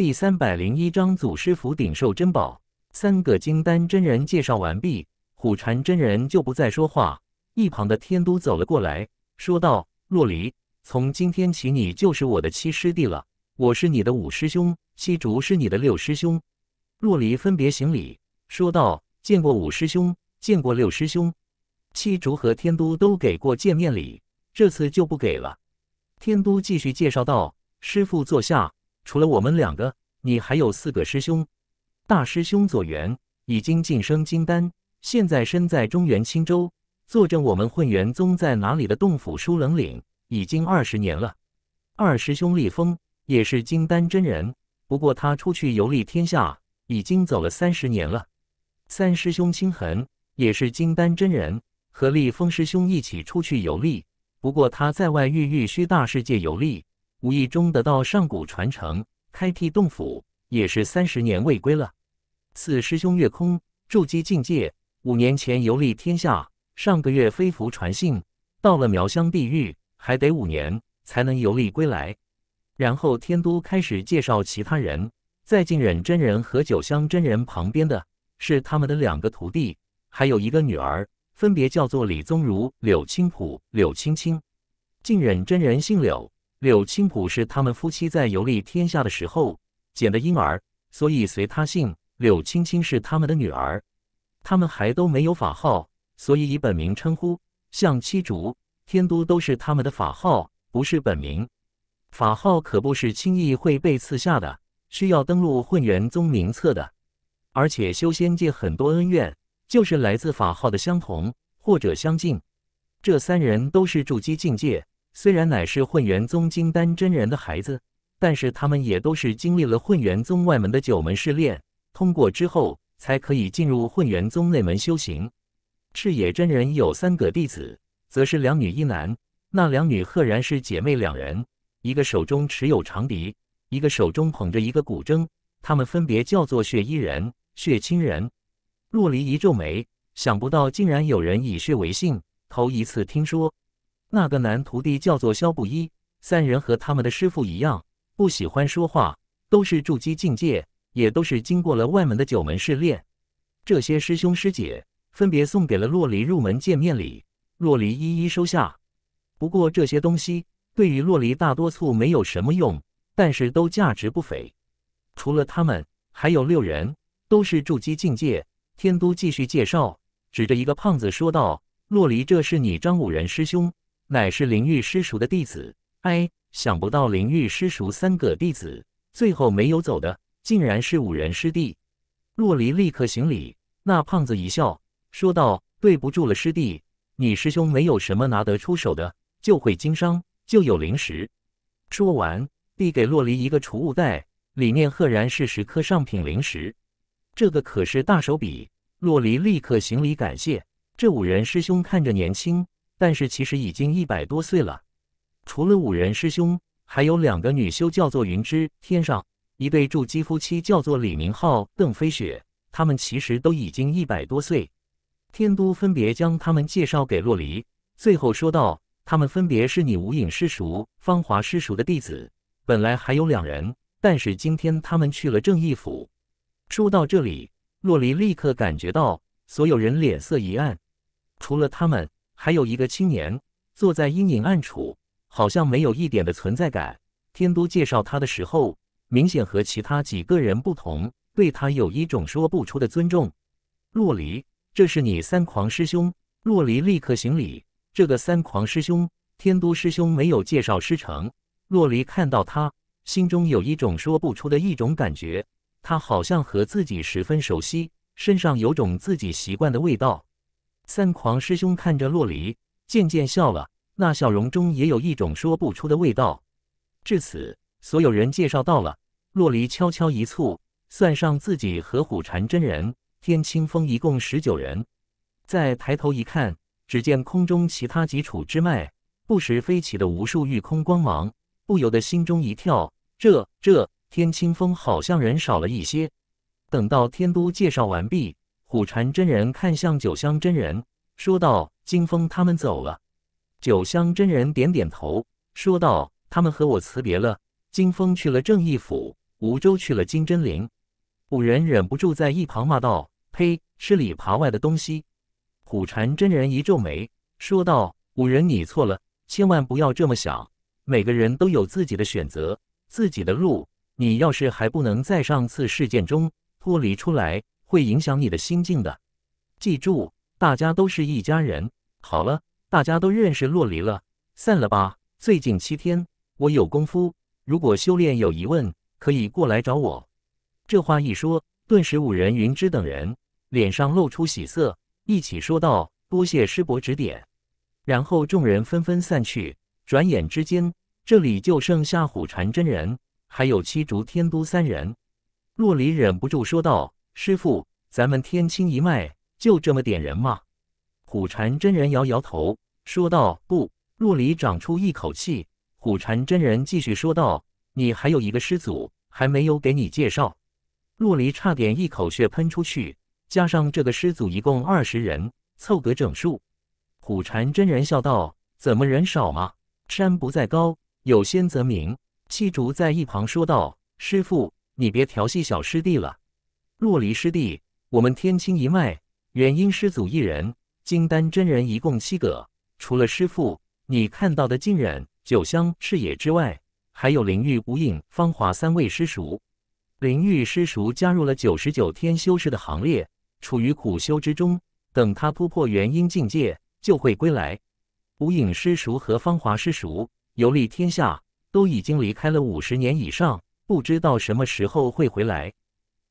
第三百零一章，祖师府顶寿珍宝。三个金丹真人介绍完毕，虎禅真人就不再说话。一旁的天都走了过来，说道：“若离，从今天起，你就是我的七师弟了。我是你的五师兄，七竹是你的六师兄。”若离分别行礼，说道：“见过五师兄，见过六师兄。”七竹和天都都给过见面礼，这次就不给了。天都继续介绍道：“师傅坐下。”除了我们两个，你还有四个师兄。大师兄左元已经晋升金丹，现在身在中原青州，坐镇我们混元宗在哪里的洞府疏冷岭，已经二十年了。二师兄立风也是金丹真人，不过他出去游历天下，已经走了三十年了。三师兄清痕也是金丹真人，和立风师兄一起出去游历，不过他在外域域虚大世界游历。无意中得到上古传承，开辟洞府，也是三十年未归了。四师兄月空筑基境界，五年前游历天下，上个月飞符传信，到了苗乡碧玉，还得五年才能游历归来。然后天都开始介绍其他人，在靖忍真人和九香真人旁边的是他们的两个徒弟，还有一个女儿，分别叫做李宗儒、柳青浦、柳青青。靖忍真人姓柳。柳青浦是他们夫妻在游历天下的时候捡的婴儿，所以随他姓。柳青青是他们的女儿，他们还都没有法号，所以以本名称呼。像七竹、天都都是他们的法号，不是本名。法号可不是轻易会被赐下的，需要登录混元宗名册的。而且修仙界很多恩怨就是来自法号的相同或者相近。这三人都是筑基境界。虽然乃是混元宗金丹真人的孩子，但是他们也都是经历了混元宗外门的九门试炼，通过之后才可以进入混元宗内门修行。赤野真人有三个弟子，则是两女一男。那两女赫然是姐妹两人，一个手中持有长笛，一个手中捧着一个古筝。他们分别叫做血衣人、血亲人。陆离一皱眉，想不到竟然有人以血为姓，头一次听说。那个男徒弟叫做肖布一，三人和他们的师傅一样，不喜欢说话，都是筑基境界，也都是经过了外门的九门试炼。这些师兄师姐分别送给了洛离入门见面礼，洛离一一收下。不过这些东西对于洛离大多数没有什么用，但是都价值不菲。除了他们，还有六人都是筑基境界。天都继续介绍，指着一个胖子说道：“洛离，这是你张五仁师兄。”乃是灵玉师叔的弟子。哎，想不到灵玉师叔三个弟子，最后没有走的，竟然是五人师弟。洛离立刻行礼。那胖子一笑，说道：“对不住了，师弟，你师兄没有什么拿得出手的，就会经商，就有灵石。”说完，递给洛离一个储物袋，里面赫然是十颗上品灵石。这个可是大手笔。洛离立刻行礼感谢。这五人师兄看着年轻。但是其实已经一百多岁了。除了五人师兄，还有两个女修，叫做云芝、天上；一对筑基夫妻，叫做李明浩、邓飞雪。他们其实都已经一百多岁。天都分别将他们介绍给洛璃，最后说道：“他们分别是你无影师叔、芳华师叔的弟子。本来还有两人，但是今天他们去了正义府。说到这里，洛璃立刻感觉到所有人脸色一暗，除了他们。还有一个青年坐在阴影暗处，好像没有一点的存在感。天都介绍他的时候，明显和其他几个人不同，对他有一种说不出的尊重。洛离，这是你三狂师兄。洛离立刻行礼。这个三狂师兄，天都师兄没有介绍师承。洛离看到他，心中有一种说不出的一种感觉，他好像和自己十分熟悉，身上有种自己习惯的味道。三狂师兄看着洛离，渐渐笑了，那笑容中也有一种说不出的味道。至此，所有人介绍到了，洛离悄悄一蹙，算上自己和虎禅真人、天清风，一共十九人。再抬头一看，只见空中其他几处支脉不时飞起的无数御空光芒，不由得心中一跳：这、这天清风好像人少了一些。等到天都介绍完毕。虎禅真人看向九香真人，说道：“金风他们走了。”九香真人点点头，说道：“他们和我辞别了。金风去了正义府，吴州去了金真林。五人忍不住在一旁骂道：“呸！吃里扒外的东西！”虎禅真人一皱眉，说道：“五人，你错了，千万不要这么想。每个人都有自己的选择，自己的路。你要是还不能在上次事件中脱离出来。”会影响你的心境的，记住，大家都是一家人。好了，大家都认识洛离了，散了吧。最近七天我有功夫，如果修炼有疑问，可以过来找我。这话一说，顿时五人云之等人脸上露出喜色，一起说道：“多谢师伯指点。”然后众人纷纷散去。转眼之间，这里就剩下虎禅真人还有七竹天都三人。洛离忍不住说道。师傅，咱们天清一脉就这么点人吗？虎禅真人摇摇头说道：“不，若离长出一口气。”虎禅真人继续说道：“你还有一个师祖还没有给你介绍。”若离差点一口血喷出去。加上这个师祖，一共二十人，凑个整数。虎禅真人笑道：“怎么人少吗？山不在高，有仙则名。”气竹在一旁说道：“师傅，你别调戏小师弟了。”洛离师弟，我们天清一脉，元婴师祖一人，金丹真人一共七个，除了师父，你看到的金忍、九香、赤野之外，还有灵玉、无影、芳华三位师叔。灵玉师叔加入了九十九天修士的行列，处于苦修之中，等他突破元婴境界就会归来。无影师叔和芳华师叔游历天下，都已经离开了五十年以上，不知道什么时候会回来。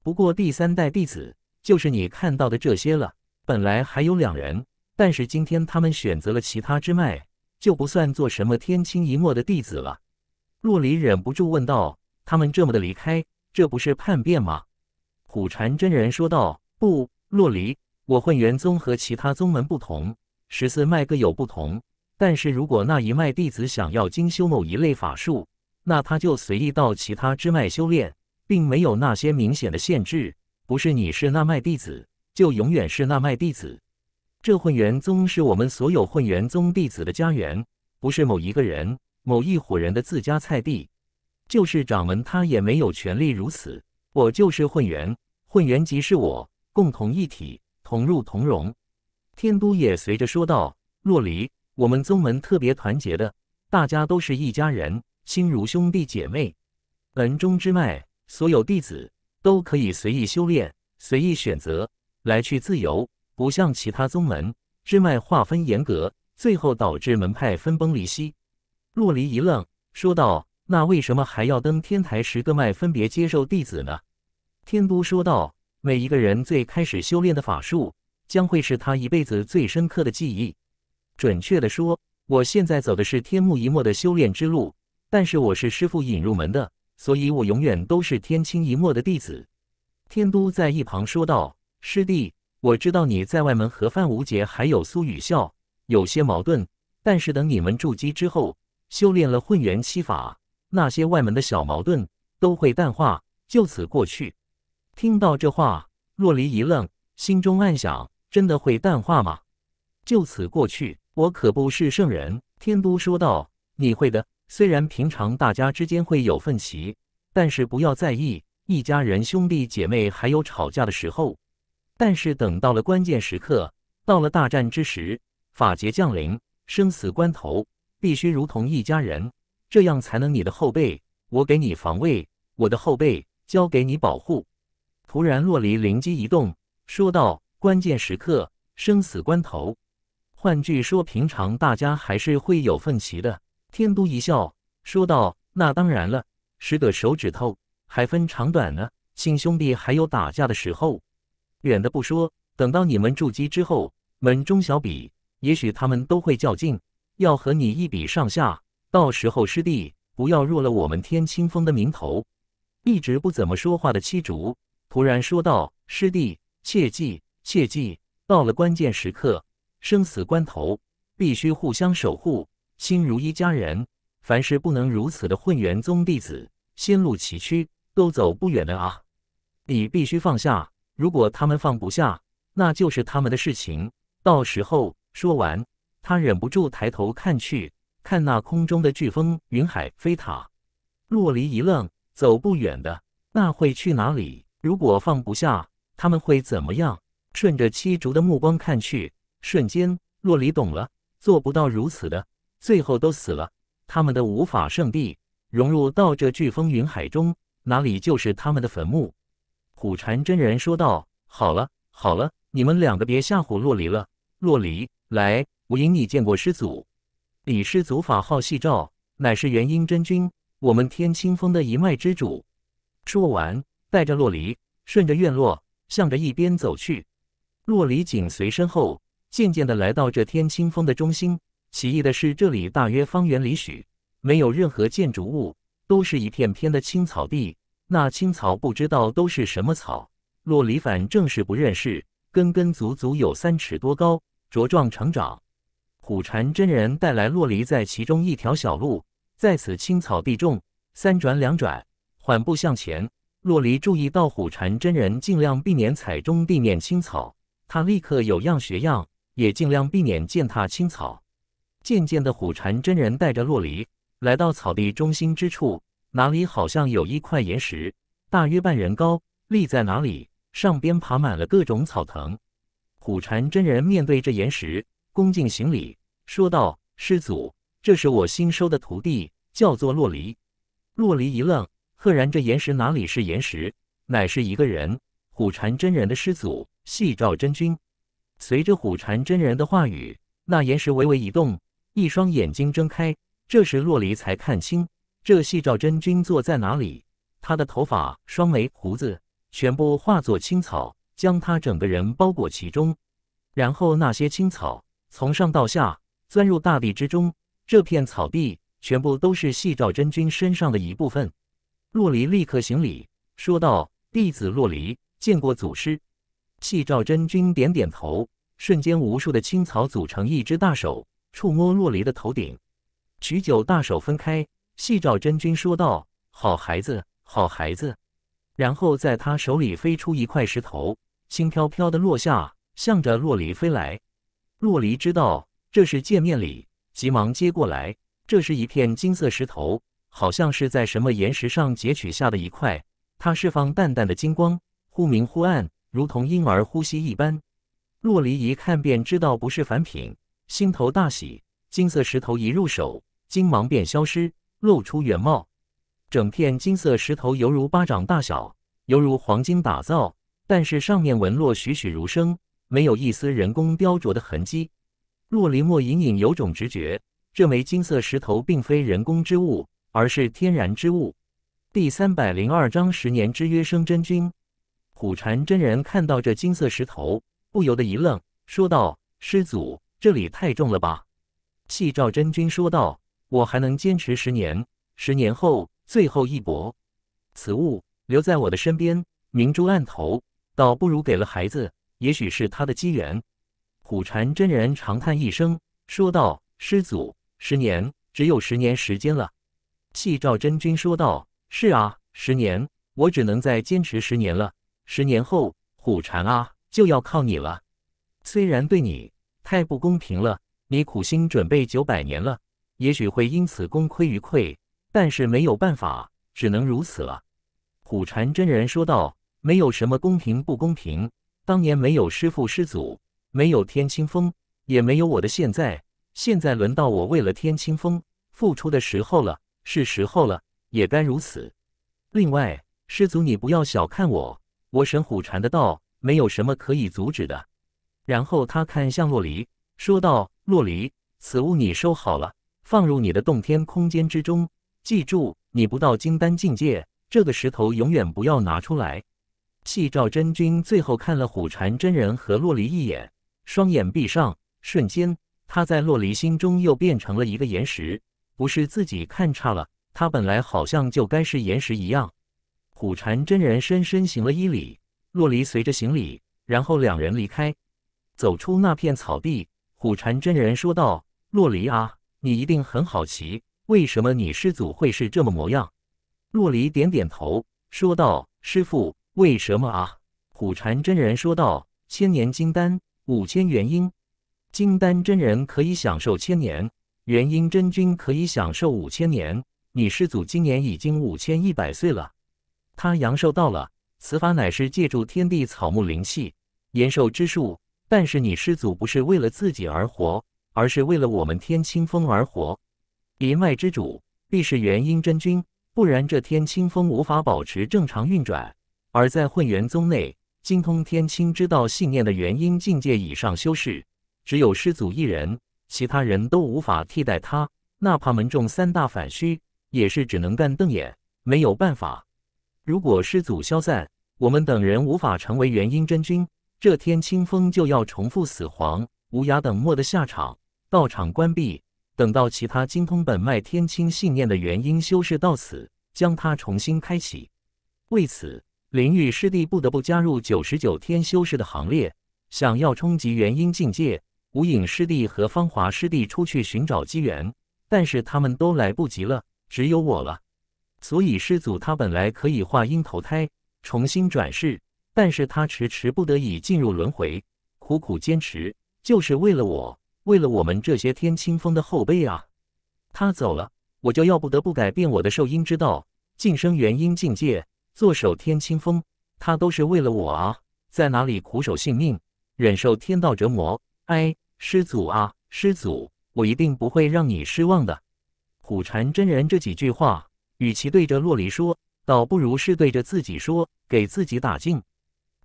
不过第三代弟子就是你看到的这些了。本来还有两人，但是今天他们选择了其他支脉，就不算做什么天青一墨的弟子了。洛离忍不住问道：“他们这么的离开，这不是叛变吗？”虎禅真人说道：“不，洛离，我混元宗和其他宗门不同，十四脉各有不同。但是如果那一脉弟子想要精修某一类法术，那他就随意到其他支脉修炼。”并没有那些明显的限制，不是你是那脉弟子，就永远是那脉弟子。这混元宗是我们所有混元宗弟子的家园，不是某一个人、某一伙人的自家菜地，就是掌门他也没有权利如此。我就是混元，混元即是我，共同一体，同入同荣。天都也随着说道：“若离，我们宗门特别团结的，大家都是一家人，心如兄弟姐妹，门中之脉。”所有弟子都可以随意修炼，随意选择，来去自由，不像其他宗门支脉划分严格，最后导致门派分崩离析。洛离一愣，说道：“那为什么还要登天台十个脉分别接受弟子呢？”天都说道：“每一个人最开始修炼的法术，将会是他一辈子最深刻的记忆。准确的说，我现在走的是天目一默的修炼之路，但是我是师傅引入门的。”所以，我永远都是天青一墨的弟子。天都在一旁说道：“师弟，我知道你在外门和范无杰还有苏雨笑有些矛盾，但是等你们筑基之后，修炼了混元期法，那些外门的小矛盾都会淡化，就此过去。”听到这话，若离一愣，心中暗想：“真的会淡化吗？就此过去？我可不是圣人。”天都说道：“你会的。”虽然平常大家之间会有分歧，但是不要在意。一家人兄弟姐妹还有吵架的时候，但是等到了关键时刻，到了大战之时，法劫降临，生死关头，必须如同一家人，这样才能你的后背我给你防卫，我的后背交给你保护。突然，洛璃灵机一动，说道：“关键时刻，生死关头，换句说，平常大家还是会有分歧的。”天都一笑说道：“那当然了，十个手指头还分长短呢。亲兄弟还有打架的时候，远的不说，等到你们筑基之后，门中小比，也许他们都会较劲，要和你一比上下。到时候师弟，不要弱了我们天青峰的名头。”一直不怎么说话的七竹突然说道：“师弟，切记，切记，到了关键时刻，生死关头，必须互相守护。”心如一家人，凡事不能如此的混元宗弟子，仙路崎岖，都走不远的啊！你必须放下。如果他们放不下，那就是他们的事情。到时候……说完，他忍不住抬头看去，看那空中的飓风、云海、飞塔。洛离一愣：走不远的，那会去哪里？如果放不下，他们会怎么样？顺着七竹的目光看去，瞬间，洛离懂了：做不到如此的。最后都死了，他们的五法圣地融入到这飓风云海中，哪里就是他们的坟墓。虎禅真人说道：“好了，好了，你们两个别吓唬洛离了。洛离，来，我引你见过师祖？李师祖法号细照，乃是元婴真君，我们天清峰的一脉之主。”说完，带着洛离顺着院落向着一边走去，洛离紧随身后，渐渐的来到这天清峰的中心。奇异的是，这里大约方圆里许，没有任何建筑物，都是一片片的青草地。那青草不知道都是什么草，洛黎反正是不认识，根根足足有三尺多高，茁壮成长。虎禅真人带来洛离在其中一条小路，在此青草地中三转两转，缓步向前。洛离注意到虎禅真人尽量避免踩中地面青草，他立刻有样学样，也尽量避免践踏青草。渐渐的，虎禅真人带着洛离来到草地中心之处，哪里好像有一块岩石，大约半人高，立在哪里，上边爬满了各种草藤。虎禅真人面对这岩石，恭敬行礼，说道：“师祖，这是我新收的徒弟，叫做洛离。”洛离一愣，赫然这岩石哪里是岩石，乃是一个人。虎禅真人的师祖系赵真君。随着虎禅真人的话语，那岩石微微一动。一双眼睛睁开，这时洛黎才看清这细照真君坐在哪里。他的头发、双眉、胡子全部化作青草，将他整个人包裹其中。然后那些青草从上到下钻入大地之中，这片草地全部都是细照真君身上的一部分。洛黎立刻行礼，说道：“弟子洛黎见过祖师。”细照真君点点头，瞬间无数的青草组成一只大手。触摸洛离的头顶，许久，大手分开，细照真君说道：“好孩子，好孩子。”然后在他手里飞出一块石头，轻飘飘的落下，向着洛离飞来。洛离知道这是见面礼，急忙接过来。这是一片金色石头，好像是在什么岩石上截取下的一块。它释放淡淡的金光，忽明忽暗，如同婴儿呼吸一般。洛离一看便知道不是凡品。心头大喜，金色石头一入手，金芒便消失，露出原貌。整片金色石头犹如巴掌大小，犹如黄金打造，但是上面纹络栩栩如生，没有一丝人工雕琢的痕迹。洛林墨隐隐有种直觉，这枚金色石头并非人工之物，而是天然之物。第三百零二章十年之约生真君。虎禅真人看到这金色石头，不由得一愣，说道：“师祖。”这里太重了吧！气照真君说道：“我还能坚持十年，十年后最后一搏。此物留在我的身边，明珠暗投，倒不如给了孩子，也许是他的机缘。”虎禅真人长叹一声说道：“师祖，十年，只有十年时间了。”气照真君说道：“是啊，十年，我只能再坚持十年了。十年后，虎禅啊，就要靠你了。虽然对你……”太不公平了！你苦心准备九百年了，也许会因此功亏一篑，但是没有办法，只能如此了。虎禅真人说道：“没有什么公平不公平，当年没有师父师祖，没有天清风，也没有我的现在。现在轮到我为了天清风付出的时候了，是时候了，也该如此。另外，师祖，你不要小看我，我神虎禅的道没有什么可以阻止的。”然后他看向洛离，说道：“洛离，此物你收好了，放入你的洞天空间之中。记住，你不到金丹境界，这个石头永远不要拿出来。”气照真君最后看了虎禅真人和洛离一眼，双眼闭上，瞬间他在洛离心中又变成了一个岩石。不是自己看差了，他本来好像就该是岩石一样。虎禅真人深深行了一礼，洛离随着行礼，然后两人离开。走出那片草地，虎禅真人说道：“洛离啊，你一定很好奇，为什么你师祖会是这么模样？”洛离点点头，说道：“师傅，为什么啊？”虎禅真人说道：“千年金丹，五千元婴。金丹真人可以享受千年，元婴真君可以享受五千年。你师祖今年已经五千一百岁了，他阳寿到了。此法乃是借助天地草木灵气延寿之术。”但是你师祖不是为了自己而活，而是为了我们天青峰而活。一脉之主必是元婴真君，不然这天青峰无法保持正常运转。而在混元宗内，精通天青之道信念的元婴境界以上修士，只有师祖一人，其他人都无法替代他。哪怕门中三大反虚，也是只能干瞪眼，没有办法。如果师祖消散，我们等人无法成为元婴真君。这天清风就要重复死黄、无涯等莫的下场，道场关闭。等到其他精通本脉天青信念的原因修士到此，将它重新开启。为此，林玉师弟不得不加入九十九天修士的行列，想要冲击元婴境界。无影师弟和芳华师弟出去寻找机缘，但是他们都来不及了，只有我了。所以师祖他本来可以化婴投胎，重新转世。但是他迟迟不得已进入轮回，苦苦坚持，就是为了我，为了我们这些天清风的后辈啊！他走了，我就要不得不改变我的受阴之道，晋升元婴境界，坐守天清风。他都是为了我啊！在哪里苦守性命，忍受天道折磨？哎，师祖啊，师祖，我一定不会让你失望的。虎禅真人这几句话，与其对着洛璃说，倒不如是对着自己说，给自己打劲。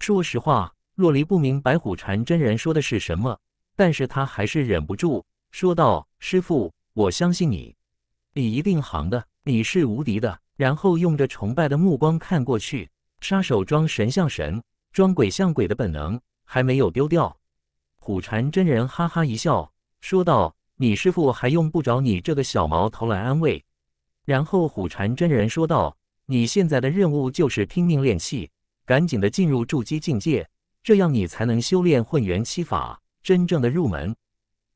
说实话，洛离不明白虎禅真人说的是什么，但是他还是忍不住说道：“师傅，我相信你，你一定行的，你是无敌的。”然后用着崇拜的目光看过去，杀手装神像神，装鬼像鬼的本能还没有丢掉。虎禅真人哈哈一笑，说道：“你师傅还用不着你这个小毛头来安慰。”然后虎禅真人说道：“你现在的任务就是拼命练气。”赶紧的进入筑基境界，这样你才能修炼混元七法，真正的入门。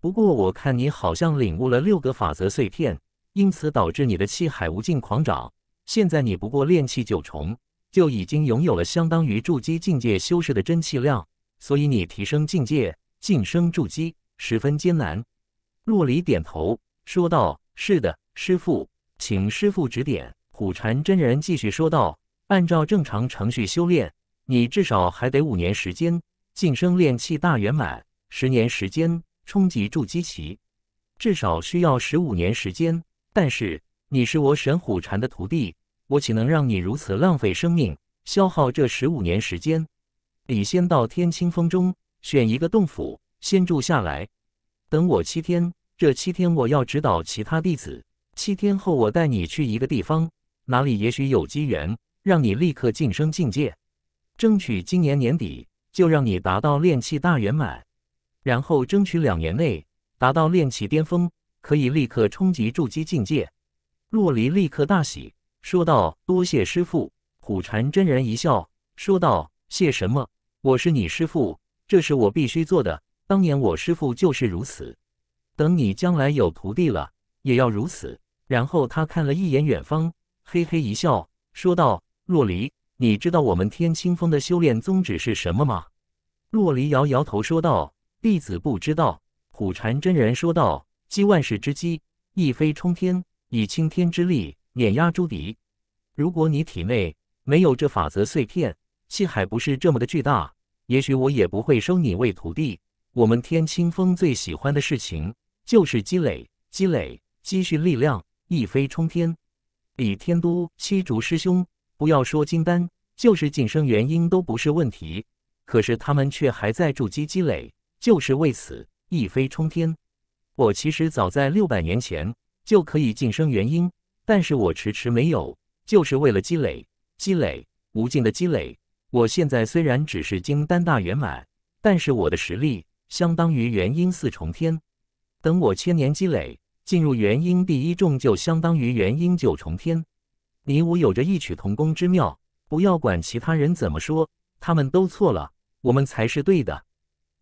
不过我看你好像领悟了六个法则碎片，因此导致你的气海无尽狂涨。现在你不过炼气九重，就已经拥有了相当于筑基境界修士的真气量，所以你提升境界、晋升筑基十分艰难。洛离点头说道：“是的，师傅，请师傅指点。”虎禅真人继续说道。按照正常程序修炼，你至少还得五年时间晋升炼气大圆满，十年时间冲击筑基期，至少需要十五年时间。但是你是我神虎禅的徒弟，我岂能让你如此浪费生命，消耗这十五年时间？你先到天清峰中选一个洞府先住下来，等我七天。这七天我要指导其他弟子。七天后，我带你去一个地方，哪里也许有机缘。让你立刻晋升境界，争取今年年底就让你达到炼气大圆满，然后争取两年内达到炼气巅峰，可以立刻冲击筑基境界。洛离立刻大喜，说道：“多谢师傅。”虎禅真人一笑，说道：“谢什么？我是你师傅，这是我必须做的。当年我师傅就是如此。等你将来有徒弟了，也要如此。”然后他看了一眼远方，嘿嘿一笑，说道。若离，你知道我们天青峰的修炼宗旨是什么吗？若离摇摇头说道：“弟子不知道。”虎禅真人说道：“积万世之积，一飞冲天；以青天之力碾压诸敌。如果你体内没有这法则碎片，气海不是这么的巨大，也许我也不会收你为徒弟。我们天青峰最喜欢的事情就是积累、积累、积蓄力量，一飞冲天。”李天都、七竹师兄。不要说金丹，就是晋升元婴都不是问题。可是他们却还在筑基积累，就是为此一飞冲天。我其实早在六百年前就可以晋升元婴，但是我迟迟没有，就是为了积累、积累、无尽的积累。我现在虽然只是金丹大圆满，但是我的实力相当于元婴四重天。等我千年积累，进入元婴第一重，就相当于元婴九重天。你我有着异曲同工之妙，不要管其他人怎么说，他们都错了，我们才是对的。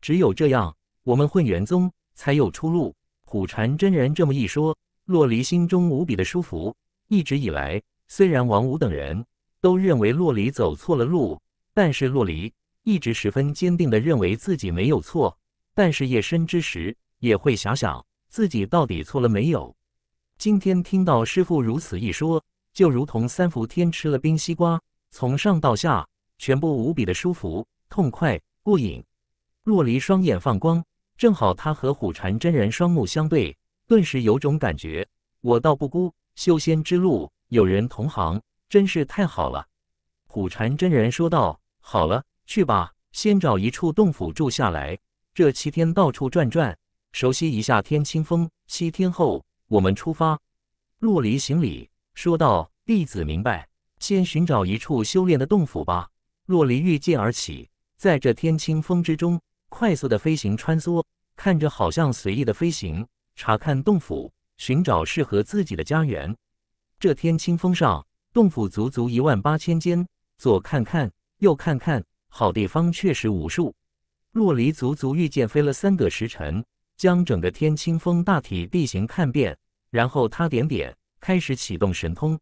只有这样，我们混元宗才有出路。虎禅真人这么一说，洛离心中无比的舒服。一直以来，虽然王五等人都认为洛离走错了路，但是洛离一直十分坚定的认为自己没有错。但是夜深之时，也会想想自己到底错了没有。今天听到师傅如此一说。就如同三伏天吃了冰西瓜，从上到下全部无比的舒服、痛快、过瘾。若离双眼放光，正好他和虎禅真人双目相对，顿时有种感觉：我道不孤，修仙之路有人同行，真是太好了。虎禅真人说道：“好了，去吧，先找一处洞府住下来，这七天到处转转，熟悉一下天清风。七天后，我们出发。”若离行礼。说道：“弟子明白，先寻找一处修炼的洞府吧。若离御剑而起，在这天青峰之中快速的飞行穿梭，看着好像随意的飞行。查看洞府，寻找适合自己的家园。这天青峰上，洞府足足一万八千间，左看看，右看看，好地方确实无数。若离足足御剑飞了三个时辰，将整个天青峰大体地形看遍，然后他点点。”开始启动神通。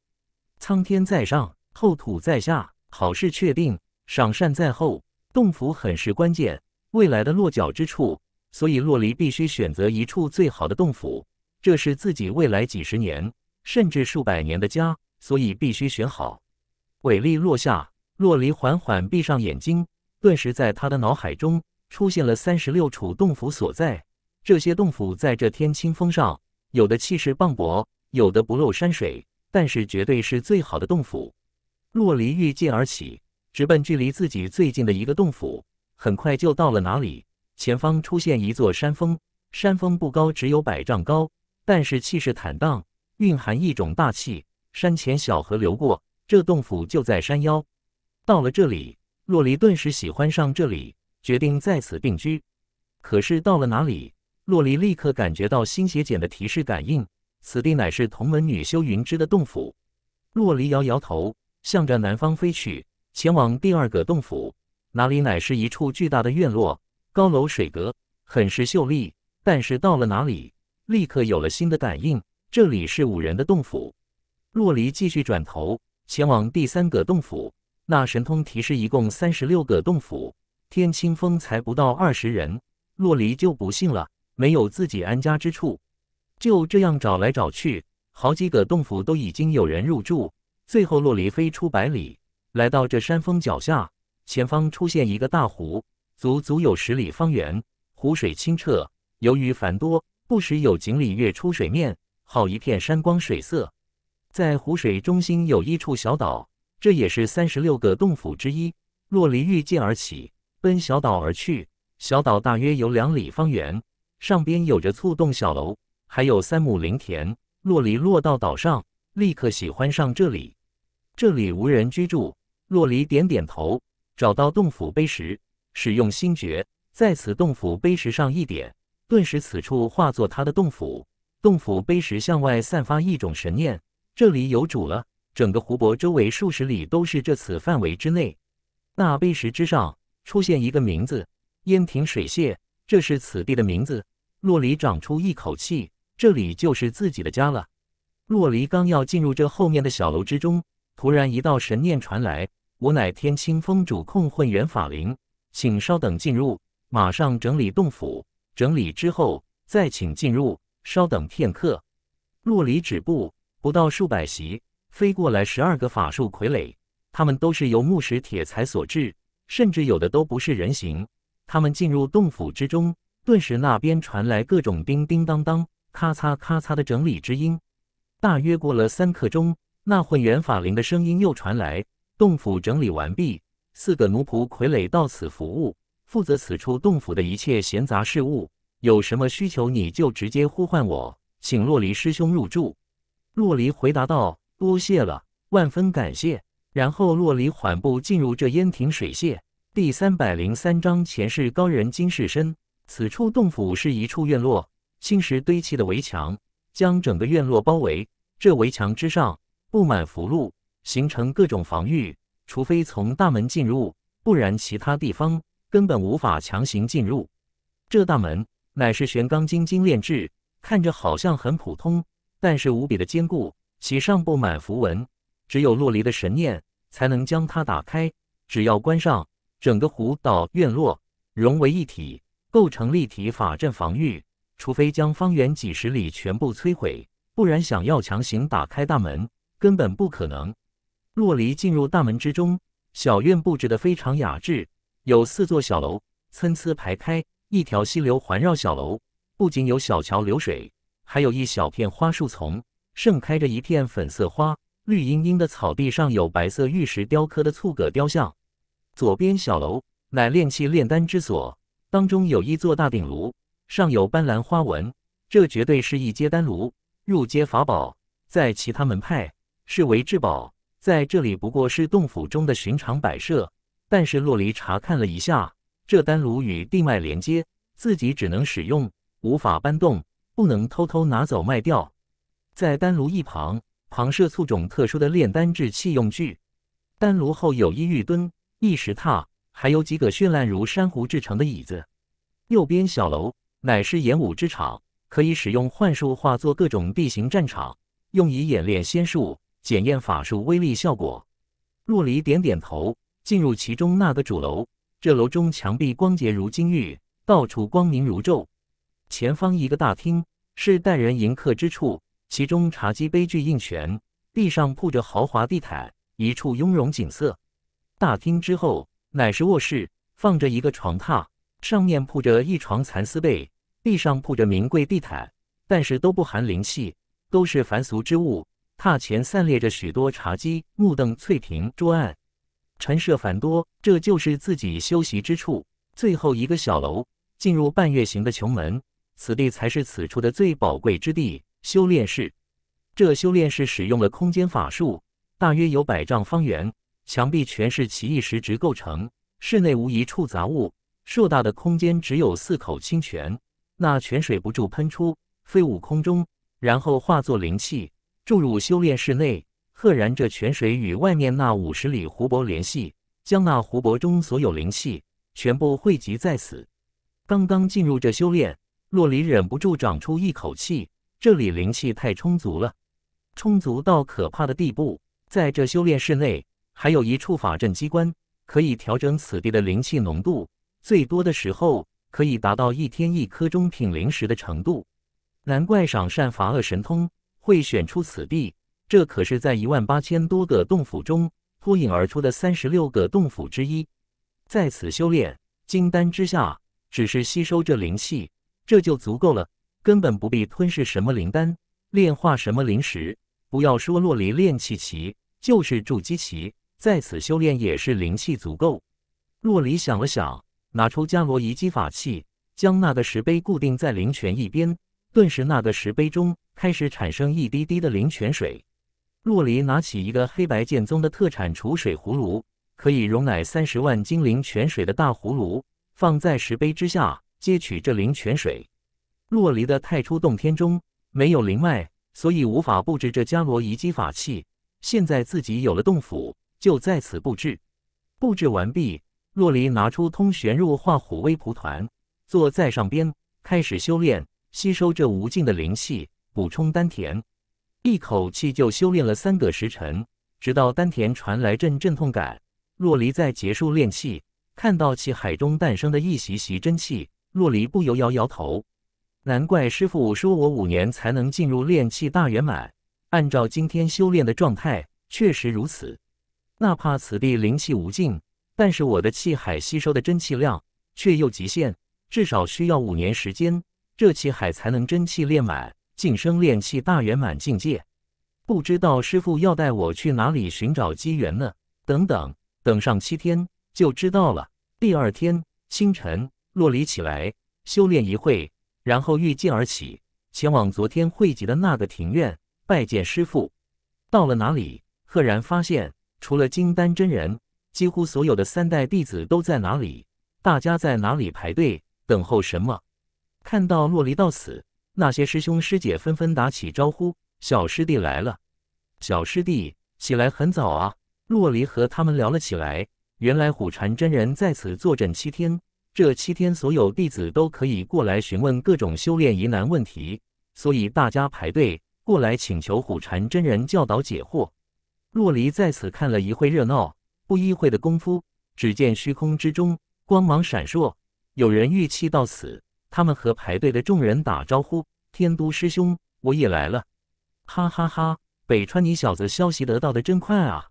苍天在上，后土在下，好事确定。赏善在后，洞府很是关键，未来的落脚之处。所以洛离必须选择一处最好的洞府，这是自己未来几十年甚至数百年的家，所以必须选好。伟力落下，洛离缓缓闭上眼睛，顿时在他的脑海中出现了三十六处洞府所在。这些洞府在这天青峰上，有的气势磅礴。有的不露山水，但是绝对是最好的洞府。洛离御剑而起，直奔距离自己最近的一个洞府。很快就到了哪里？前方出现一座山峰，山峰不高，只有百丈高，但是气势坦荡，蕴含一种大气。山前小河流过，这洞府就在山腰。到了这里，洛离顿时喜欢上这里，决定在此定居。可是到了哪里，洛离立刻感觉到心血茧的提示感应。此地乃是同门女修云芝的洞府。洛离摇摇头，向着南方飞去，前往第二个洞府。哪里乃是一处巨大的院落，高楼水阁，很是秀丽。但是到了哪里，立刻有了新的感应，这里是五人的洞府。洛离继续转头，前往第三个洞府。那神通提示一共三十六个洞府，天青峰才不到二十人，洛离就不信了，没有自己安家之处。就这样找来找去，好几个洞府都已经有人入住。最后，洛离飞出百里，来到这山峰脚下，前方出现一个大湖，足足有十里方圆，湖水清澈。由于繁多，不时有锦鲤跃出水面，好一片山光水色。在湖水中心有一处小岛，这也是三十六个洞府之一。洛离御剑而起，奔小岛而去。小岛大约有两里方圆，上边有着簇栋小楼。还有三亩林田，洛离落到岛上，立刻喜欢上这里。这里无人居住，洛离点点头，找到洞府碑石，使用心诀，在此洞府碑石上一点，顿时此处化作他的洞府。洞府碑石向外散发一种神念，这里有主了。整个湖泊周围数十里都是这此范围之内。那碑石之上出现一个名字：烟亭水榭，这是此地的名字。洛离长出一口气。这里就是自己的家了。洛离刚要进入这后面的小楼之中，突然一道神念传来：“我乃天清峰主控混元法灵，请稍等进入，马上整理洞府，整理之后再请进入。稍等片刻。”洛离止步，不到数百席，飞过来十二个法术傀儡，他们都是由木石铁材所制，甚至有的都不是人形。他们进入洞府之中，顿时那边传来各种叮叮当当。咔嚓咔嚓的整理之音，大约过了三刻钟，那混元法灵的声音又传来：“洞府整理完毕，四个奴仆傀儡到此服务，负责此处洞府的一切闲杂事务。有什么需求你就直接呼唤我。”请洛离师兄入住。洛离回答道：“多谢了，万分感谢。”然后洛离缓步进入这烟亭水榭。第三百零三章：前世高人今世身。此处洞府是一处院落。青石堆砌的围墙将整个院落包围，这围墙之上布满符箓，形成各种防御。除非从大门进入，不然其他地方根本无法强行进入。这大门乃是玄钢精金炼制，看着好像很普通，但是无比的坚固。其上布满符文，只有洛离的神念才能将它打开。只要关上，整个湖岛院落融为一体，构成立体法阵防御。除非将方圆几十里全部摧毁，不然想要强行打开大门，根本不可能。洛离进入大门之中，小院布置的非常雅致，有四座小楼参差排开，一条溪流环绕小楼。不仅有小桥流水，还有一小片花树丛，盛开着一片粉色花。绿茵茵的草地上有白色玉石雕刻的簇葛雕像。左边小楼乃炼器炼丹之所，当中有一座大鼎炉。上有斑斓花纹，这绝对是一阶丹炉，入阶法宝，在其他门派是为至宝，在这里不过是洞府中的寻常摆设。但是洛离查看了一下，这丹炉与地脉连接，自己只能使用，无法搬动，不能偷偷拿走卖掉。在丹炉一旁旁设数种特殊的炼丹制器用具，丹炉后有一玉墩、一石榻，还有几个绚烂如珊瑚制成的椅子。右边小楼。乃是演武之场，可以使用幻术化作各种地形战场，用以演练仙术、检验法术威力效果。洛离点点头，进入其中那个主楼。这楼中墙壁光洁如金玉，到处光明如昼。前方一个大厅是待人迎客之处，其中茶几杯具应全，地上铺着豪华地毯，一处雍容景色。大厅之后乃是卧室，放着一个床榻，上面铺着一床蚕丝被。地上铺着名贵地毯，但是都不含灵气，都是凡俗之物。榻前散列着许多茶几、木凳、翠瓶、桌案，陈设繁多。这就是自己修习之处。最后一个小楼，进入半月形的穹门，此地才是此处的最宝贵之地——修炼室。这修炼室使用了空间法术，大约有百丈方圆，墙壁全是奇异石质构成，室内无一处杂物。硕大的空间只有四口清泉。那泉水不住喷出，飞舞空中，然后化作灵气注入修炼室内。赫然，这泉水与外面那五十里湖泊联系，将那湖泊中所有灵气全部汇集在此。刚刚进入这修炼，洛离忍不住长出一口气。这里灵气太充足了，充足到可怕的地步。在这修炼室内，还有一处法阵机关，可以调整此地的灵气浓度。最多的时候。可以达到一天一颗中品灵石的程度，难怪赏善罚恶神通会选出此地。这可是在一万八千多个洞府中脱颖而出的三十六个洞府之一。在此修炼，金丹之下只是吸收这灵气，这就足够了，根本不必吞噬什么灵丹，炼化什么灵石。不要说洛离炼气期，就是筑基期在此修炼也是灵气足够。洛离想了想。拿出伽罗遗基法器，将那个石碑固定在灵泉一边。顿时，那个石碑中开始产生一滴滴的灵泉水。洛离拿起一个黑白剑宗的特产储水葫芦，可以容乃三十万精灵泉水的大葫芦，放在石碑之下，接取这灵泉水。洛离的太初洞天中没有灵脉，所以无法布置这伽罗遗基法器。现在自己有了洞府，就在此布置。布置完毕。若离拿出通玄入化虎威蒲团，坐在上边开始修炼，吸收这无尽的灵气，补充丹田。一口气就修炼了三个时辰，直到丹田传来阵阵痛感，若离在结束练气，看到气海中诞生的一袭袭真气，若离不由摇摇头。难怪师傅说我五年才能进入练气大圆满，按照今天修炼的状态，确实如此。哪怕此地灵气无尽。但是我的气海吸收的真气量却又极限，至少需要五年时间，这气海才能真气练满，晋升炼气大圆满境界。不知道师傅要带我去哪里寻找机缘呢？等等，等上七天就知道了。第二天清晨，洛离起来修炼一会，然后御剑而起，前往昨天汇集的那个庭院拜见师傅。到了哪里，赫然发现除了金丹真人。几乎所有的三代弟子都在哪里？大家在哪里排队等候什么？看到洛离到此，那些师兄师姐纷纷打起招呼：“小师弟来了，小师弟起来很早啊。”洛离和他们聊了起来。原来虎禅真人在此坐镇七天，这七天所有弟子都可以过来询问各种修炼疑难问题，所以大家排队过来请求虎禅真人教导解惑。洛离在此看了一会热闹。不一会的功夫，只见虚空之中光芒闪烁。有人玉器到此，他们和排队的众人打招呼：“天都师兄，我也来了！”哈哈哈！北川，你小子消息得到的真快啊！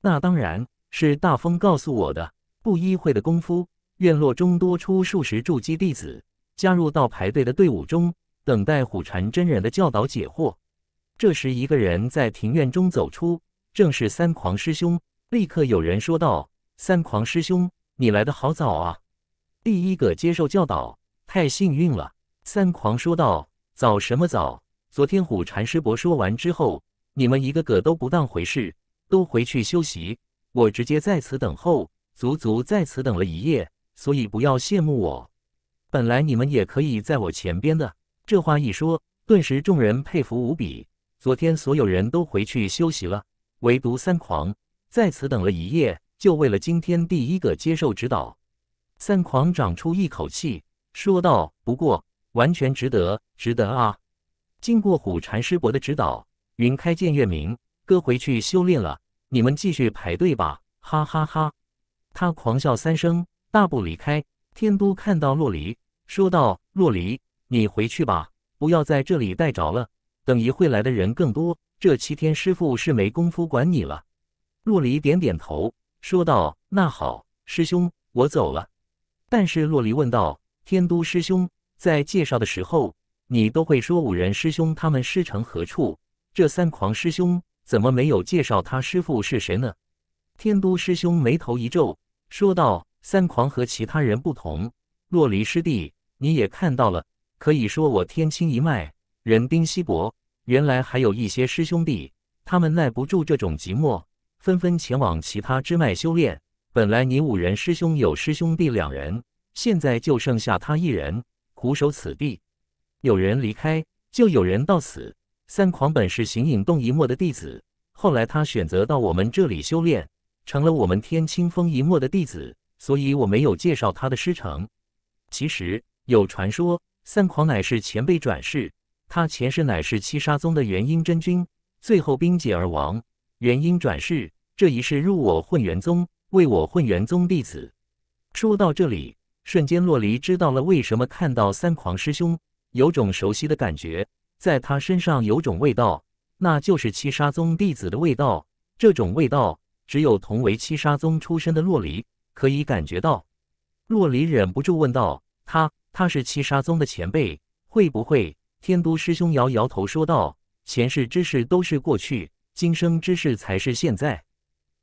那当然是大风告诉我的。不一会的功夫，院落中多出数十筑基弟子，加入到排队的队伍中，等待虎禅真人的教导解惑。这时，一个人在庭院中走出，正是三狂师兄。立刻有人说道：“三狂师兄，你来的好早啊！第一个接受教导，太幸运了。”三狂说道：“早什么早？昨天虎禅师伯说完之后，你们一个个都不当回事，都回去休息。我直接在此等候，足足在此等了一夜，所以不要羡慕我。本来你们也可以在我前边的。”这话一说，顿时众人佩服无比。昨天所有人都回去休息了，唯独三狂。在此等了一夜，就为了今天第一个接受指导，三狂长出一口气，说道：“不过完全值得，值得啊！经过虎禅师伯的指导，云开见月明，哥回去修炼了，你们继续排队吧！”哈哈哈，他狂笑三声，大步离开。天都看到洛离，说道：“洛离，你回去吧，不要在这里待着了，等一会来的人更多，这七天师傅是没工夫管你了。”洛离点点头，说道：“那好，师兄，我走了。”但是洛离问道：“天都师兄，在介绍的时候，你都会说五人师兄他们师承何处？这三狂师兄怎么没有介绍他师父是谁呢？”天都师兄眉头一皱，说道：“三狂和其他人不同，洛离师弟，你也看到了，可以说我天清一脉人丁稀薄，原来还有一些师兄弟，他们耐不住这种寂寞。”纷纷前往其他支脉修炼。本来你五人师兄有师兄弟两人，现在就剩下他一人苦守此地。有人离开，就有人到此。三狂本是行影洞一墨的弟子，后来他选择到我们这里修炼，成了我们天清风一墨的弟子，所以我没有介绍他的师承。其实有传说，三狂乃是前辈转世，他前世乃是七杀宗的元婴真君，最后兵解而亡，元婴转世。这一世入我混元宗，为我混元宗弟子。说到这里，瞬间洛离知道了为什么看到三狂师兄有种熟悉的感觉，在他身上有种味道，那就是七杀宗弟子的味道。这种味道只有同为七杀宗出身的洛离可以感觉到。洛离忍不住问道：“他他是七杀宗的前辈，会不会？”天都师兄摇摇头说道：“前世之事都是过去，今生之事才是现在。”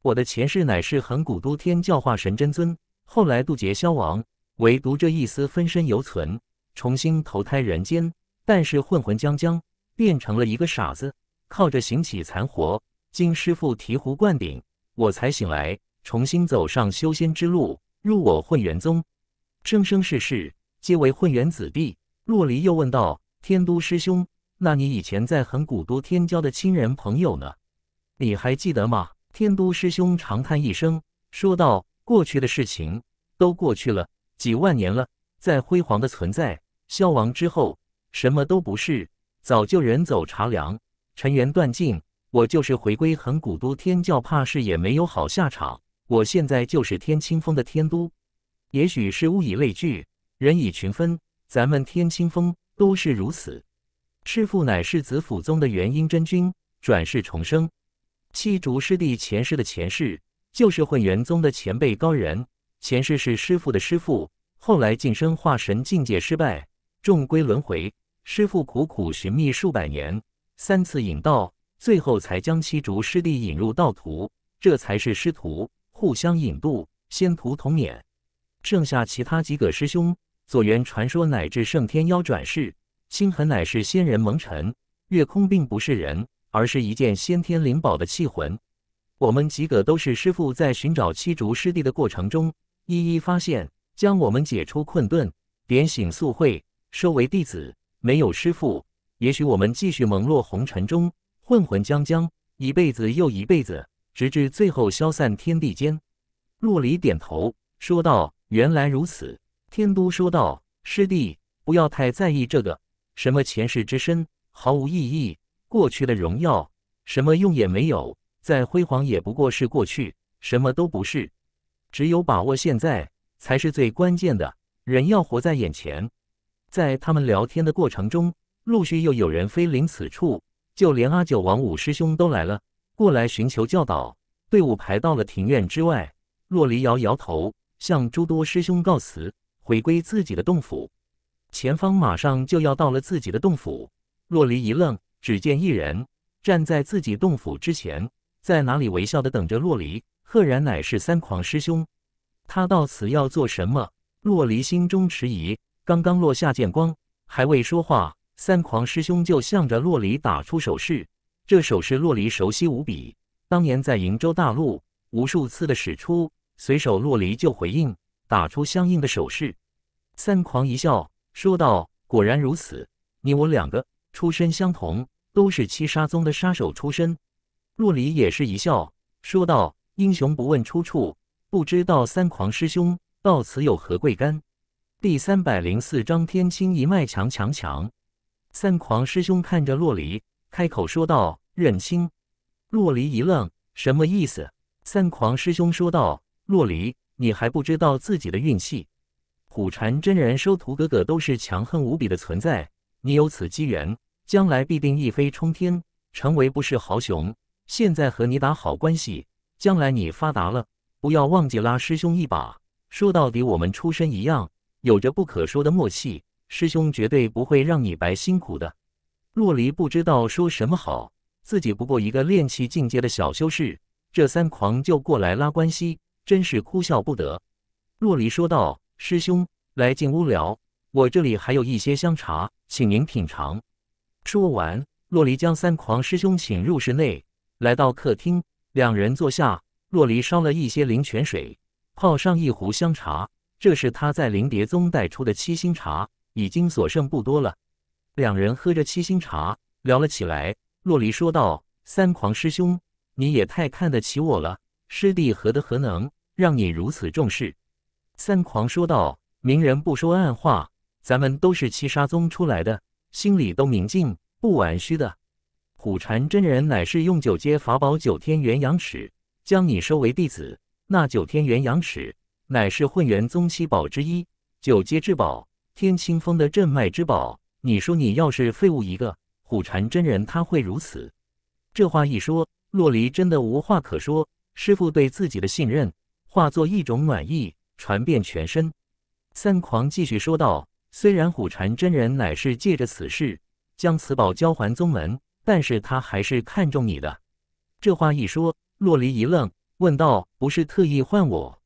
我的前世乃是恒古都天教化神真尊，后来渡劫消亡，唯独这一丝分身犹存，重新投胎人间，但是混混将将，变成了一个傻子，靠着行乞残活。经师傅醍醐灌顶，我才醒来，重新走上修仙之路，入我混元宗，生生世世皆为混元子弟。洛离又问道：“天都师兄，那你以前在恒古都天骄的亲人朋友呢？你还记得吗？”天都师兄长叹一声，说道：“过去的事情都过去了，几万年了。再辉煌的存在消亡之后，什么都不是，早就人走茶凉，尘缘断尽。我就是回归恒古都天教，怕是也没有好下场。我现在就是天清峰的天都，也许是物以类聚，人以群分，咱们天清峰都是如此。师父乃是子府宗的元婴真君转世重生。”七竹师弟前世的前世，就是混元宗的前辈高人。前世是师傅的师傅，后来晋升化神境界失败，重归轮回。师傅苦苦寻觅数百年，三次引道，最后才将七竹师弟引入道途。这才是师徒互相引渡，仙徒同免。剩下其他几个师兄，左元传说乃至圣天妖转世，星痕乃是仙人蒙尘，月空并不是人。而是一件先天灵宝的器魂。我们几个都是师傅在寻找七竹师弟的过程中一一发现，将我们解除困顿，点醒宿慧，收为弟子。没有师傅，也许我们继续蒙落红尘中混混将将，一辈子又一辈子，直至最后消散天地间。洛离点头说道：“原来如此。”天都说道：“师弟，不要太在意这个什么前世之身，毫无意义。”过去的荣耀什么用也没有，再辉煌也不过是过去，什么都不是。只有把握现在才是最关键的。人要活在眼前。在他们聊天的过程中，陆续又有人飞临此处，就连阿九、王五师兄都来了，过来寻求教导。队伍排到了庭院之外。洛离摇摇头，向诸多师兄告辞，回归自己的洞府。前方马上就要到了自己的洞府。洛离一愣。只见一人站在自己洞府之前，在哪里微笑的等着洛离，赫然乃是三狂师兄。他到此要做什么？洛离心中迟疑。刚刚落下剑光，还未说话，三狂师兄就向着洛离打出手势。这手势洛离熟悉无比，当年在瀛州大陆无数次的使出，随手洛离就回应，打出相应的手势。三狂一笑，说道：“果然如此，你我两个出身相同。”都是七杀宗的杀手出身，洛离也是一笑说道：“英雄不问出处，不知道三狂师兄到此有何贵干？”第三百零四章天青一脉强强强。三狂师兄看着洛离，开口说道：“认亲。”洛离一愣，什么意思？三狂师兄说道：“洛离，你还不知道自己的运气，虎禅真人收徒哥哥都是强横无比的存在，你有此机缘。”将来必定一飞冲天，成为不世豪雄。现在和你打好关系，将来你发达了，不要忘记拉师兄一把。说到底，我们出身一样，有着不可说的默契。师兄绝对不会让你白辛苦的。洛离不知道说什么好，自己不过一个练气境界的小修士，这三狂就过来拉关系，真是哭笑不得。洛离说道：“师兄，来进屋聊，我这里还有一些香茶，请您品尝。”说完，洛黎将三狂师兄请入室内，来到客厅，两人坐下。洛黎烧了一些灵泉水，泡上一壶香茶，这是他在灵蝶宗带出的七星茶，已经所剩不多了。两人喝着七星茶，聊了起来。洛黎说道：“三狂师兄，你也太看得起我了，师弟何德何能，让你如此重视？”三狂说道：“明人不说暗话，咱们都是七杀宗出来的。”心里都明镜，不玩虚的。虎禅真人乃是用九阶法宝九天元阳尺将你收为弟子，那九天元阳尺乃是混元宗七宝之一，九阶至宝，天青峰的镇脉之宝。你说你要是废物一个，虎禅真人他会如此？这话一说，洛离真的无话可说。师傅对自己的信任化作一种暖意，传遍全身。三狂继续说道。虽然虎禅真人乃是借着此事将此宝交还宗门，但是他还是看中你的。这话一说，洛离一愣，问道：“不是特意换我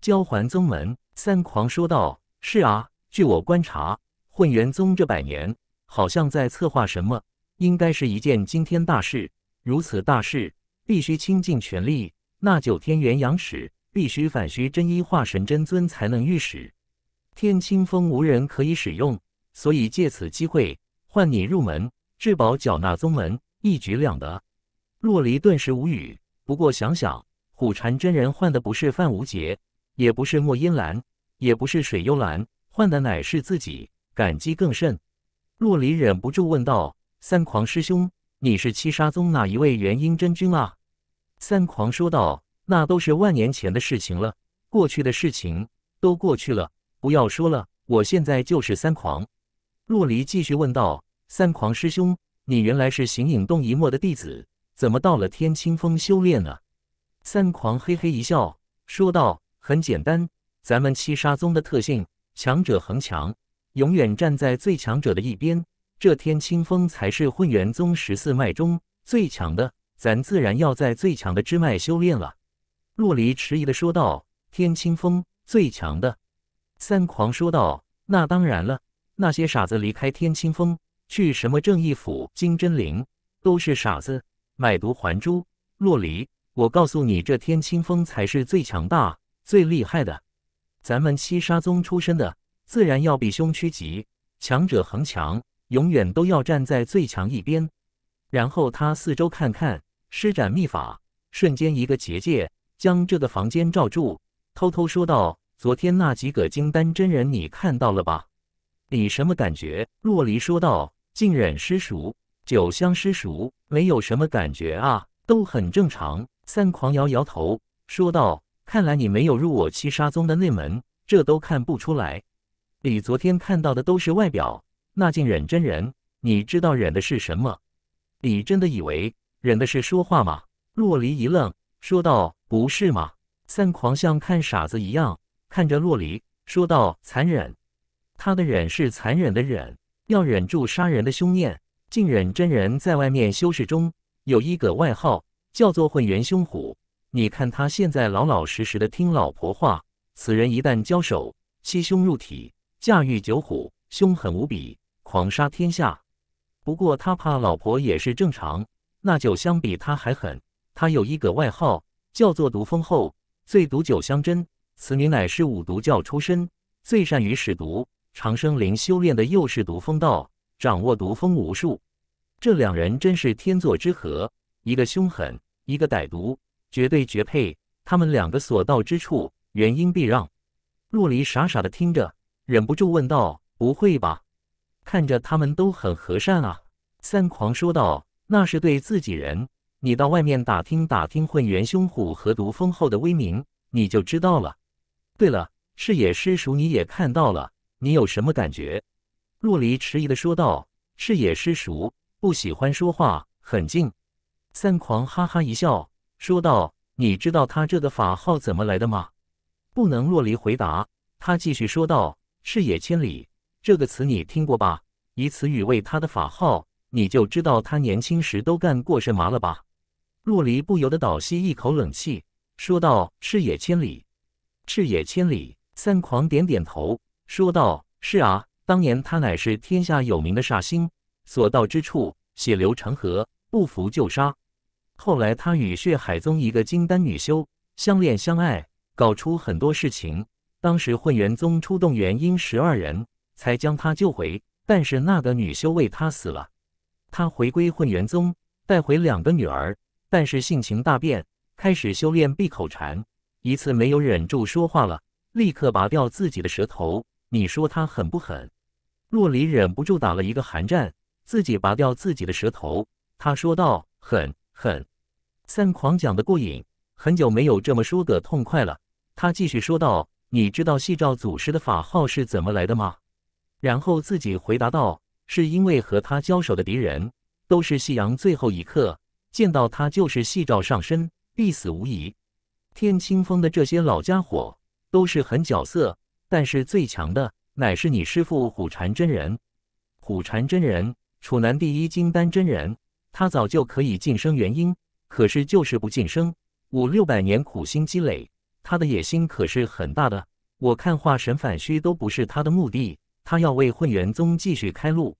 交还宗门？”三狂说道：“是啊，据我观察，混元宗这百年好像在策划什么，应该是一件惊天大事。如此大事，必须倾尽全力。那九天元阳使必须反虚真一化神真尊才能御使。”天青峰无人可以使用，所以借此机会换你入门至宝，缴纳宗门，一举两得。洛离顿时无语，不过想想虎禅真人换的不是范无杰，也不是莫音兰，也不是水幽兰，换的乃是自己，感激更甚。洛离忍不住问道：“三狂师兄，你是七杀宗哪一位元婴真君啊？”三狂说道：“那都是万年前的事情了，过去的事情都过去了。”不要说了，我现在就是三狂。洛离继续问道：“三狂师兄，你原来是形影洞一脉的弟子，怎么到了天清峰修炼呢？”三狂嘿嘿一笑，说道：“很简单，咱们七杀宗的特性，强者恒强，永远站在最强者的一边。这天清风才是混元宗十四脉中最强的，咱自然要在最强的支脉修炼了。”洛离迟疑的说道：“天清风最强的。”三狂说道：“那当然了，那些傻子离开天青峰，去什么正义府、金针灵，都是傻子。买毒还珠，洛离，我告诉你，这天青峰才是最强大、最厉害的。咱们七杀宗出身的，自然要比凶趋吉，强者恒强，永远都要站在最强一边。”然后他四周看看，施展秘法，瞬间一个结界将这个房间罩住，偷偷说道。昨天那几个金丹真人，你看到了吧？你什么感觉？洛离说道：“竟忍失熟，酒香失熟，没有什么感觉啊，都很正常。”三狂摇摇头说道：“看来你没有入我七杀宗的内门，这都看不出来。你昨天看到的都是外表。那竟忍真人，你知道忍的是什么？你真的以为忍的是说话吗？”洛离一愣，说道：“不是吗？”三狂像看傻子一样。看着洛璃说道：“残忍，他的忍是残忍的忍，要忍住杀人的凶念。竟忍真人在外面修士中有一个外号叫做混元凶虎，你看他现在老老实实的听老婆话。此人一旦交手，欺凶入体，驾驭九虎，凶狠无比，狂杀天下。不过他怕老婆也是正常。那九香比他还狠，他有一个外号叫做毒蜂后，最毒九香针。”此女乃是五毒教出身，最善于使毒；长生灵修炼的又是毒风道，掌握毒风无数。这两人真是天作之合，一个凶狠，一个歹毒，绝对绝配。他们两个所到之处，原因必让。若离傻傻的听着，忍不住问道：“不会吧？看着他们都很和善啊。”三狂说道：“那是对自己人。你到外面打听打听，混元凶虎和毒风后的威名，你就知道了。”对了，赤野师叔，你也看到了，你有什么感觉？洛离迟疑的说道：“赤野师叔不喜欢说话，很静。”三狂哈哈一笑，说道：“你知道他这个法号怎么来的吗？”不能，洛离回答。他继续说道：“赤野千里这个词你听过吧？以此语为他的法号，你就知道他年轻时都干过什么了吧？”洛离不由得倒吸一口冷气，说道：“赤野千里。”视野千里，三狂点点头，说道：“是啊，当年他乃是天下有名的煞星，所到之处血流成河，不服就杀。后来他与血海宗一个金丹女修相恋相爱，搞出很多事情。当时混元宗出动元婴十二人，才将他救回。但是那个女修为他死了，他回归混元宗，带回两个女儿，但是性情大变，开始修炼闭口禅。”一次没有忍住说话了，立刻拔掉自己的舌头。你说他狠不狠？洛璃忍不住打了一个寒战，自己拔掉自己的舌头。他说道：“狠狠。”三狂讲得过瘾，很久没有这么说个痛快了。他继续说道：“你知道细照祖师的法号是怎么来的吗？”然后自己回答道：“是因为和他交手的敌人，都是夕阳最后一刻见到他就是细照上身，必死无疑。”天青峰的这些老家伙都是狠角色，但是最强的乃是你师傅虎禅真人。虎禅真人，楚南第一金丹真人，他早就可以晋升元婴，可是就是不晋升。五六百年苦心积累，他的野心可是很大的。我看化神反虚都不是他的目的，他要为混元宗继续开路。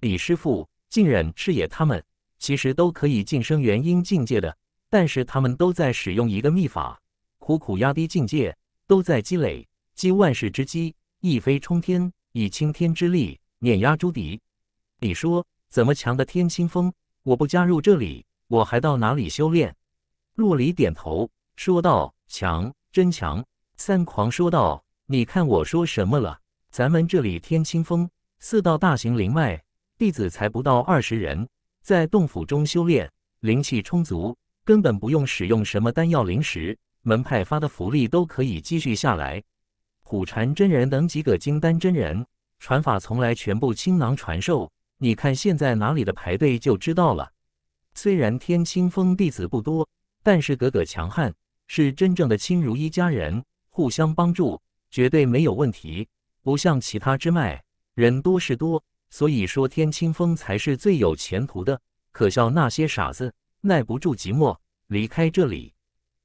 李师傅、靖忍、赤野他们其实都可以晋升元婴境界的。但是他们都在使用一个秘法，苦苦压低境界，都在积累积万世之机，一飞冲天，以青天之力碾压朱迪。你说怎么强的天青风？我不加入这里，我还到哪里修炼？洛离点头说道：“强，真强。”三狂说道：“你看我说什么了？咱们这里天青峰四道大型灵脉，弟子才不到二十人，在洞府中修炼，灵气充足。”根本不用使用什么丹药灵石，门派发的福利都可以继续下来。虎禅真人等几个金丹真人传法，从来全部倾囊传授。你看现在哪里的排队就知道了。虽然天清峰弟子不多，但是个个强悍，是真正的亲如一家人，互相帮助，绝对没有问题。不像其他支脉，人多事多，所以说天清峰才是最有前途的。可笑那些傻子。耐不住寂寞，离开这里。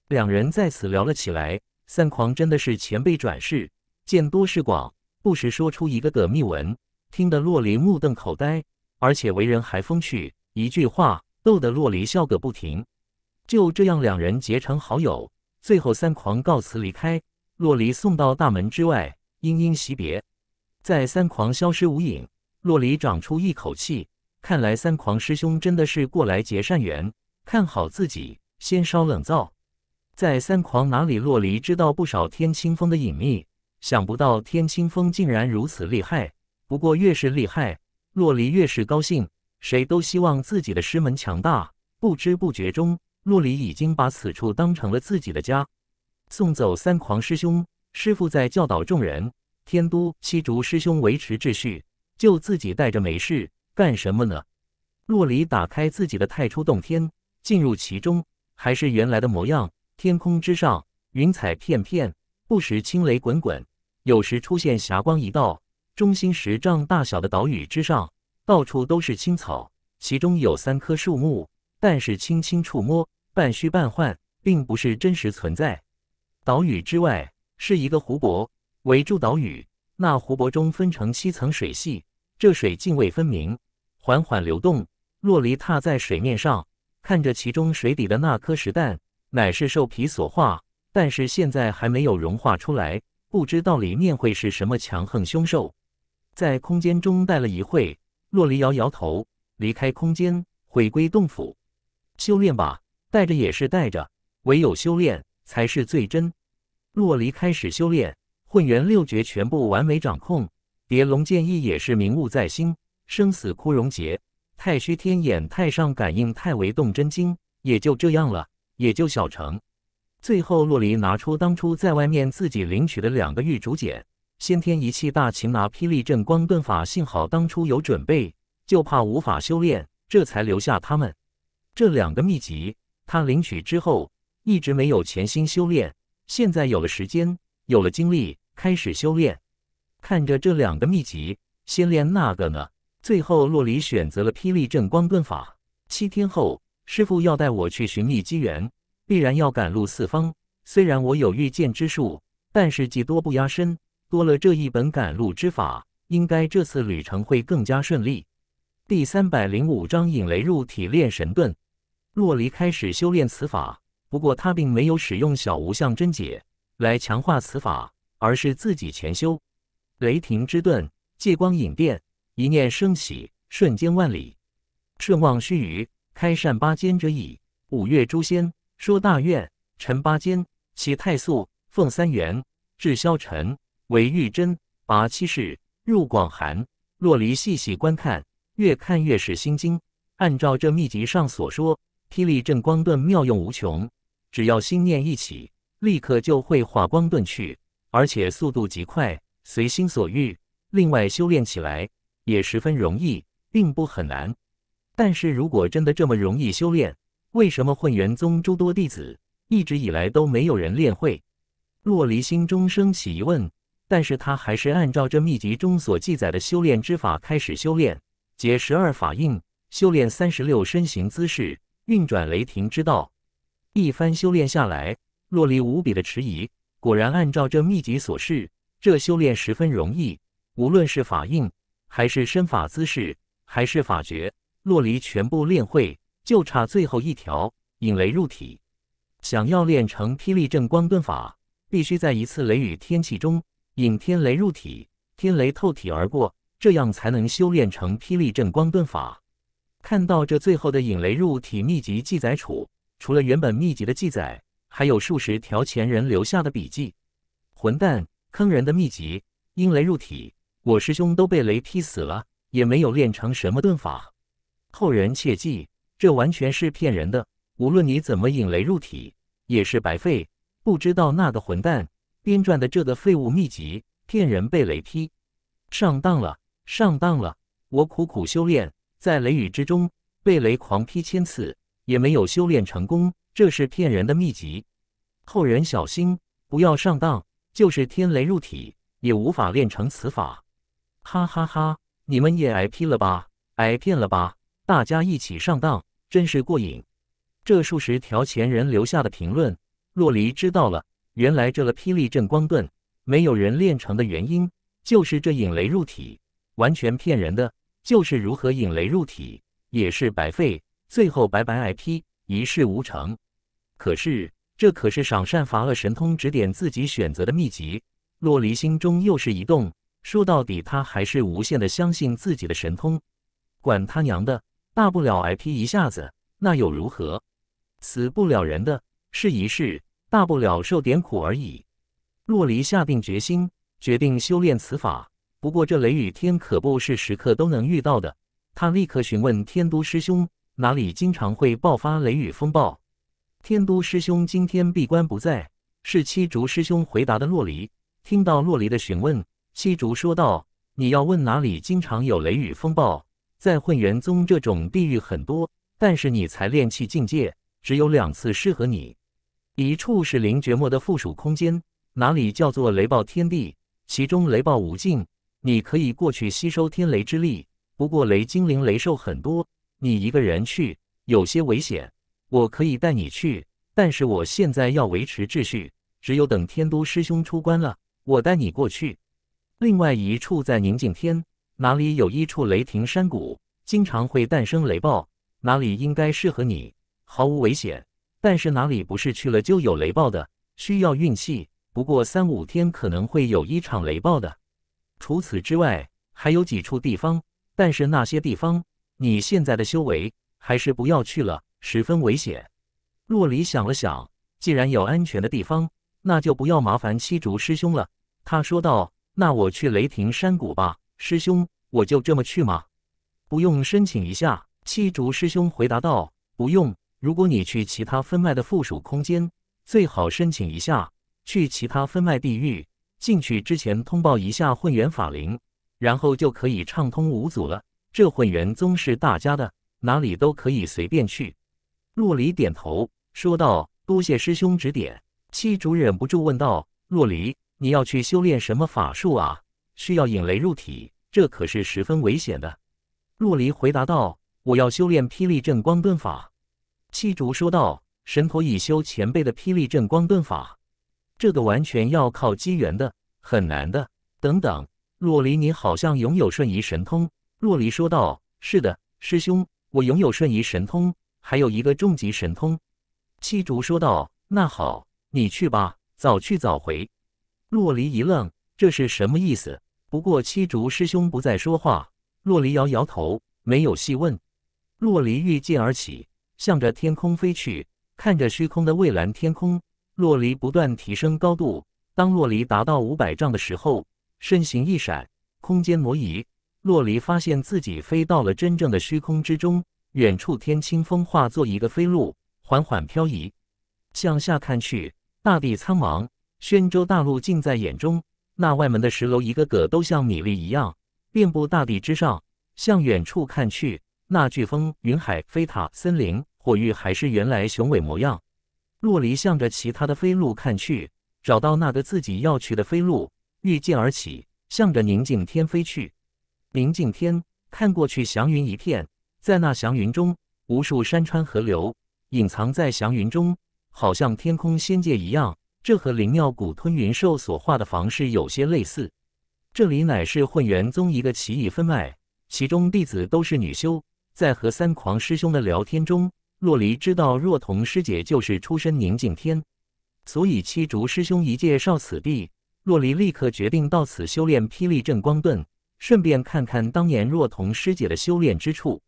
两人在此聊了起来。三狂真的是前辈转世，见多识广，不时说出一个个秘闻，听得洛离目瞪口呆，而且为人还风趣，一句话逗得洛离笑个不停。就这样，两人结成好友。最后，三狂告辞离开，洛离送到大门之外，殷殷惜别。在三狂消失无影，洛离长出一口气。看来，三狂师兄真的是过来结善缘。看好自己，先烧冷灶。在三狂哪里，洛离知道不少天青峰的隐秘。想不到天青峰竟然如此厉害。不过越是厉害，洛离越是高兴。谁都希望自己的师门强大。不知不觉中，洛离已经把此处当成了自己的家。送走三狂师兄，师傅在教导众人。天都七竹师兄维持秩序，就自己带着没事干什么呢？洛离打开自己的太初洞天。进入其中，还是原来的模样。天空之上，云彩片片，不时青雷滚滚，有时出现霞光一道。中心十丈大小的岛屿之上，到处都是青草，其中有三棵树木，但是轻轻触摸，半虚半幻，并不是真实存在。岛屿之外是一个湖泊，围住岛屿。那湖泊中分成七层水系，这水泾渭分明，缓缓流动。若离踏在水面上。看着其中水底的那颗石蛋，乃是兽皮所化，但是现在还没有融化出来，不知道里面会是什么强横凶兽。在空间中待了一会，洛离摇摇头，离开空间，回归洞府，修炼吧，带着也是带着，唯有修炼才是最真。洛离开始修炼，混元六绝全部完美掌控，叠龙剑意也是明悟在心，生死枯荣劫。太虚天眼、太上感应、太为动真经，也就这样了，也就小成。最后，洛璃拿出当初在外面自己领取的两个玉竹简，先天一气大擒拿、霹雳阵、光遁法。幸好当初有准备，就怕无法修炼，这才留下他们这两个秘籍。他领取之后，一直没有潜心修炼，现在有了时间，有了精力，开始修炼。看着这两个秘籍，先练那个呢？最后，洛黎选择了霹雳震光遁法。七天后，师傅要带我去寻觅机缘，必然要赶路四方。虽然我有御剑之术，但是技多不压身，多了这一本赶路之法，应该这次旅程会更加顺利。第三百零五章引雷入体炼神盾。洛离开始修炼此法，不过他并没有使用小无相真解来强化此法，而是自己潜修雷霆之盾，借光引电。一念生起，瞬间万里；瞬望须臾，开善八间者矣。五岳诸仙说大愿，陈八间，其太素，奉三元，至消尘，为玉真，拔七世，入广寒。若离细细观看，越看越是心惊。按照这秘籍上所说，霹雳震光盾妙用无穷，只要心念一起，立刻就会化光盾去，而且速度极快，随心所欲。另外修炼起来。也十分容易，并不很难。但是，如果真的这么容易修炼，为什么混元宗诸多弟子一直以来都没有人练会？洛离心中升起疑问，但是他还是按照这秘籍中所记载的修炼之法开始修炼，结十二法印，修炼三十六身形姿势，运转雷霆之道。一番修炼下来，洛离无比的迟疑。果然，按照这秘籍所示，这修炼十分容易，无论是法印。还是身法姿势，还是法诀，洛离全部练会，就差最后一条引雷入体。想要练成霹雳震光遁法，必须在一次雷雨天气中引天雷入体，天雷透体而过，这样才能修炼成霹雳震光遁法。看到这最后的引雷入体秘籍记载处，除了原本秘籍的记载，还有数十条前人留下的笔记。混蛋，坑人的秘籍，阴雷入体。我师兄都被雷劈死了，也没有练成什么遁法。后人切记，这完全是骗人的。无论你怎么引雷入体，也是白费。不知道那个混蛋编撰的这个废物秘籍，骗人被雷劈，上当了，上当了！我苦苦修炼，在雷雨之中被雷狂劈千次，也没有修炼成功。这是骗人的秘籍，后人小心，不要上当。就是天雷入体，也无法练成此法。哈哈哈，你们也挨批了吧，挨骗了吧？大家一起上当，真是过瘾。这数十条前人留下的评论，洛离知道了，原来这个霹雳震光盾没有人练成的原因，就是这引雷入体，完全骗人的。就是如何引雷入体，也是白费，最后白白挨批，一事无成。可是这可是赏善罚恶神通指点自己选择的秘籍，洛离心中又是一动。说到底，他还是无限的相信自己的神通，管他娘的，大不了挨批一下子，那又如何？死不了人的，试一试，大不了受点苦而已。洛离下定决心，决定修炼此法。不过这雷雨天可不是时刻都能遇到的。他立刻询问天都师兄，哪里经常会爆发雷雨风暴？天都师兄今天闭关不在，是七竹师兄回答的。洛离听到洛离的询问。西竹说道：“你要问哪里经常有雷雨风暴，在混元宗这种地域很多。但是你才炼气境界，只有两次适合你。一处是灵觉末的附属空间，哪里叫做雷暴天地，其中雷暴无尽，你可以过去吸收天雷之力。不过雷精灵、雷兽很多，你一个人去有些危险。我可以带你去，但是我现在要维持秩序，只有等天都师兄出关了，我带你过去。”另外一处在宁静天，哪里有一处雷霆山谷，经常会诞生雷暴，哪里应该适合你，毫无危险。但是哪里不是去了就有雷暴的，需要运气。不过三五天可能会有一场雷暴的。除此之外还有几处地方，但是那些地方你现在的修为还是不要去了，十分危险。洛离想了想，既然有安全的地方，那就不要麻烦七竹师兄了。他说道。那我去雷霆山谷吧，师兄，我就这么去吗？不用申请一下。七竹师兄回答道：“不用，如果你去其他分脉的附属空间，最好申请一下。去其他分脉地域，进去之前通报一下混元法灵，然后就可以畅通无阻了。这混元宗是大家的，哪里都可以随便去。”洛离点头说道：“多谢师兄指点。”七竹忍不住问道：“洛离。”你要去修炼什么法术啊？需要引雷入体，这可是十分危险的。若离回答道：“我要修炼霹雳震光遁法。”七竹说道：“神婆已修前辈的霹雳震光遁法，这个完全要靠机缘的，很难的。”等等，若离，你好像拥有瞬移神通。若离说道：“是的，师兄，我拥有瞬移神通，还有一个重疾神通。”七竹说道：“那好，你去吧，早去早回。”洛离一愣，这是什么意思？不过七竹师兄不再说话，洛离摇摇头，没有细问。洛离御剑而起，向着天空飞去，看着虚空的蔚蓝天空，洛离不断提升高度。当洛离达到五百丈的时候，身形一闪，空间挪移，洛离发现自己飞到了真正的虚空之中。远处天青风化作一个飞鹭，缓缓飘移。向下看去，大地苍茫。宣州大陆尽在眼中，那外门的石楼一个个都像米粒一样，遍布大地之上。向远处看去，那飓风、云海、飞塔、森林、火域还是原来雄伟模样。洛离向着其他的飞路看去，找到那个自己要去的飞路，御剑而起，向着宁静天飞去。宁静天看过去，祥云一片，在那祥云中，无数山川河流隐藏在祥云中，好像天空仙界一样。这和灵妙谷吞云兽所画的房事有些类似。这里乃是混元宗一个奇异分脉，其中弟子都是女修。在和三狂师兄的聊天中，洛离知道若彤师姐就是出身宁静天，所以七竹师兄一介绍此地，若离立刻决定到此修炼霹雳震光盾，顺便看看当年若彤师姐的修炼之处。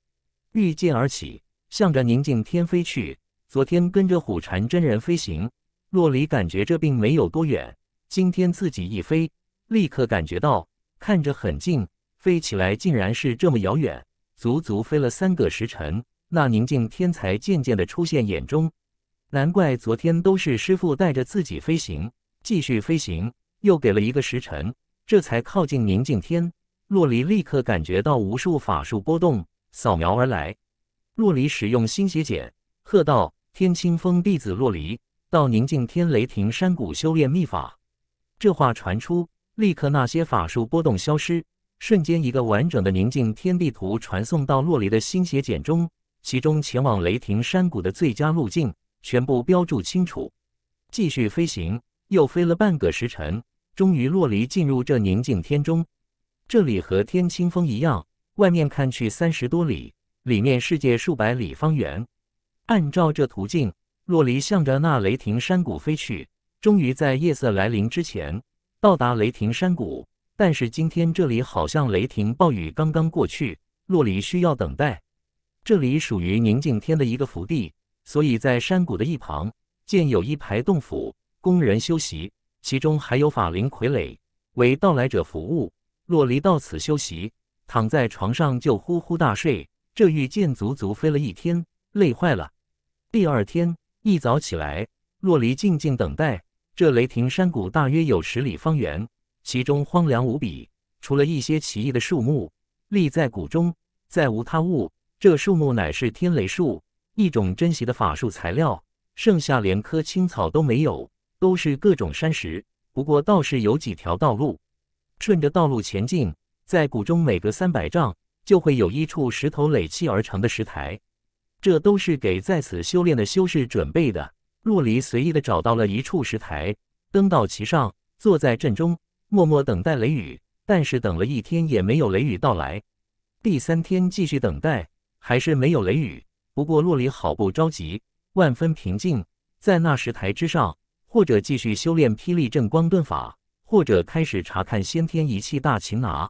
御剑而起，向着宁静天飞去。昨天跟着虎禅真人飞行。洛离感觉这并没有多远，今天自己一飞，立刻感觉到看着很近，飞起来竟然是这么遥远，足足飞了三个时辰，那宁静天才渐渐的出现眼中。难怪昨天都是师傅带着自己飞行，继续飞行，又给了一个时辰，这才靠近宁静天。洛离立刻感觉到无数法术波动扫描而来，洛离使用心血简，喝道：“天青峰弟子洛离。”到宁静天雷霆山谷修炼秘法，这话传出，立刻那些法术波动消失。瞬间，一个完整的宁静天地图传送到洛离的新血茧中，其中前往雷霆山谷的最佳路径全部标注清楚。继续飞行，又飞了半个时辰，终于洛离进入这宁静天中。这里和天清风一样，外面看去三十多里，里面世界数百里方圆。按照这途径。洛离向着那雷霆山谷飞去，终于在夜色来临之前到达雷霆山谷。但是今天这里好像雷霆暴雨刚刚过去，洛离需要等待。这里属于宁静天的一个福地，所以在山谷的一旁建有一排洞府，供人休息，其中还有法灵傀儡为到来者服务。洛离到此休息，躺在床上就呼呼大睡。这御剑足足飞了一天，累坏了。第二天。一早起来，洛离静静等待。这雷霆山谷大约有十里方圆，其中荒凉无比，除了一些奇异的树木立在谷中，再无他物。这树木乃是天雷树，一种珍稀的法术材料。剩下连棵青草都没有，都是各种山石。不过倒是有几条道路，顺着道路前进，在谷中每隔三百丈，就会有一处石头垒砌而成的石台。这都是给在此修炼的修士准备的。洛离随意的找到了一处石台，登到其上，坐在阵中，默默等待雷雨。但是等了一天也没有雷雨到来。第三天继续等待，还是没有雷雨。不过洛离好不着急，万分平静，在那石台之上，或者继续修炼霹雳阵光遁法，或者开始查看先天遗器大擒拿。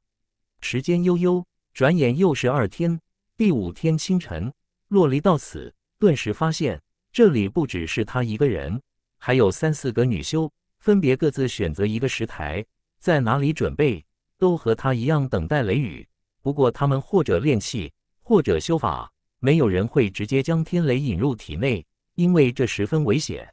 时间悠悠，转眼又是二天。第五天清晨。洛离到此，顿时发现这里不只是他一个人，还有三四个女修，分别各自选择一个石台，在哪里准备都和他一样等待雷雨。不过他们或者练气，或者修法，没有人会直接将天雷引入体内，因为这十分危险。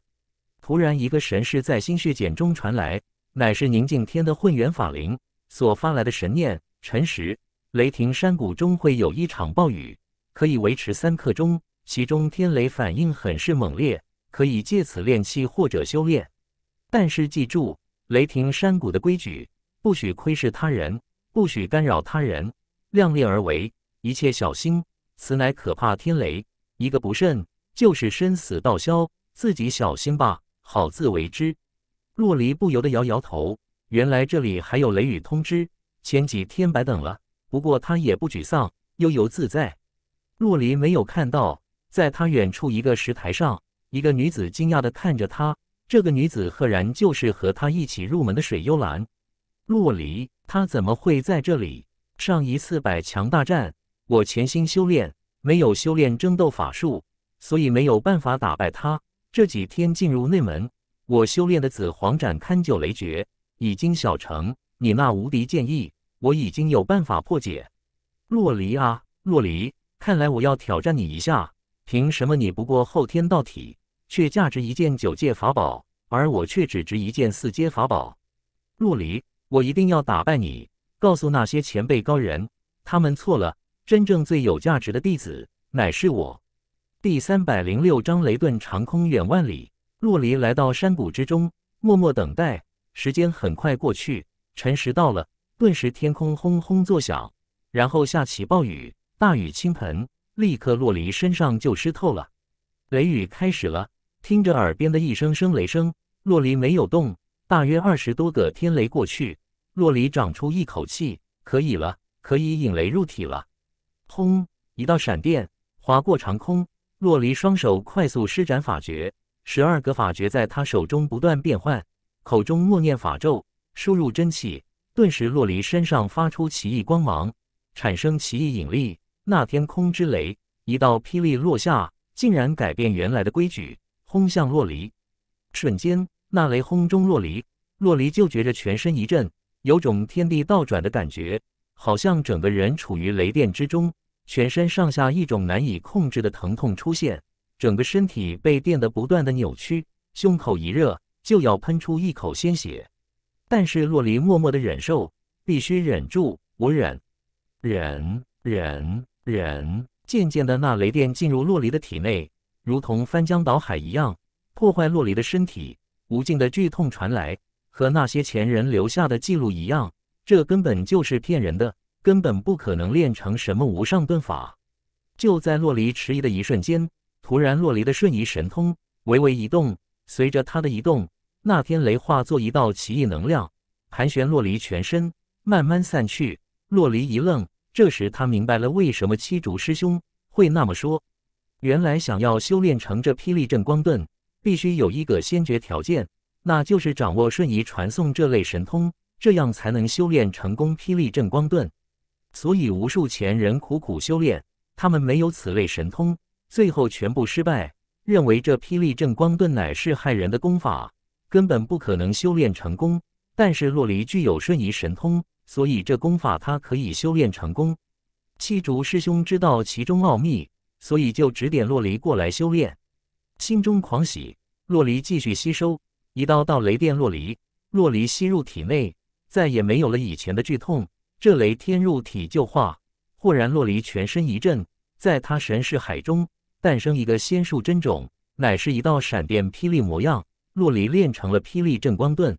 突然，一个神识在心血茧中传来，乃是宁静天的混元法灵所发来的神念：“辰时，雷霆山谷中会有一场暴雨。”可以维持三刻钟，其中天雷反应很是猛烈，可以借此练气或者修炼。但是记住，雷霆山谷的规矩，不许窥视他人，不许干扰他人，量力而为，一切小心。此乃可怕天雷，一个不慎就是生死道消，自己小心吧，好自为之。洛离不由得摇摇头，原来这里还有雷雨通知，前几天白等了。不过他也不沮丧，悠游自在。洛离没有看到，在他远处一个石台上，一个女子惊讶的看着他。这个女子赫然就是和他一起入门的水幽兰。洛离，他怎么会在这里？上一次百强大战，我潜心修炼，没有修炼争斗法术，所以没有办法打败他。这几天进入内门，我修炼的紫黄斩堪九雷诀已经小成，你那无敌剑意，我已经有办法破解。洛离啊，洛离！看来我要挑战你一下。凭什么你不过后天道体，却价值一件九界法宝，而我却只值一件四阶法宝？洛离，我一定要打败你，告诉那些前辈高人，他们错了。真正最有价值的弟子，乃是我。第三百零六章：雷遁长空远万里。洛离来到山谷之中，默默等待。时间很快过去，辰时到了，顿时天空轰轰作响，然后下起暴雨。大雨倾盆，立刻洛离身上就湿透了。雷雨开始了，听着耳边的一声声雷声，洛离没有动。大约二十多个天雷过去，洛离长出一口气，可以了，可以引雷入体了。轰！一道闪电划过长空，洛离双手快速施展法诀，十二个法诀在他手中不断变换，口中默念法咒，输入真气，顿时洛离身上发出奇异光芒，产生奇异引力。那天空之雷，一道霹雳落下，竟然改变原来的规矩，轰向洛离。瞬间，那雷轰中洛离，洛离就觉着全身一震，有种天地倒转的感觉，好像整个人处于雷电之中，全身上下一种难以控制的疼痛出现，整个身体被电得不断的扭曲，胸口一热，就要喷出一口鲜血，但是洛离默默的忍受，必须忍住，我忍，忍忍。忍，渐渐的，那雷电进入洛黎的体内，如同翻江倒海一样，破坏洛黎的身体。无尽的剧痛传来，和那些前人留下的记录一样，这根本就是骗人的，根本不可能练成什么无上遁法。就在洛黎迟疑的一瞬间，突然，洛黎的瞬移神通微微一动，随着他的移动，那天雷化作一道奇异能量，盘旋洛黎全身，慢慢散去。洛黎一愣。这时，他明白了为什么七竹师兄会那么说。原来，想要修炼成这霹雳震光盾，必须有一个先决条件，那就是掌握瞬移传送这类神通，这样才能修炼成功霹雳震光盾。所以，无数前人苦苦修炼，他们没有此类神通，最后全部失败，认为这霹雳震光盾乃是害人的功法，根本不可能修炼成功。但是，洛离具有瞬移神通。所以这功法他可以修炼成功，气竹师兄知道其中奥秘，所以就指点洛离过来修炼。心中狂喜，洛离继续吸收一道道雷电。洛离，洛离吸入体内，再也没有了以前的剧痛。这雷天入体就化。豁然，洛离全身一震，在他神识海中诞生一个仙术真种，乃是一道闪电霹雳模样。洛离练成了霹雳震光盾。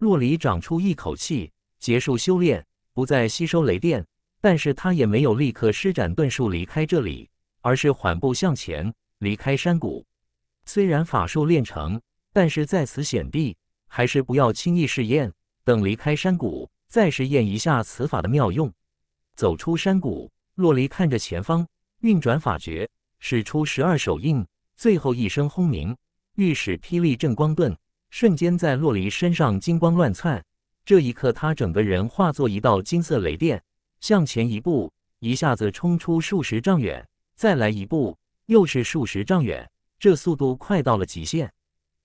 洛离长出一口气。结束修炼，不再吸收雷电，但是他也没有立刻施展遁术离开这里，而是缓步向前离开山谷。虽然法术练成，但是在此险地，还是不要轻易试验。等离开山谷，再试验一下此法的妙用。走出山谷，洛离看着前方，运转法诀，使出十二手印，最后一声轰鸣，御史霹雳震光盾，瞬间在洛离身上金光乱窜。这一刻，他整个人化作一道金色雷电，向前一步，一下子冲出数十丈远；再来一步，又是数十丈远。这速度快到了极限，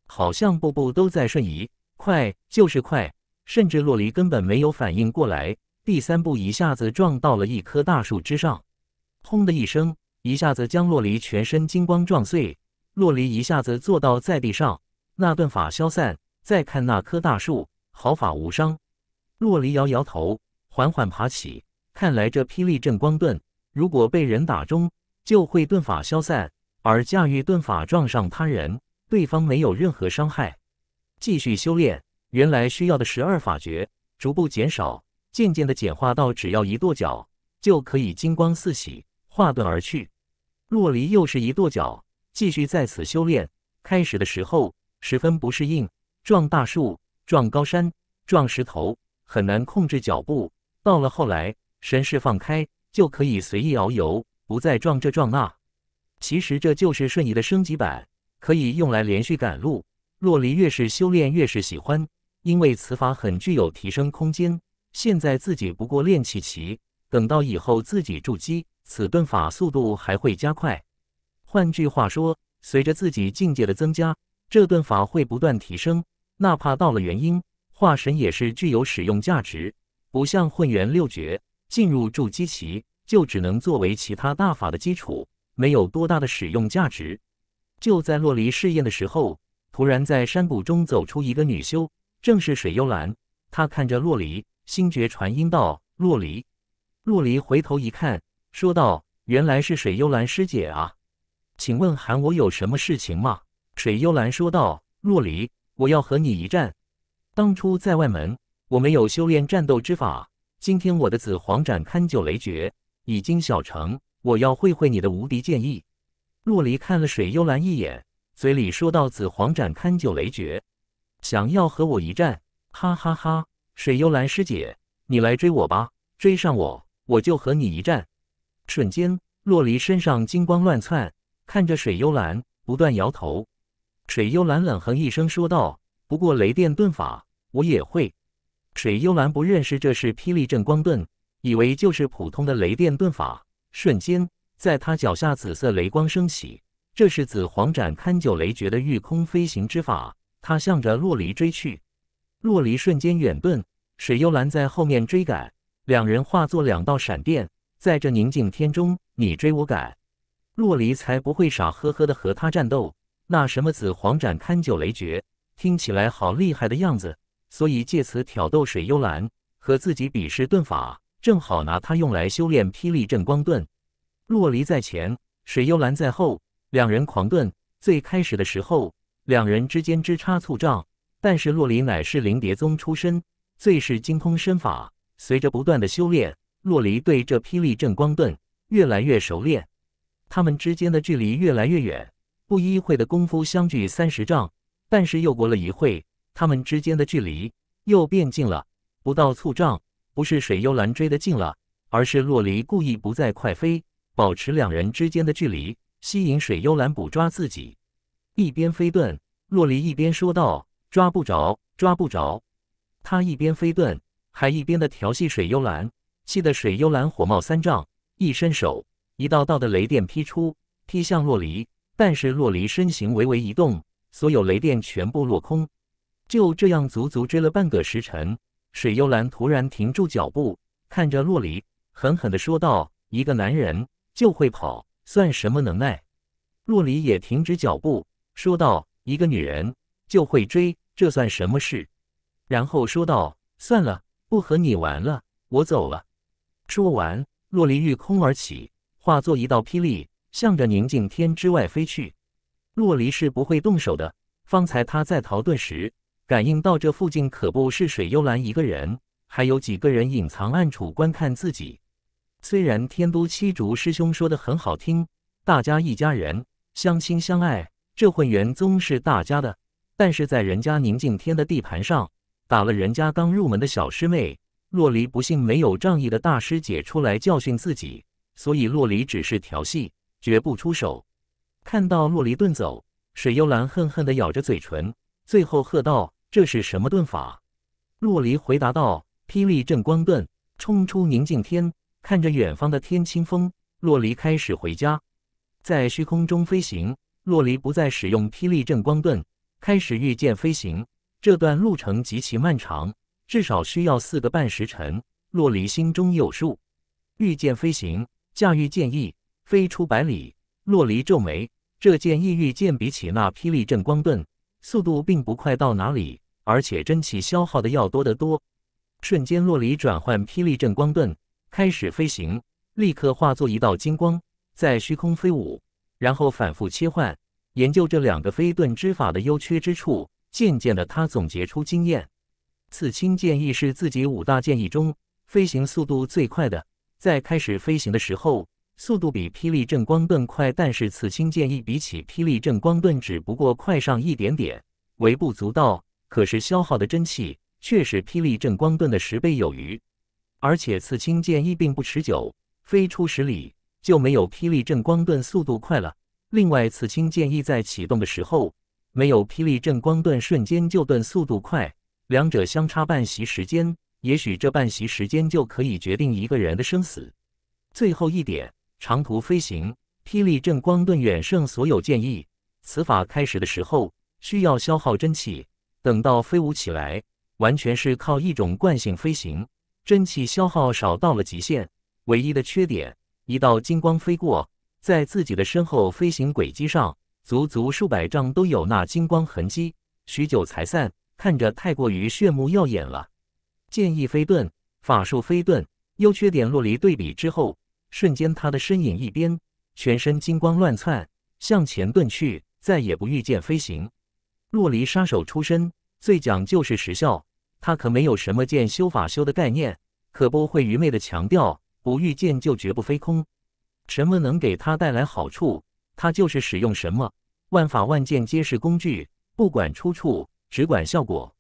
好像步步都在瞬移。快就是快，甚至洛璃根本没有反应过来。第三步，一下子撞到了一棵大树之上，轰的一声，一下子将洛璃全身金光撞碎。洛璃一下子坐倒在地上，那顿法消散。再看那棵大树。毫发无伤，洛离摇摇头，缓缓爬起。看来这霹雳震光盾，如果被人打中，就会盾法消散；而驾驭盾法撞上他人，对方没有任何伤害。继续修炼，原来需要的十二法诀逐步减少，渐渐的简化到只要一跺脚就可以金光四起，化遁而去。洛离又是一跺脚，继续在此修炼。开始的时候十分不适应，撞大树。撞高山，撞石头，很难控制脚步。到了后来，神势放开，就可以随意遨游，不再撞这撞那。其实这就是瞬移的升级版，可以用来连续赶路。洛离越是修炼，越是喜欢，因为此法很具有提升空间。现在自己不过练气期，等到以后自己筑基，此遁法速度还会加快。换句话说，随着自己境界的增加，这遁法会不断提升。哪怕到了元婴化神，也是具有使用价值，不像混元六绝，进入筑基期就只能作为其他大法的基础，没有多大的使用价值。就在洛离试验的时候，突然在山谷中走出一个女修，正是水幽兰。她看着洛离，心觉传音道：“洛离。”洛离回头一看，说道：“原来是水幽兰师姐啊，请问喊我有什么事情吗？”水幽兰说道：“洛离。”我要和你一战。当初在外门，我没有修炼战斗之法。今天我的紫黄斩勘九雷诀已经小成，我要会会你的无敌剑意。洛离看了水幽兰一眼，嘴里说道：“紫黄斩勘九雷诀，想要和我一战？”哈哈哈！水幽兰师姐，你来追我吧，追上我，我就和你一战。瞬间，洛离身上金光乱窜，看着水幽兰，不断摇头。水幽兰冷哼一声说道：“不过雷电遁法我也会。”水幽兰不认识这是霹雳震光遁，以为就是普通的雷电遁法。瞬间，在他脚下紫色雷光升起，这是紫黄斩堪九雷诀的御空飞行之法。他向着洛离追去，洛离瞬间远遁。水幽兰在后面追赶，两人化作两道闪电，在这宁静天中你追我赶。洛离才不会傻呵呵的和他战斗。那什么紫黄斩堪九雷诀听起来好厉害的样子，所以借此挑逗水幽兰和自己比试盾法，正好拿它用来修炼霹雳震光盾。洛离在前，水幽兰在后，两人狂盾。最开始的时候，两人之间只差促障，但是洛离乃是灵蝶宗出身，最是精通身法。随着不断的修炼，洛离对这霹雳震光盾越来越熟练，他们之间的距离越来越远。不一会的功夫，相距三十丈，但是又过了一会，他们之间的距离又变近了，不到寸丈。不是水幽兰追得近了，而是洛离故意不再快飞，保持两人之间的距离，吸引水幽兰捕抓自己。一边飞遁，洛离一边说道：“抓不着，抓不着。”他一边飞遁，还一边的调戏水幽兰，气得水幽兰火冒三丈，一伸手，一道道的雷电劈出，劈向洛离。但是洛离身形微微一动，所有雷电全部落空。就这样足足追了半个时辰，水幽兰突然停住脚步，看着洛离，狠狠地说道：“一个男人就会跑，算什么能耐？”洛离也停止脚步，说道：“一个女人就会追，这算什么事？”然后说道：“算了，不和你玩了，我走了。”说完，洛离御空而起，化作一道霹雳。向着宁静天之外飞去，洛离是不会动手的。方才他在逃遁时，感应到这附近可不是水幽兰一个人，还有几个人隐藏暗处观看自己。虽然天都七竹师兄说的很好听，大家一家人，相亲相爱，这混元宗是大家的，但是在人家宁静天的地盘上打了人家刚入门的小师妹，洛离不信没有仗义的大师姐出来教训自己，所以洛离只是调戏。绝不出手。看到洛离遁走，水幽兰恨恨的咬着嘴唇，最后喝道：“这是什么遁法？”洛离回答道：“霹雳震光遁。”冲出宁静天，看着远方的天青风，洛离开始回家。在虚空中飞行，洛离不再使用霹雳震光遁，开始御剑飞行。这段路程极其漫长，至少需要四个半时辰。洛离心中有数，御剑飞行，驾驭剑意。飞出百里，洛离皱眉。这件异域剑比起那霹雳震光盾，速度并不快到哪里，而且真气消耗的要多得多。瞬间，洛离转换霹雳震光盾，开始飞行，立刻化作一道金光，在虚空飞舞，然后反复切换，研究这两个飞遁之法的优缺之处。渐渐的，他总结出经验。刺青剑意是自己五大剑意中飞行速度最快的，在开始飞行的时候。速度比霹雳震光盾快，但是刺青剑意比起霹雳震光盾只不过快上一点点，微不足道。可是消耗的真气却是霹雳震光盾的十倍有余，而且刺青剑意并不持久，飞出十里就没有霹雳震光盾速度快了。另外，刺青剑意在启动的时候没有霹雳震光盾瞬间就盾速度快，两者相差半息时间，也许这半息时间就可以决定一个人的生死。最后一点。长途飞行，霹雳阵光盾远胜所有剑意。此法开始的时候需要消耗真气，等到飞舞起来，完全是靠一种惯性飞行，真气消耗少到了极限。唯一的缺点，一道金光飞过，在自己的身后飞行轨迹上，足足数百丈都有那金光痕迹，许久才散，看着太过于炫目耀眼了。剑意飞盾，法术飞盾，优缺点落离对比之后。瞬间，他的身影一变，全身金光乱窜，向前遁去，再也不御剑飞行。洛离杀手出身，最讲究是时效，他可没有什么剑修法修的概念，可不会愚昧的强调不遇见就绝不飞空。什么能给他带来好处，他就是使用什么。万法万剑皆是工具，不管出处，只管效果。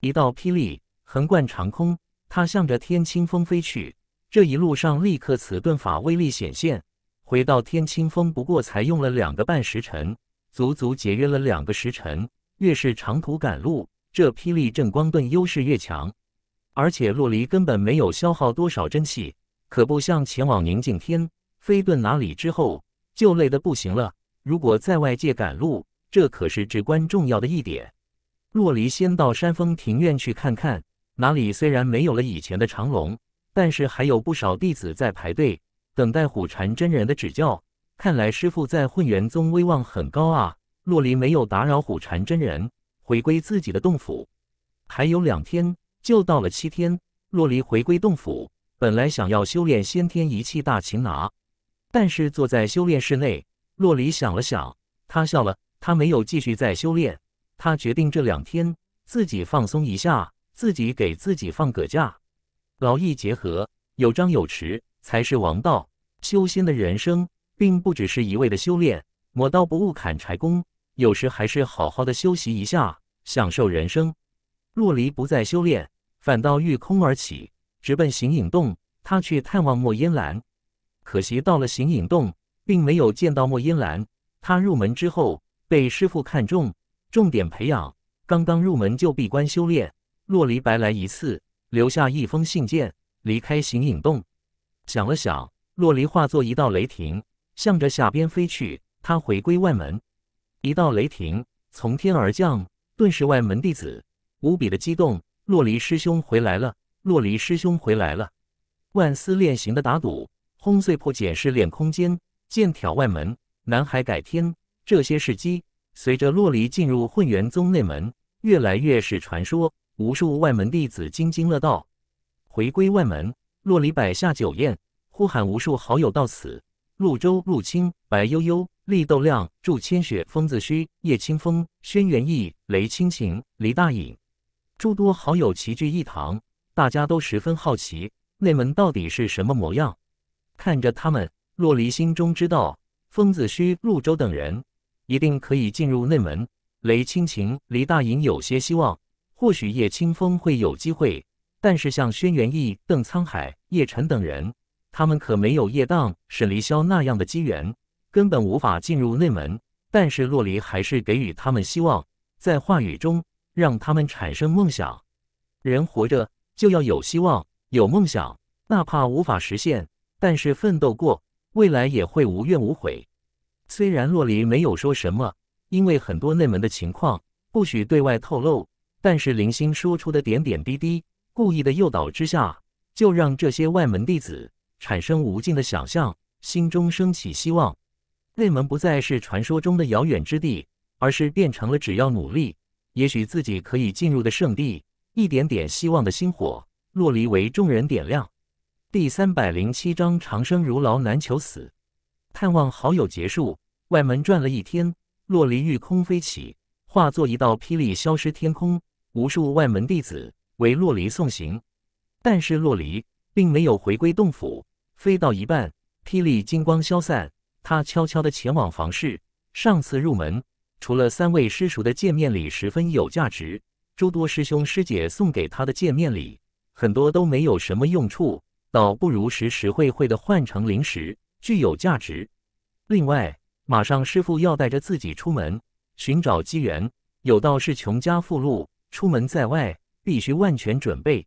一道霹雳横贯长空，他向着天青峰飞去。这一路上，立刻此遁法威力显现，回到天青峰，不过才用了两个半时辰，足足节约了两个时辰。越是长途赶路，这霹雳震光遁优势越强。而且洛离根本没有消耗多少真气，可不像前往宁静天飞遁哪里之后就累得不行了。如果在外界赶路，这可是至关重要的一点。洛离先到山峰庭院去看看，哪里虽然没有了以前的长龙。但是还有不少弟子在排队等待虎禅真人的指教，看来师傅在混元宗威望很高啊。洛离没有打扰虎禅真人，回归自己的洞府。还有两天就到了七天，洛离回归洞府。本来想要修炼先天一气大擒拿，但是坐在修炼室内，洛离想了想，他笑了，他没有继续再修炼。他决定这两天自己放松一下，自己给自己放个假。劳逸结合，有张有弛才是王道。修仙的人生并不只是一味的修炼，磨刀不误砍柴工，有时还是好好的休息一下，享受人生。若离不再修炼，反倒御空而起，直奔形影洞。他去探望莫烟兰，可惜到了形影洞，并没有见到莫烟兰。他入门之后被师父看中，重点培养，刚刚入门就闭关修炼，若离白来一次。留下一封信件，离开形影洞。想了想，洛离化作一道雷霆，向着下边飞去。他回归外门，一道雷霆从天而降，顿时外门弟子无比的激动。洛离师兄回来了！洛离师兄回来了！万丝练形的打赌，轰碎破茧试炼空间，剑挑外门。南海改天，这些事迹随着洛离进入混元宗内门，越来越是传说。无数外门弟子津津乐道。回归外门，洛离摆下酒宴，呼喊无数好友到此。陆州、陆青、白悠悠、厉豆亮、祝千雪、风子虚、叶清风、轩辕逸、雷清晴、李大隐，诸多好友齐聚一堂，大家都十分好奇内门到底是什么模样。看着他们，洛离心中知道，风子虚、陆州等人一定可以进入内门。雷清晴、李大隐有些希望。或许叶清风会有机会，但是像轩辕翼、邓沧海、叶辰等人，他们可没有叶荡、沈离霄那样的机缘，根本无法进入内门。但是洛璃还是给予他们希望，在话语中让他们产生梦想。人活着就要有希望，有梦想，哪怕无法实现，但是奋斗过，未来也会无怨无悔。虽然洛璃没有说什么，因为很多内门的情况不许对外透露。但是林星说出的点点滴滴，故意的诱导之下，就让这些外门弟子产生无尽的想象，心中升起希望。内门不再是传说中的遥远之地，而是变成了只要努力，也许自己可以进入的圣地。一点点希望的星火，洛离为众人点亮。第三百零七章：长生如劳难求死。探望好友结束，外门转了一天，洛离御空飞起，化作一道霹雳消失天空。无数外门弟子为洛离送行，但是洛离并没有回归洞府，飞到一半，霹雳金光消散。他悄悄的前往房室。上次入门，除了三位师叔的见面礼十分有价值，诸多师兄师姐送给他的见面礼，很多都没有什么用处，倒不如实实惠惠的换成灵石，具有价值。另外，马上师傅要带着自己出门寻找机缘，有道是穷家富路。出门在外，必须万全准备。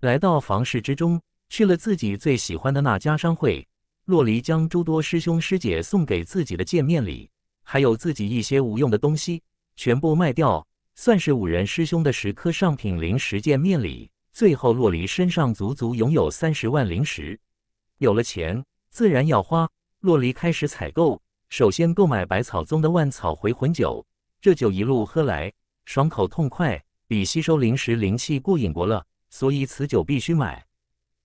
来到房市之中，去了自己最喜欢的那家商会。洛离将诸多师兄师姐送给自己的见面礼，还有自己一些无用的东西，全部卖掉，算是五人师兄的十颗上品灵石见面礼。最后，洛离身上足足拥有三十万灵石。有了钱，自然要花。洛离开始采购，首先购买百草宗的万草回魂酒，这酒一路喝来，爽口痛快。比吸收灵石灵气过瘾多了，所以此酒必须买。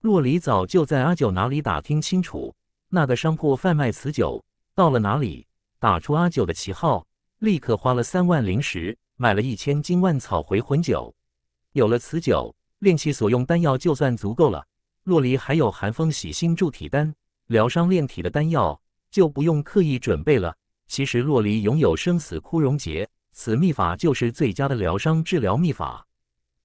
洛离早就在阿九哪里打听清楚，那个商铺贩卖此酒到了哪里，打出阿九的旗号，立刻花了三万灵石买了一千斤万草回魂酒。有了此酒，炼器所用丹药就算足够了。洛离还有寒风洗心铸体丹、疗伤炼体的丹药，就不用刻意准备了。其实洛离拥有生死枯荣劫。此秘法就是最佳的疗伤治疗秘法。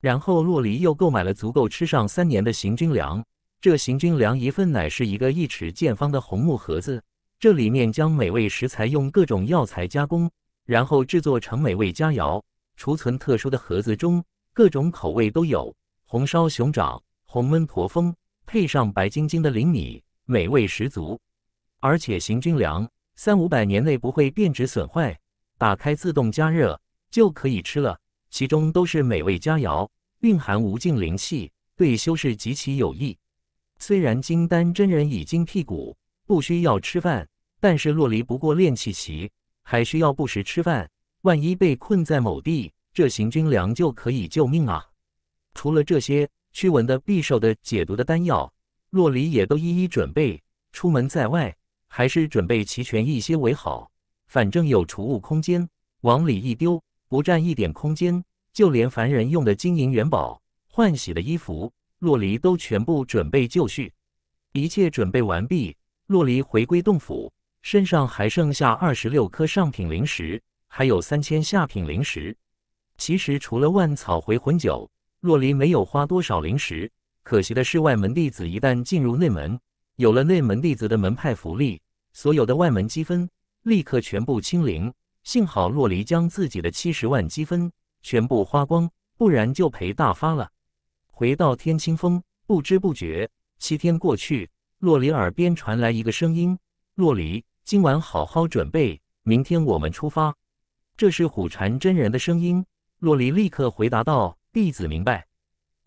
然后洛离又购买了足够吃上三年的行军粮。这行军粮一份乃是一个一尺见方的红木盒子，这里面将美味食材用各种药材加工，然后制作成美味佳肴，储存特殊的盒子中，各种口味都有。红烧熊掌、红焖驼峰，配上白晶晶的灵米，美味十足。而且行军粮三五百年内不会变质损坏。打开自动加热就可以吃了，其中都是美味佳肴，蕴含无尽灵气，对修士极其有益。虽然金丹真人已经辟谷，不需要吃饭，但是洛离不过练气期，还需要不时吃饭。万一被困在某地，这行军粮就可以救命啊！除了这些，驱蚊的、匕首的、解毒的丹药，洛离也都一一准备。出门在外，还是准备齐全一些为好。反正有储物空间，往里一丢，不占一点空间。就连凡人用的金银元宝、换洗的衣服，洛离都全部准备就绪。一切准备完毕，洛离回归洞府，身上还剩下二十六颗上品灵石，还有三千下品灵石。其实除了万草回魂酒，洛离没有花多少灵石。可惜的是，外门弟子一旦进入内门，有了内门弟子的门派福利，所有的外门积分。立刻全部清零，幸好洛离将自己的七十万积分全部花光，不然就赔大发了。回到天青峰，不知不觉七天过去，洛离耳边传来一个声音：“洛离，今晚好好准备，明天我们出发。”这是虎禅真人的声音。洛离立刻回答道：“弟子明白。”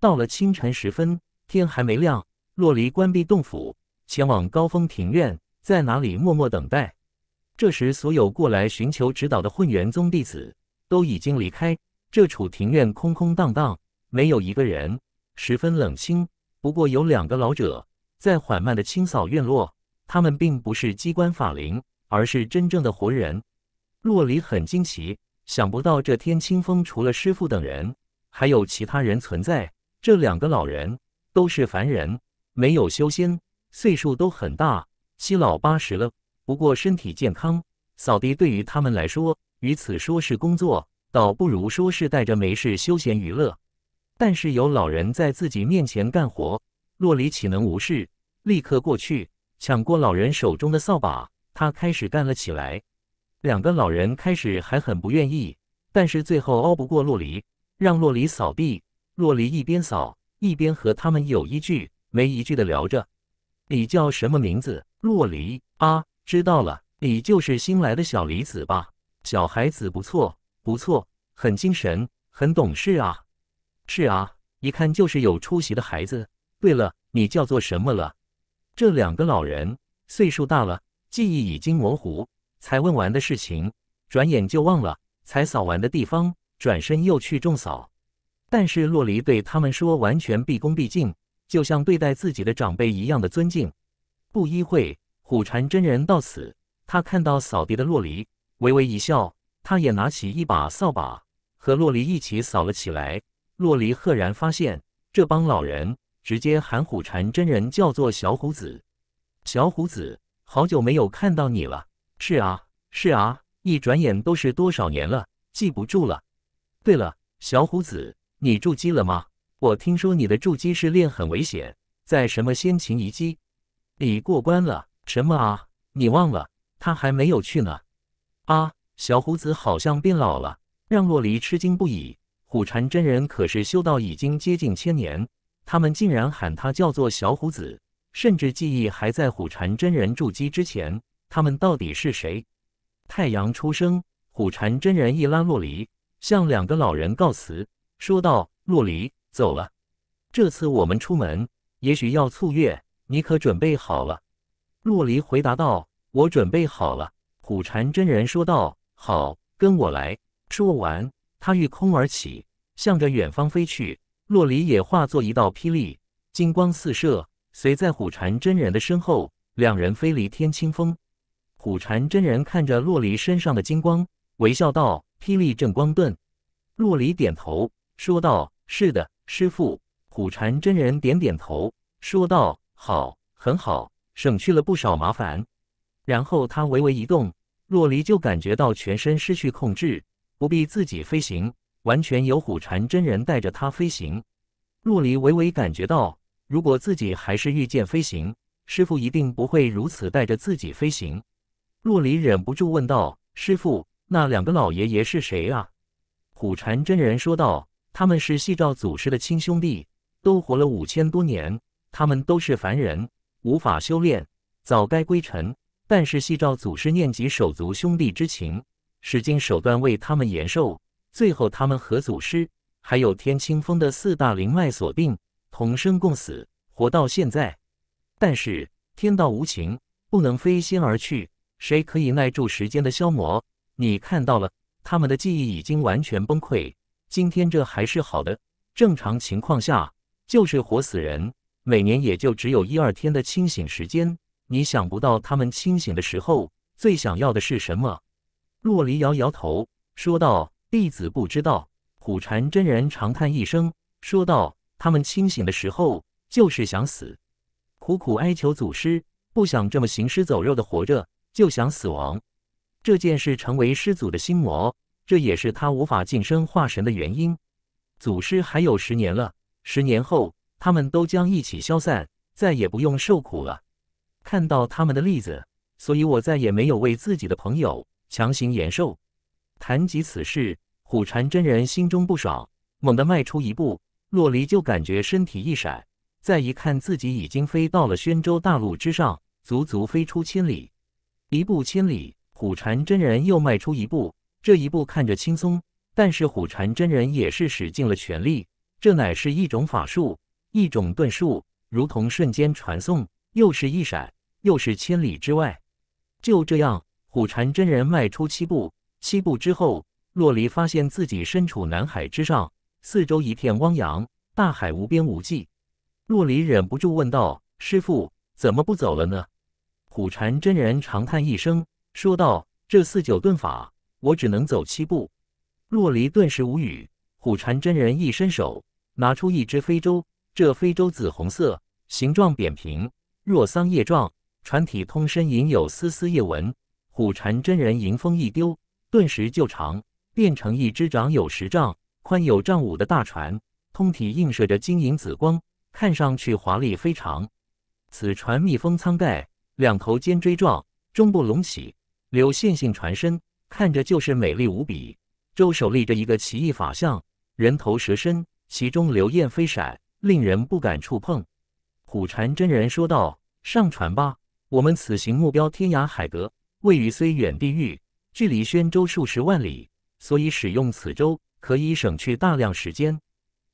到了清晨时分，天还没亮，洛离关闭洞府，前往高峰庭院，在哪里默默等待。这时，所有过来寻求指导的混元宗弟子都已经离开，这处庭院空空荡荡，没有一个人，十分冷清。不过有两个老者在缓慢的清扫院落，他们并不是机关法灵，而是真正的活人。洛离很惊奇，想不到这天清风除了师傅等人，还有其他人存在。这两个老人都是凡人，没有修仙，岁数都很大，七老八十了。不过身体健康，扫地对于他们来说，与此说是工作，倒不如说是带着没事休闲娱乐。但是有老人在自己面前干活，洛离岂能无视？立刻过去抢过老人手中的扫把，他开始干了起来。两个老人开始还很不愿意，但是最后拗不过洛离，让洛离扫地。洛离一边扫，一边和他们有一句没一句的聊着：“你叫什么名字？”“洛离。”啊。知道了，你就是新来的小李子吧？小孩子不错，不错，很精神，很懂事啊。是啊，一看就是有出息的孩子。对了，你叫做什么了？这两个老人岁数大了，记忆已经模糊，才问完的事情，转眼就忘了；才扫完的地方，转身又去重扫。但是洛黎对他们说，完全毕恭毕敬，就像对待自己的长辈一样的尊敬。不一会。虎禅真人到此，他看到扫地的洛黎，微微一笑。他也拿起一把扫把，和洛黎一起扫了起来。洛黎赫然发现，这帮老人直接喊虎禅真人叫做小虎子。小虎子，好久没有看到你了。是啊，是啊，一转眼都是多少年了，记不住了。对了，小虎子，你筑基了吗？我听说你的筑基试炼很危险，在什么先秦遗迹里过关了？什么啊！你忘了，他还没有去呢。啊，小胡子好像变老了，让洛离吃惊不已。虎禅真人可是修道已经接近千年，他们竟然喊他叫做小胡子，甚至记忆还在虎禅真人筑基之前。他们到底是谁？太阳初升，虎禅真人一拉洛离，向两个老人告辞，说道：“洛离，走了。这次我们出门，也许要促月，你可准备好了。”洛黎回答道：“我准备好了。”虎禅真人说道：“好，跟我来。”说完，他御空而起，向着远方飞去。洛黎也化作一道霹雳，金光四射，随在虎禅真人的身后，两人飞离天青峰。虎禅真人看着洛黎身上的金光，微笑道：“霹雳震光盾。”洛黎点头说道：“是的，师傅。”虎禅真人点点头说道：“好，很好。”省去了不少麻烦，然后他微微一动，洛离就感觉到全身失去控制，不必自己飞行，完全由虎禅真人带着他飞行。洛离微微感觉到，如果自己还是御剑飞行，师傅一定不会如此带着自己飞行。洛离忍不住问道：“师傅，那两个老爷爷是谁啊？”虎禅真人说道：“他们是西照祖师的亲兄弟，都活了五千多年，他们都是凡人。”无法修炼，早该归尘。但是系照祖师念及手足兄弟之情，使尽手段为他们延寿。最后，他们和祖师还有天青峰的四大灵脉锁定，同生共死，活到现在。但是天道无情，不能飞仙而去。谁可以耐住时间的消磨？你看到了，他们的记忆已经完全崩溃。今天这还是好的，正常情况下就是活死人。每年也就只有一二天的清醒时间，你想不到他们清醒的时候最想要的是什么？洛离摇摇头说道：“弟子不知道。”虎禅真人长叹一声说道：“他们清醒的时候就是想死，苦苦哀求祖师，不想这么行尸走肉的活着，就想死亡。这件事成为师祖的心魔，这也是他无法晋升化神的原因。祖师还有十年了，十年后。”他们都将一起消散，再也不用受苦了。看到他们的例子，所以我再也没有为自己的朋友强行延寿。谈及此事，虎禅真人心中不爽，猛地迈出一步，洛离就感觉身体一闪，再一看自己已经飞到了宣州大陆之上，足足飞出千里。一步千里，虎禅真人又迈出一步。这一步看着轻松，但是虎禅真人也是使尽了全力。这乃是一种法术。一种遁术，如同瞬间传送，又是一闪，又是千里之外。就这样，虎禅真人迈出七步，七步之后，洛离发现自己身处南海之上，四周一片汪洋，大海无边无际。洛离忍不住问道：“师傅，怎么不走了呢？”虎禅真人长叹一声，说道：“这四九遁法，我只能走七步。”洛离顿时无语。虎禅真人一伸手，拿出一只飞舟。这非洲紫红色，形状扁平，若桑叶状，船体通身隐有丝丝叶纹。虎蟾真人迎风一丢，顿时就长，变成一只长有十丈、宽有丈五的大船，通体映射着晶莹紫光，看上去华丽非常。此船密封舱盖，两头尖锥状，中部隆起，流线性船身，看着就是美丽无比。周手立着一个奇异法相，人头蛇身，其中流焰飞闪。令人不敢触碰。虎禅真人说道：“上船吧，我们此行目标天涯海阁，位于虽远地域，距离宣州数十万里，所以使用此舟可以省去大量时间。”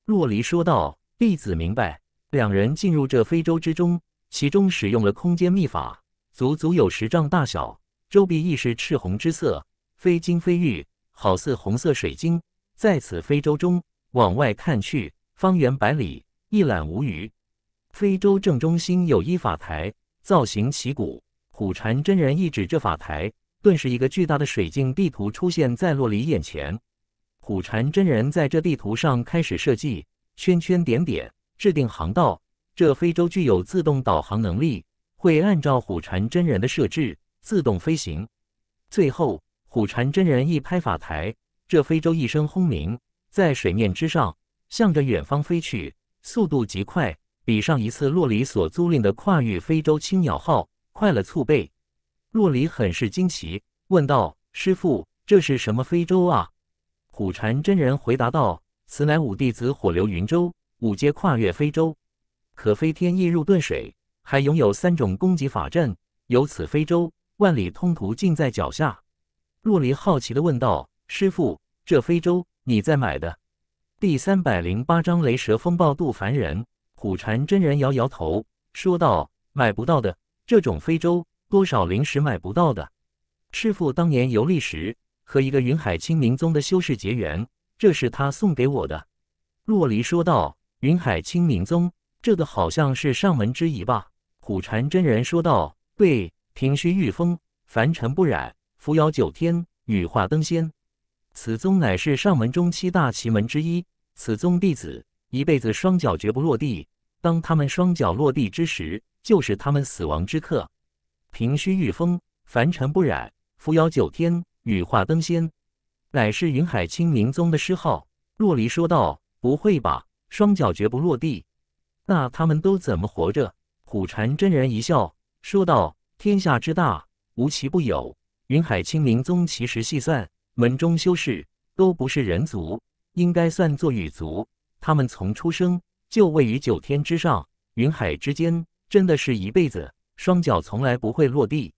若离说道：“弟子明白。”两人进入这非洲之中，其中使用了空间秘法，足足有十丈大小，周壁亦是赤红之色，非金非玉，好似红色水晶。在此非洲中往外看去，方圆百里。一览无余。非洲正中心有一法台，造型奇古。虎禅真人一指这法台，顿时一个巨大的水镜地图出现在洛璃眼前。虎禅真人在这地图上开始设计，圈圈点点，制定航道。这非洲具有自动导航能力，会按照虎禅真人的设置自动飞行。最后，虎禅真人一拍法台，这非洲一声轰鸣，在水面之上，向着远方飞去。速度极快，比上一次洛离所租赁的跨域非洲青鸟号快了数倍。洛离很是惊奇，问道：“师傅，这是什么非洲啊？”虎禅真人回答道：“此乃五弟子火流云舟，五阶跨越非洲，可飞天亦入遁水，还拥有三种攻击法阵。有此非洲，万里通途尽在脚下。”洛离好奇的问道：“师傅，这非洲你在买的？”第三百零八章雷蛇风暴渡凡人。虎禅真人摇摇头，说道：“买不到的，这种非洲多少灵石买不到的。师傅当年游历时，和一个云海清明宗的修士结缘，这是他送给我的。”洛离说道：“云海清明宗，这个好像是上门之仪吧？”虎禅真人说道：“对，平虚御风，凡尘不染，扶摇九天，羽化登仙。”此宗乃是上门中七大奇门之一，此宗弟子一辈子双脚绝不落地。当他们双脚落地之时，就是他们死亡之刻。平虚御风，凡尘不染，扶摇九天，羽化登仙，乃是云海清明宗的诗号。若离说道：“不会吧，双脚绝不落地，那他们都怎么活着？”虎禅真人一笑说道：“天下之大，无奇不有。云海清明宗其实细算。”门中修士都不是人族，应该算作羽族。他们从出生就位于九天之上，云海之间，真的是一辈子，双脚从来不会落地。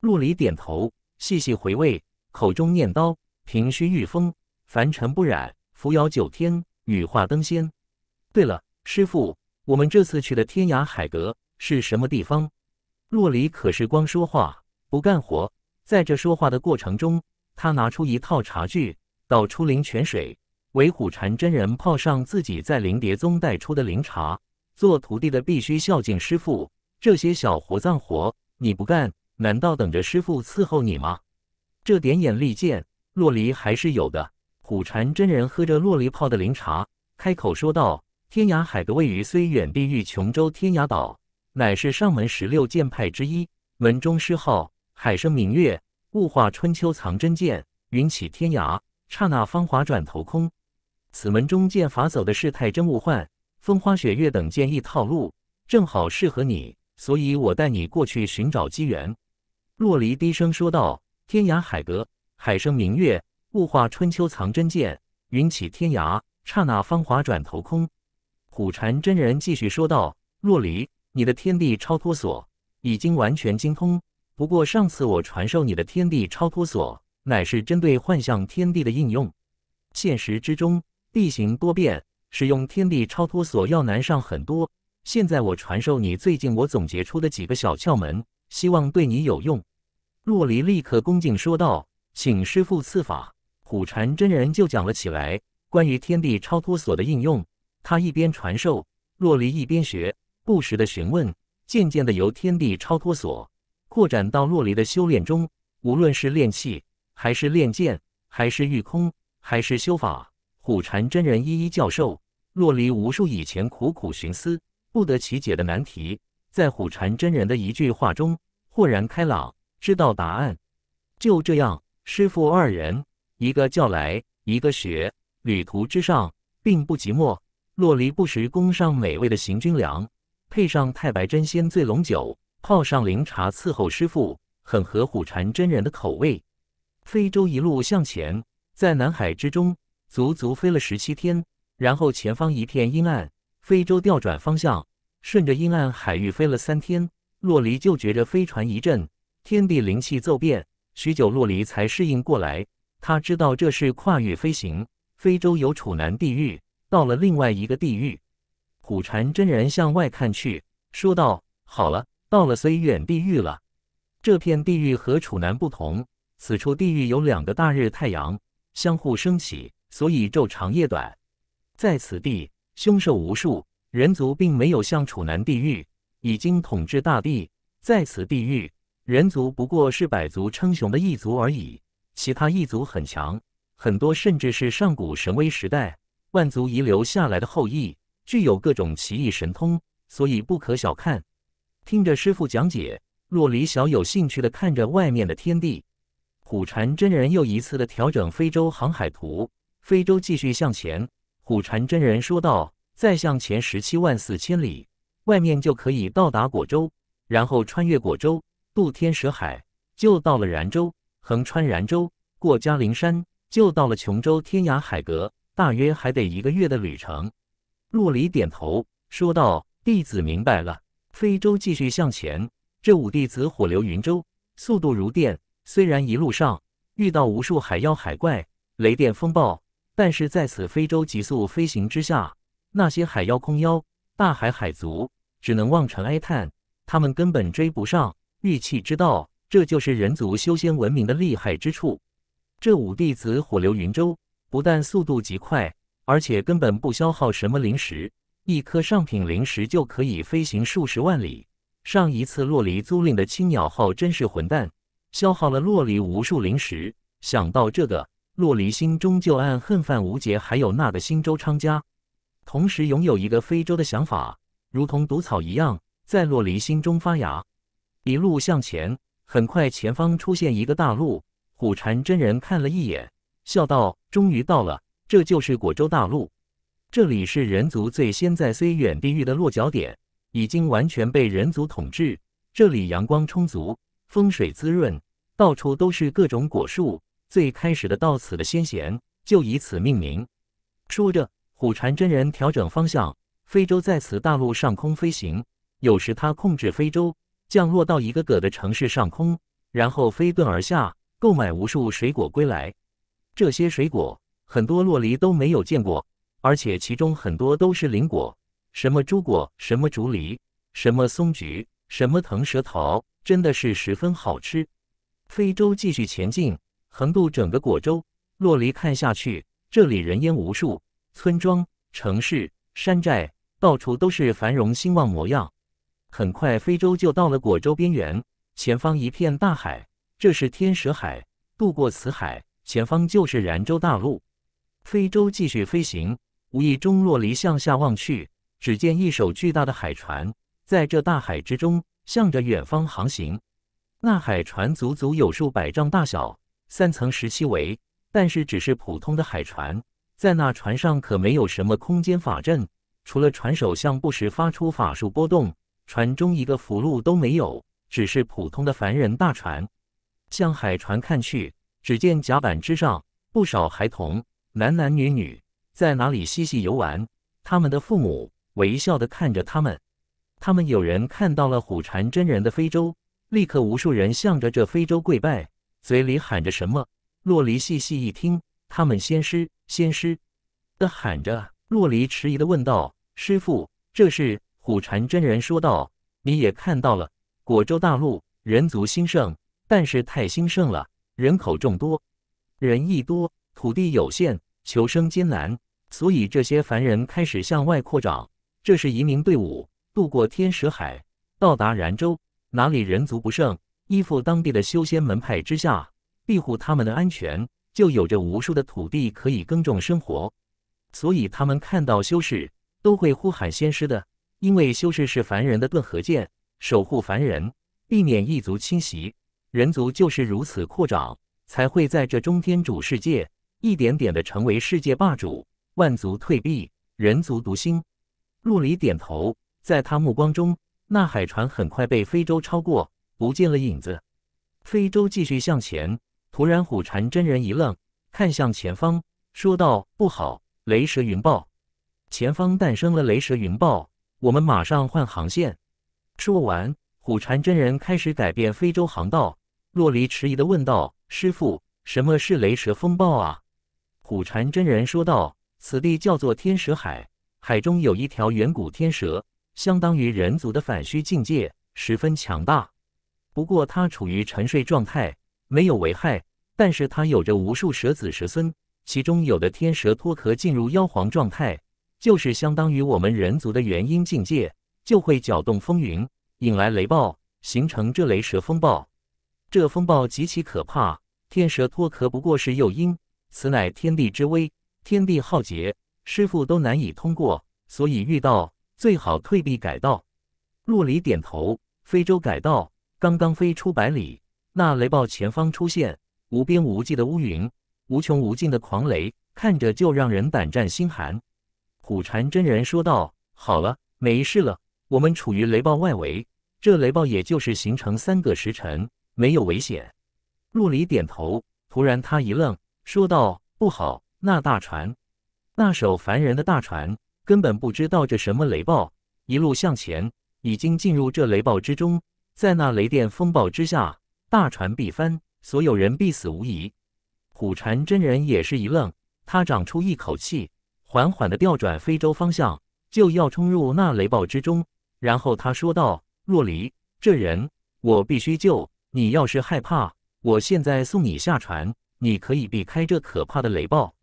若离点头，细细回味，口中念叨：“平虚御风，凡尘不染，扶摇九天，羽化登仙。”对了，师傅，我们这次去的天涯海阁是什么地方？若离可是光说话不干活，在这说话的过程中。他拿出一套茶具，倒出灵泉水，为虎禅真人泡上自己在灵蝶宗带出的灵茶。做徒弟的必须孝敬师傅，这些小活脏活你不干，难道等着师傅伺候你吗？这点眼力见，洛离还是有的。虎禅真人喝着洛离泡的灵茶，开口说道：“天涯海阁位于虽远，地域琼州天涯岛，乃是上门十六剑派之一，门中师号海生明月。”雾化春秋藏真剑，云起天涯刹那芳华转头空。此门中剑法走的是太真物幻、风花雪月等剑意套路，正好适合你，所以我带你过去寻找机缘。”洛离低声说道。“天涯海阁，海生明月，雾化春秋藏真剑，云起天涯刹那芳华转头空。”虎禅真人继续说道：“洛离，你的天地超脱锁已经完全精通。”不过上次我传授你的天地超脱锁，乃是针对幻象天地的应用。现实之中地形多变，使用天地超脱锁要难上很多。现在我传授你最近我总结出的几个小窍门，希望对你有用。洛离立刻恭敬说道：“请师父赐法。”虎禅真人就讲了起来，关于天地超脱锁的应用。他一边传授，洛离一边学，不时的询问，渐渐的由天地超脱锁。扩展到洛离的修炼中，无论是练气，还是练剑，还是御空，还是修法，虎禅真人一一教授。洛离无数以前苦苦寻思不得其解的难题，在虎禅真人的一句话中豁然开朗，知道答案。就这样，师傅二人一个叫来，一个学，旅途之上并不寂寞。洛离不时供上美味的行军粮，配上太白真仙醉龙酒。泡上灵茶伺候师傅，很合虎禅真人的口味。非洲一路向前，在南海之中足足飞了十七天，然后前方一片阴暗，非洲调转方向，顺着阴暗海域飞了三天。洛离就觉着飞船一震，天地灵气骤变，许久洛离才适应过来。他知道这是跨越飞行，非洲有楚南地狱到了另外一个地狱。虎禅真人向外看去，说道：“好了。”到了虽远地狱了，这片地狱和楚南不同，此处地狱有两个大日太阳相互升起，所以昼长夜短。在此地凶兽无数，人族并没有像楚南地狱已经统治大地，在此地狱，人族不过是百族称雄的一族而已。其他异族很强，很多甚至是上古神威时代万族遗留下来的后裔，具有各种奇异神通，所以不可小看。听着师傅讲解，若离小有兴趣的看着外面的天地。虎禅真人又一次的调整非洲航海图，非洲继续向前。虎禅真人说道：“再向前十七万四千里，外面就可以到达果州，然后穿越果州，渡天蛇海，就到了然州。横穿然州，过嘉陵山，就到了琼州天涯海阁，大约还得一个月的旅程。”洛离点头说道：“弟子明白了。”飞舟继续向前，这五弟子火流云舟速度如电。虽然一路上遇到无数海妖海怪、雷电风暴，但是在此飞舟急速飞行之下，那些海妖空妖、大海海族只能望尘哀叹，他们根本追不上。玉器之道，这就是人族修仙文明的厉害之处。这五弟子火流云舟不但速度极快，而且根本不消耗什么灵石。一颗上品灵石就可以飞行数十万里。上一次洛离租赁的青鸟号真是混蛋，消耗了洛离无数灵石。想到这个，洛离心中就暗恨范无杰，还有那个新州昌家。同时，拥有一个非洲的想法，如同毒草一样在洛离心中发芽。一路向前，很快前方出现一个大陆。虎禅真人看了一眼，笑道：“终于到了，这就是果州大陆。”这里是人族最先在 C 远地域的落脚点，已经完全被人族统治。这里阳光充足，风水滋润，到处都是各种果树。最开始的到此的先贤就以此命名。说着，虎禅真人调整方向，非洲在此大陆上空飞行。有时他控制非洲，降落到一个个的城市上空，然后飞遁而下，购买无数水果归来。这些水果，很多洛黎都没有见过。而且其中很多都是灵果，什么朱果，什么竹梨，什么松菊，什么藤蛇桃，真的是十分好吃。非洲继续前进，横渡整个果洲。洛黎看下去，这里人烟无数，村庄、城市、山寨，到处都是繁荣兴旺模样。很快，非洲就到了果洲边缘，前方一片大海，这是天蛇海。渡过此海，前方就是然州大陆。非洲继续飞行。无意中，洛离向下望去，只见一艘巨大的海船在这大海之中，向着远方航行。那海船足足有数百丈大小，三层十七围，但是只是普通的海船。在那船上可没有什么空间法阵，除了船首向不时发出法术波动，船中一个符箓都没有，只是普通的凡人大船。向海船看去，只见甲板之上不少孩童，男男女女。在哪里嬉戏游玩？他们的父母微笑的看着他们。他们有人看到了虎禅真人的非洲，立刻无数人向着这非洲跪拜，嘴里喊着什么。洛离细细一听，他们仙师仙师的喊着。洛离迟疑的问道：“师傅，这是？”虎禅真人说道：“你也看到了，果州大陆人族兴盛，但是太兴盛了，人口众多，人一多，土地有限，求生艰难。”所以这些凡人开始向外扩张，这是移民队伍渡过天石海，到达燃州，哪里人族不胜，依附当地的修仙门派之下，庇护他们的安全，就有着无数的土地可以耕种生活。所以他们看到修士都会呼喊仙师的，因为修士是凡人的盾和剑，守护凡人，避免异族侵袭。人族就是如此扩张，才会在这中天主世界一点点的成为世界霸主。万族退避，人族独兴。陆离点头，在他目光中，那海船很快被非洲超过，不见了影子。非洲继续向前，突然，虎禅真人一愣，看向前方，说道：“不好，雷蛇云豹！前方诞生了雷蛇云豹，我们马上换航线。”说完，虎禅真人开始改变非洲航道。洛离迟疑的问道：“师傅，什么是雷蛇风暴啊？”虎禅真人说道。此地叫做天蛇海，海中有一条远古天蛇，相当于人族的反虚境界，十分强大。不过它处于沉睡状态，没有危害。但是它有着无数蛇子蛇孙，其中有的天蛇脱壳进入妖皇状态，就是相当于我们人族的元婴境界，就会搅动风云，引来雷暴，形成这雷蛇风暴。这风暴极其可怕，天蛇脱壳不过是诱因，此乃天地之威。天地浩劫，师傅都难以通过，所以遇到最好退避改道。陆离点头，非洲改道，刚刚飞出百里，那雷暴前方出现无边无际的乌云，无穷无尽的狂雷，看着就让人胆战心寒。虎禅真人说道：“好了，没事了，我们处于雷暴外围，这雷暴也就是形成三个时辰，没有危险。”陆离点头，突然他一愣，说道：“不好。”那大船，那艘凡人的大船根本不知道这什么雷暴，一路向前，已经进入这雷暴之中。在那雷电风暴之下，大船必翻，所有人必死无疑。虎禅真人也是一愣，他长出一口气，缓缓的调转非洲方向，就要冲入那雷暴之中。然后他说道：“若离，这人我必须救。你要是害怕，我现在送你下船，你可以避开这可怕的雷暴。”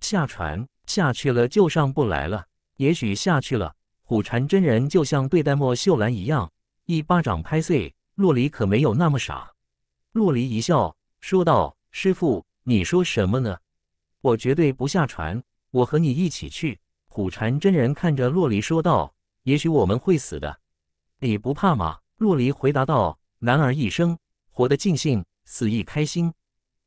下船下去了就上不来了，也许下去了，虎禅真人就像对待莫秀兰一样，一巴掌拍碎。洛离可没有那么傻。洛离一笑说道：“师傅，你说什么呢？我绝对不下船，我和你一起去。”虎禅真人看着洛离说道：“也许我们会死的，你不怕吗？”洛离回答道：“男儿一生，活得尽兴，死亦开心，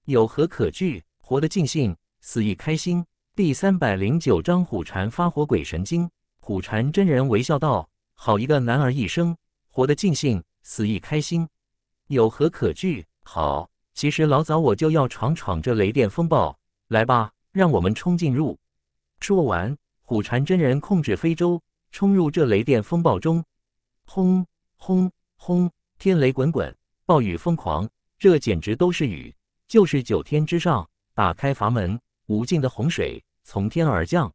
有何可惧？活得尽兴。”死亦开心第三百零九章虎禅发火鬼神经。虎禅真人微笑道：“好一个男儿一生，活得尽兴，死亦开心，有何可惧？”好，其实老早我就要闯闯这雷电风暴，来吧，让我们冲进入。说完，虎禅真人控制飞舟冲入这雷电风暴中。轰轰轰！天雷滚滚，暴雨疯狂，这简直都是雨，就是九天之上打开阀门。无尽的洪水从天而降，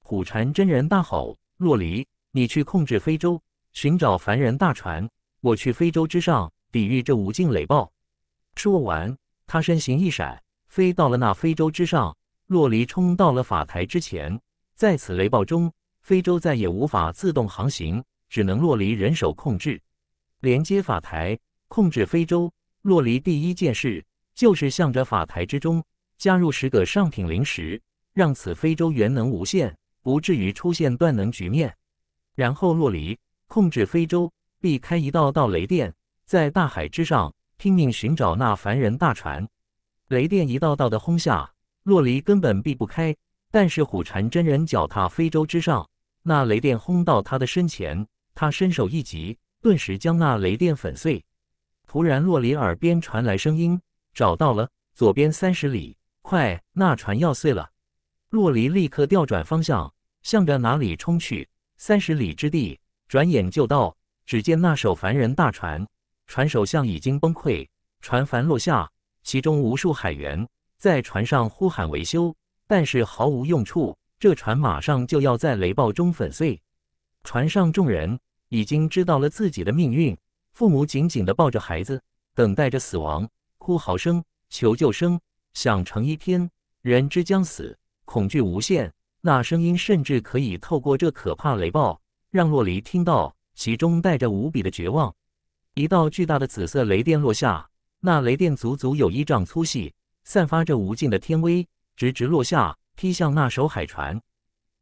虎禅真人大吼：“洛离，你去控制非洲，寻找凡人大船；我去非洲之上抵御这无尽雷暴。”说完，他身形一闪，飞到了那非洲之上。洛离冲到了法台之前，在此雷暴中，非洲再也无法自动航行，只能洛离人手控制，连接法台，控制非洲。洛离第一件事就是向着法台之中。加入十个上品灵石，让此非洲元能无限，不至于出现断能局面。然后洛离控制非洲，避开一道道雷电，在大海之上拼命寻找那凡人大船。雷电一道道的轰下，洛离根本避不开。但是虎禅真人脚踏非洲之上，那雷电轰到他的身前，他伸手一击，顿时将那雷电粉碎。突然，洛离耳边传来声音：“找到了，左边三十里。”快！那船要碎了。洛黎立刻调转方向，向着哪里冲去？三十里之地，转眼就到。只见那艘凡人大船，船首像已经崩溃，船帆落下，其中无数海员在船上呼喊维修，但是毫无用处。这船马上就要在雷暴中粉碎。船上众人已经知道了自己的命运，父母紧紧地抱着孩子，等待着死亡，哭嚎声、求救声。响成一天，人之将死，恐惧无限。那声音甚至可以透过这可怕雷暴，让洛璃听到，其中带着无比的绝望。一道巨大的紫色雷电落下，那雷电足足有一丈粗细，散发着无尽的天威，直直落下，劈向那艘海船。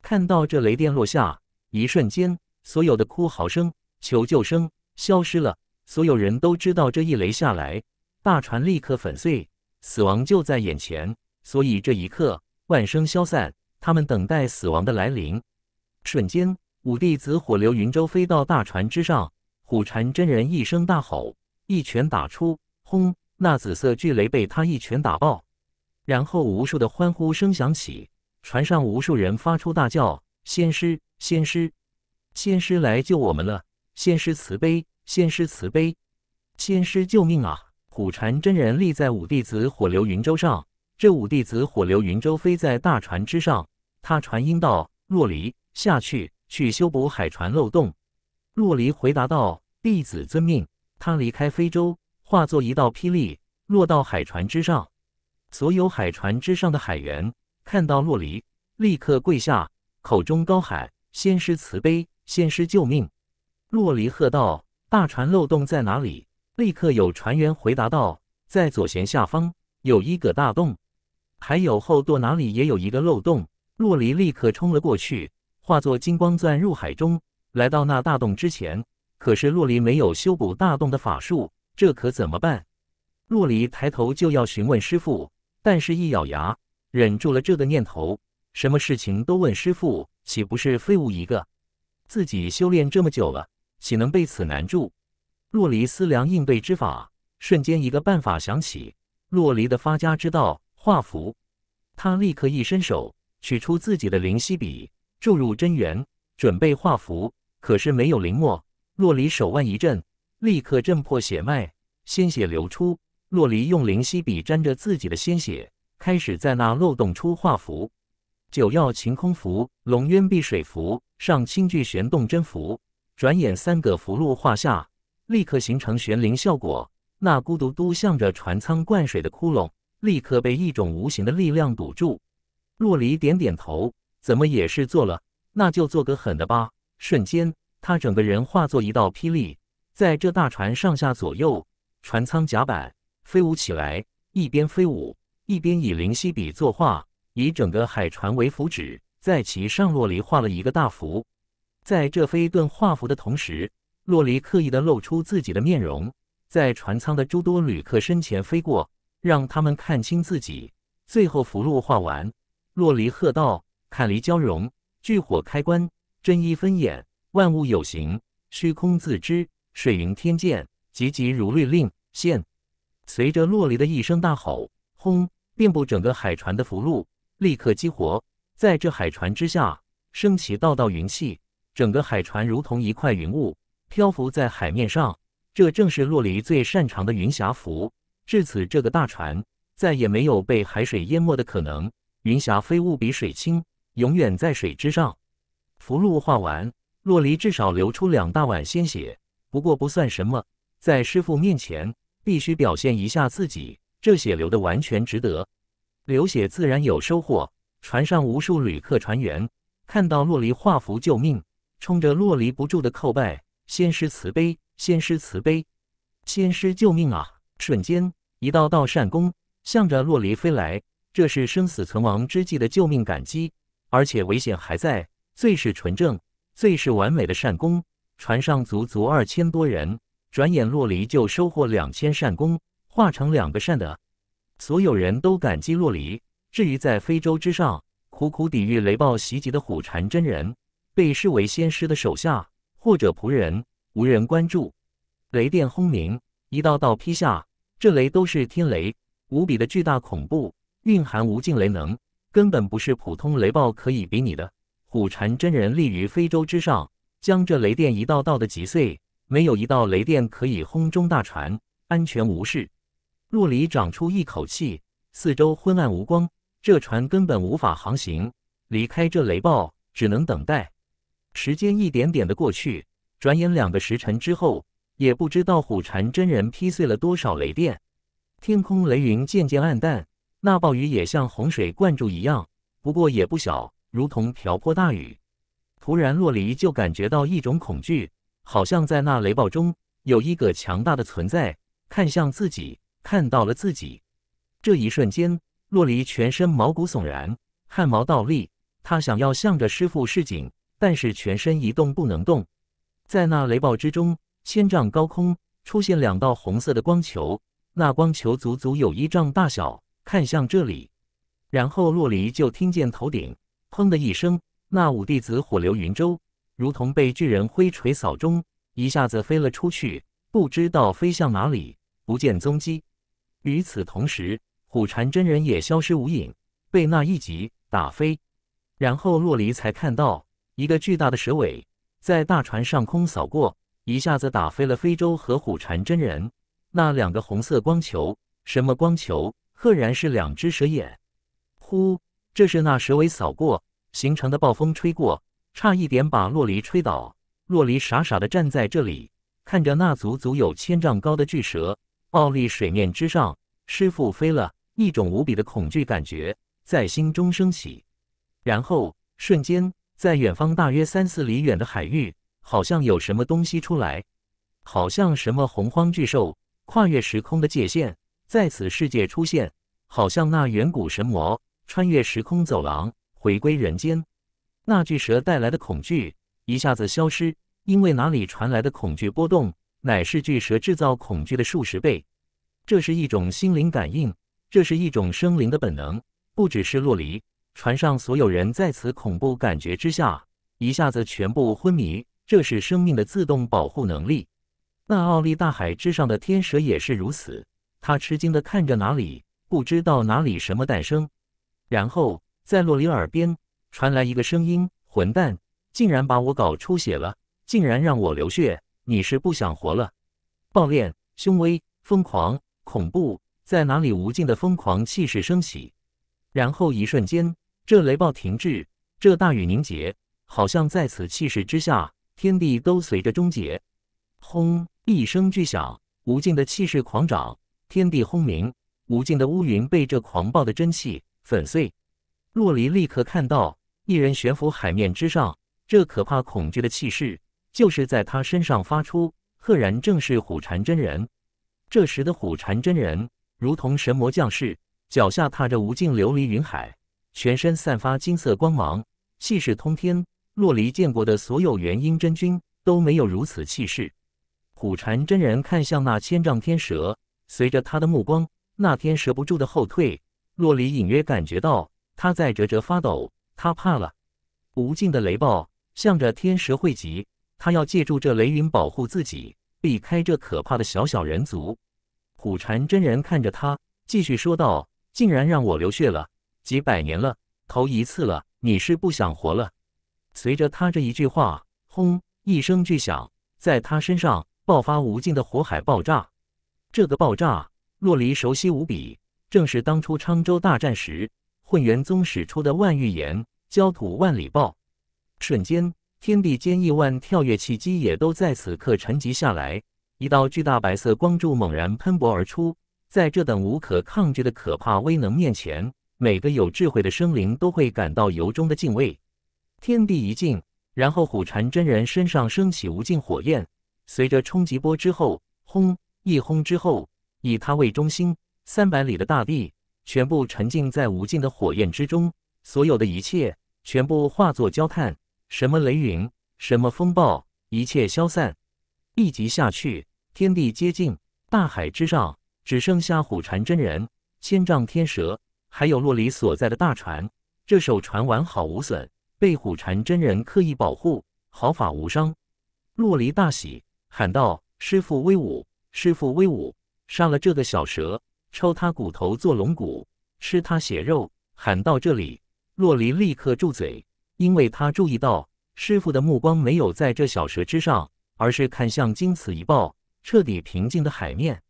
看到这雷电落下，一瞬间，所有的哭嚎声、求救声消失了。所有人都知道，这一雷下来，大船立刻粉碎。死亡就在眼前，所以这一刻万生消散，他们等待死亡的来临。瞬间，五弟子火流云舟飞到大船之上，虎禅真人一声大吼，一拳打出，轰！那紫色巨雷被他一拳打爆。然后，无数的欢呼声响起，船上无数人发出大叫：“仙师，仙师，仙师来救我们了！仙师慈悲，仙师慈悲，仙师救命啊！”虎禅真人立在五弟子火流云舟上，这五弟子火流云舟飞在大船之上。他传音道：“若离，下去去修补海船漏洞。”洛离回答道：“弟子遵命。”他离开非洲，化作一道霹雳，落到海船之上。所有海船之上的海员看到洛离，立刻跪下，口中高喊：“仙师慈悲，仙师救命！”洛离喝道：“大船漏洞在哪里？”立刻有船员回答道：“在左舷下方有一个大洞，还有后舵哪里也有一个漏洞。”洛黎立刻冲了过去，化作金光钻入海中，来到那大洞之前。可是洛黎没有修补大洞的法术，这可怎么办？洛黎抬头就要询问师傅，但是一咬牙忍住了这个念头。什么事情都问师傅，岂不是废物一个？自己修炼这么久了，岂能被此难住？洛离思量应对之法，瞬间一个办法想起。洛离的发家之道，画符。他立刻一伸手，取出自己的灵犀笔，注入真元，准备画符。可是没有灵墨。洛离手腕一震，立刻震破血脉，鲜血流出。洛离用灵犀笔沾着自己的鲜血，开始在那漏洞出画符。九曜晴空符、龙渊碧水符、上清巨玄洞真符，转眼三个符箓画下。立刻形成玄灵效果，那孤独嘟向着船舱灌水的窟窿立刻被一种无形的力量堵住。洛离点点头，怎么也是做了，那就做个狠的吧。瞬间，他整个人化作一道霹雳，在这大船上下左右、船舱甲板飞舞起来，一边飞舞一边以灵犀笔作画，以整个海船为符纸，在其上洛离画了一个大符。在这飞遁画符的同时。洛离刻意的露出自己的面容，在船舱的诸多旅客身前飞过，让他们看清自己。最后符箓画完，洛离喝道：“坎离交融，聚火开关，真一分眼，万物有形，虚空自知，水云天剑，急急如律令！”现，随着洛离的一声大吼，轰！遍布整个海船的符箓立刻激活，在这海船之下升起道道云气，整个海船如同一块云雾。漂浮在海面上，这正是洛离最擅长的云霞浮。至此，这个大船再也没有被海水淹没的可能。云霞飞雾比水轻，永远在水之上。符箓画完，洛离至少流出两大碗鲜血，不过不算什么。在师傅面前，必须表现一下自己。这血流的完全值得。流血自然有收获。船上无数旅客船员看到洛离画符救命，冲着洛离不住的叩拜。仙师慈悲，仙师慈悲，仙师救命啊！瞬间，一道道善功向着洛离飞来，这是生死存亡之际的救命感激，而且危险还在，最是纯正，最是完美的善功。船上足足二千多人，转眼洛离就收获两千善功，化成两个善的。所有人都感激洛离。至于在非洲之上苦苦抵御雷暴袭击的虎禅真人，被视为仙师的手下。或者仆人无人关注，雷电轰鸣，一道道劈下。这雷都是天雷，无比的巨大恐怖，蕴含无尽雷能，根本不是普通雷暴可以比拟的。虎禅真人立于非洲之上，将这雷电一道道的击碎，没有一道雷电可以轰中大船，安全无事。若离长出一口气，四周昏暗无光，这船根本无法航行。离开这雷暴，只能等待。时间一点点的过去，转眼两个时辰之后，也不知道虎禅真人劈碎了多少雷电，天空雷云渐渐暗淡，那暴雨也像洪水灌注一样，不过也不小，如同瓢泼大雨。突然，洛离就感觉到一种恐惧，好像在那雷暴中有一个强大的存在看向自己，看到了自己。这一瞬间，洛离全身毛骨悚然，汗毛倒立，他想要向着师傅示警。但是全身一动不能动，在那雷暴之中，千丈高空出现两道红色的光球，那光球足足有一丈大小。看向这里，然后洛离就听见头顶“砰”的一声，那五弟子火流云舟如同被巨人挥锤扫中，一下子飞了出去，不知道飞向哪里，不见踪迹。与此同时，虎禅真人也消失无影，被那一击打飞。然后洛离才看到。一个巨大的蛇尾在大船上空扫过，一下子打飞了非洲和虎禅真人。那两个红色光球，什么光球？赫然是两只蛇眼。呼，这是那蛇尾扫过形成的暴风吹过，差一点把洛黎吹倒。洛黎傻傻的站在这里，看着那足足有千丈高的巨蛇傲立水面之上。师傅飞了，一种无比的恐惧感觉在心中升起，然后瞬间。在远方，大约三四里远的海域，好像有什么东西出来，好像什么洪荒巨兽跨越时空的界限，在此世界出现，好像那远古神魔穿越时空走廊回归人间。那巨蛇带来的恐惧一下子消失，因为哪里传来的恐惧波动，乃是巨蛇制造恐惧的数十倍。这是一种心灵感应，这是一种生灵的本能，不只是洛离。船上所有人在此恐怖感觉之下，一下子全部昏迷。这是生命的自动保护能力。那奥利大海之上的天蛇也是如此。他吃惊地看着哪里，不知道哪里什么诞生。然后在洛里耳边传来一个声音：“混蛋，竟然把我搞出血了，竟然让我流血！你是不想活了？”暴烈、凶威、疯狂、恐怖，在哪里无尽的疯狂气势升起。然后一瞬间。这雷暴停滞，这大雨凝结，好像在此气势之下，天地都随着终结。轰！一声巨响，无尽的气势狂涨，天地轰鸣，无尽的乌云被这狂暴的真气粉碎。洛离立刻看到一人悬浮海面之上，这可怕恐惧的气势就是在他身上发出，赫然正是虎禅真人。这时的虎禅真人如同神魔降世，脚下踏着无尽琉璃云海。全身散发金色光芒，气势通天。洛离见过的所有元婴真君都没有如此气势。虎禅真人看向那千丈天蛇，随着他的目光，那天蛇不住的后退。洛离隐约感觉到他在折折发抖，他怕了。无尽的雷暴向着天蛇汇集，他要借助这雷云保护自己，避开这可怕的小小人族。虎禅真人看着他，继续说道：“竟然让我流血了。”几百年了，头一次了，你是不想活了？随着他这一句话，轰一声巨响，在他身上爆发无尽的火海爆炸。这个爆炸，洛离熟悉无比，正是当初沧州大战时混元宗使出的万玉岩焦土万里爆。瞬间，天地间亿万跳跃契机也都在此刻沉积下来，一道巨大白色光柱猛然喷薄而出。在这等无可抗拒的可怕威能面前。每个有智慧的生灵都会感到由衷的敬畏。天地一静，然后虎禅真人身上升起无尽火焰，随着冲击波之后，轰一轰之后，以他为中心，三百里的大地全部沉浸在无尽的火焰之中，所有的一切全部化作焦炭。什么雷云，什么风暴，一切消散。一级下去，天地接近大海之上只剩下虎禅真人，千丈天蛇。还有洛黎所在的大船，这艘船完好无损，被虎禅真人刻意保护，毫发无伤。洛离大喜，喊道：“师傅威武，师傅威武！杀了这个小蛇，抽他骨头做龙骨，吃他血肉。”喊到这里，洛离立刻住嘴，因为他注意到师傅的目光没有在这小蛇之上，而是看向经此一爆彻底平静的海面。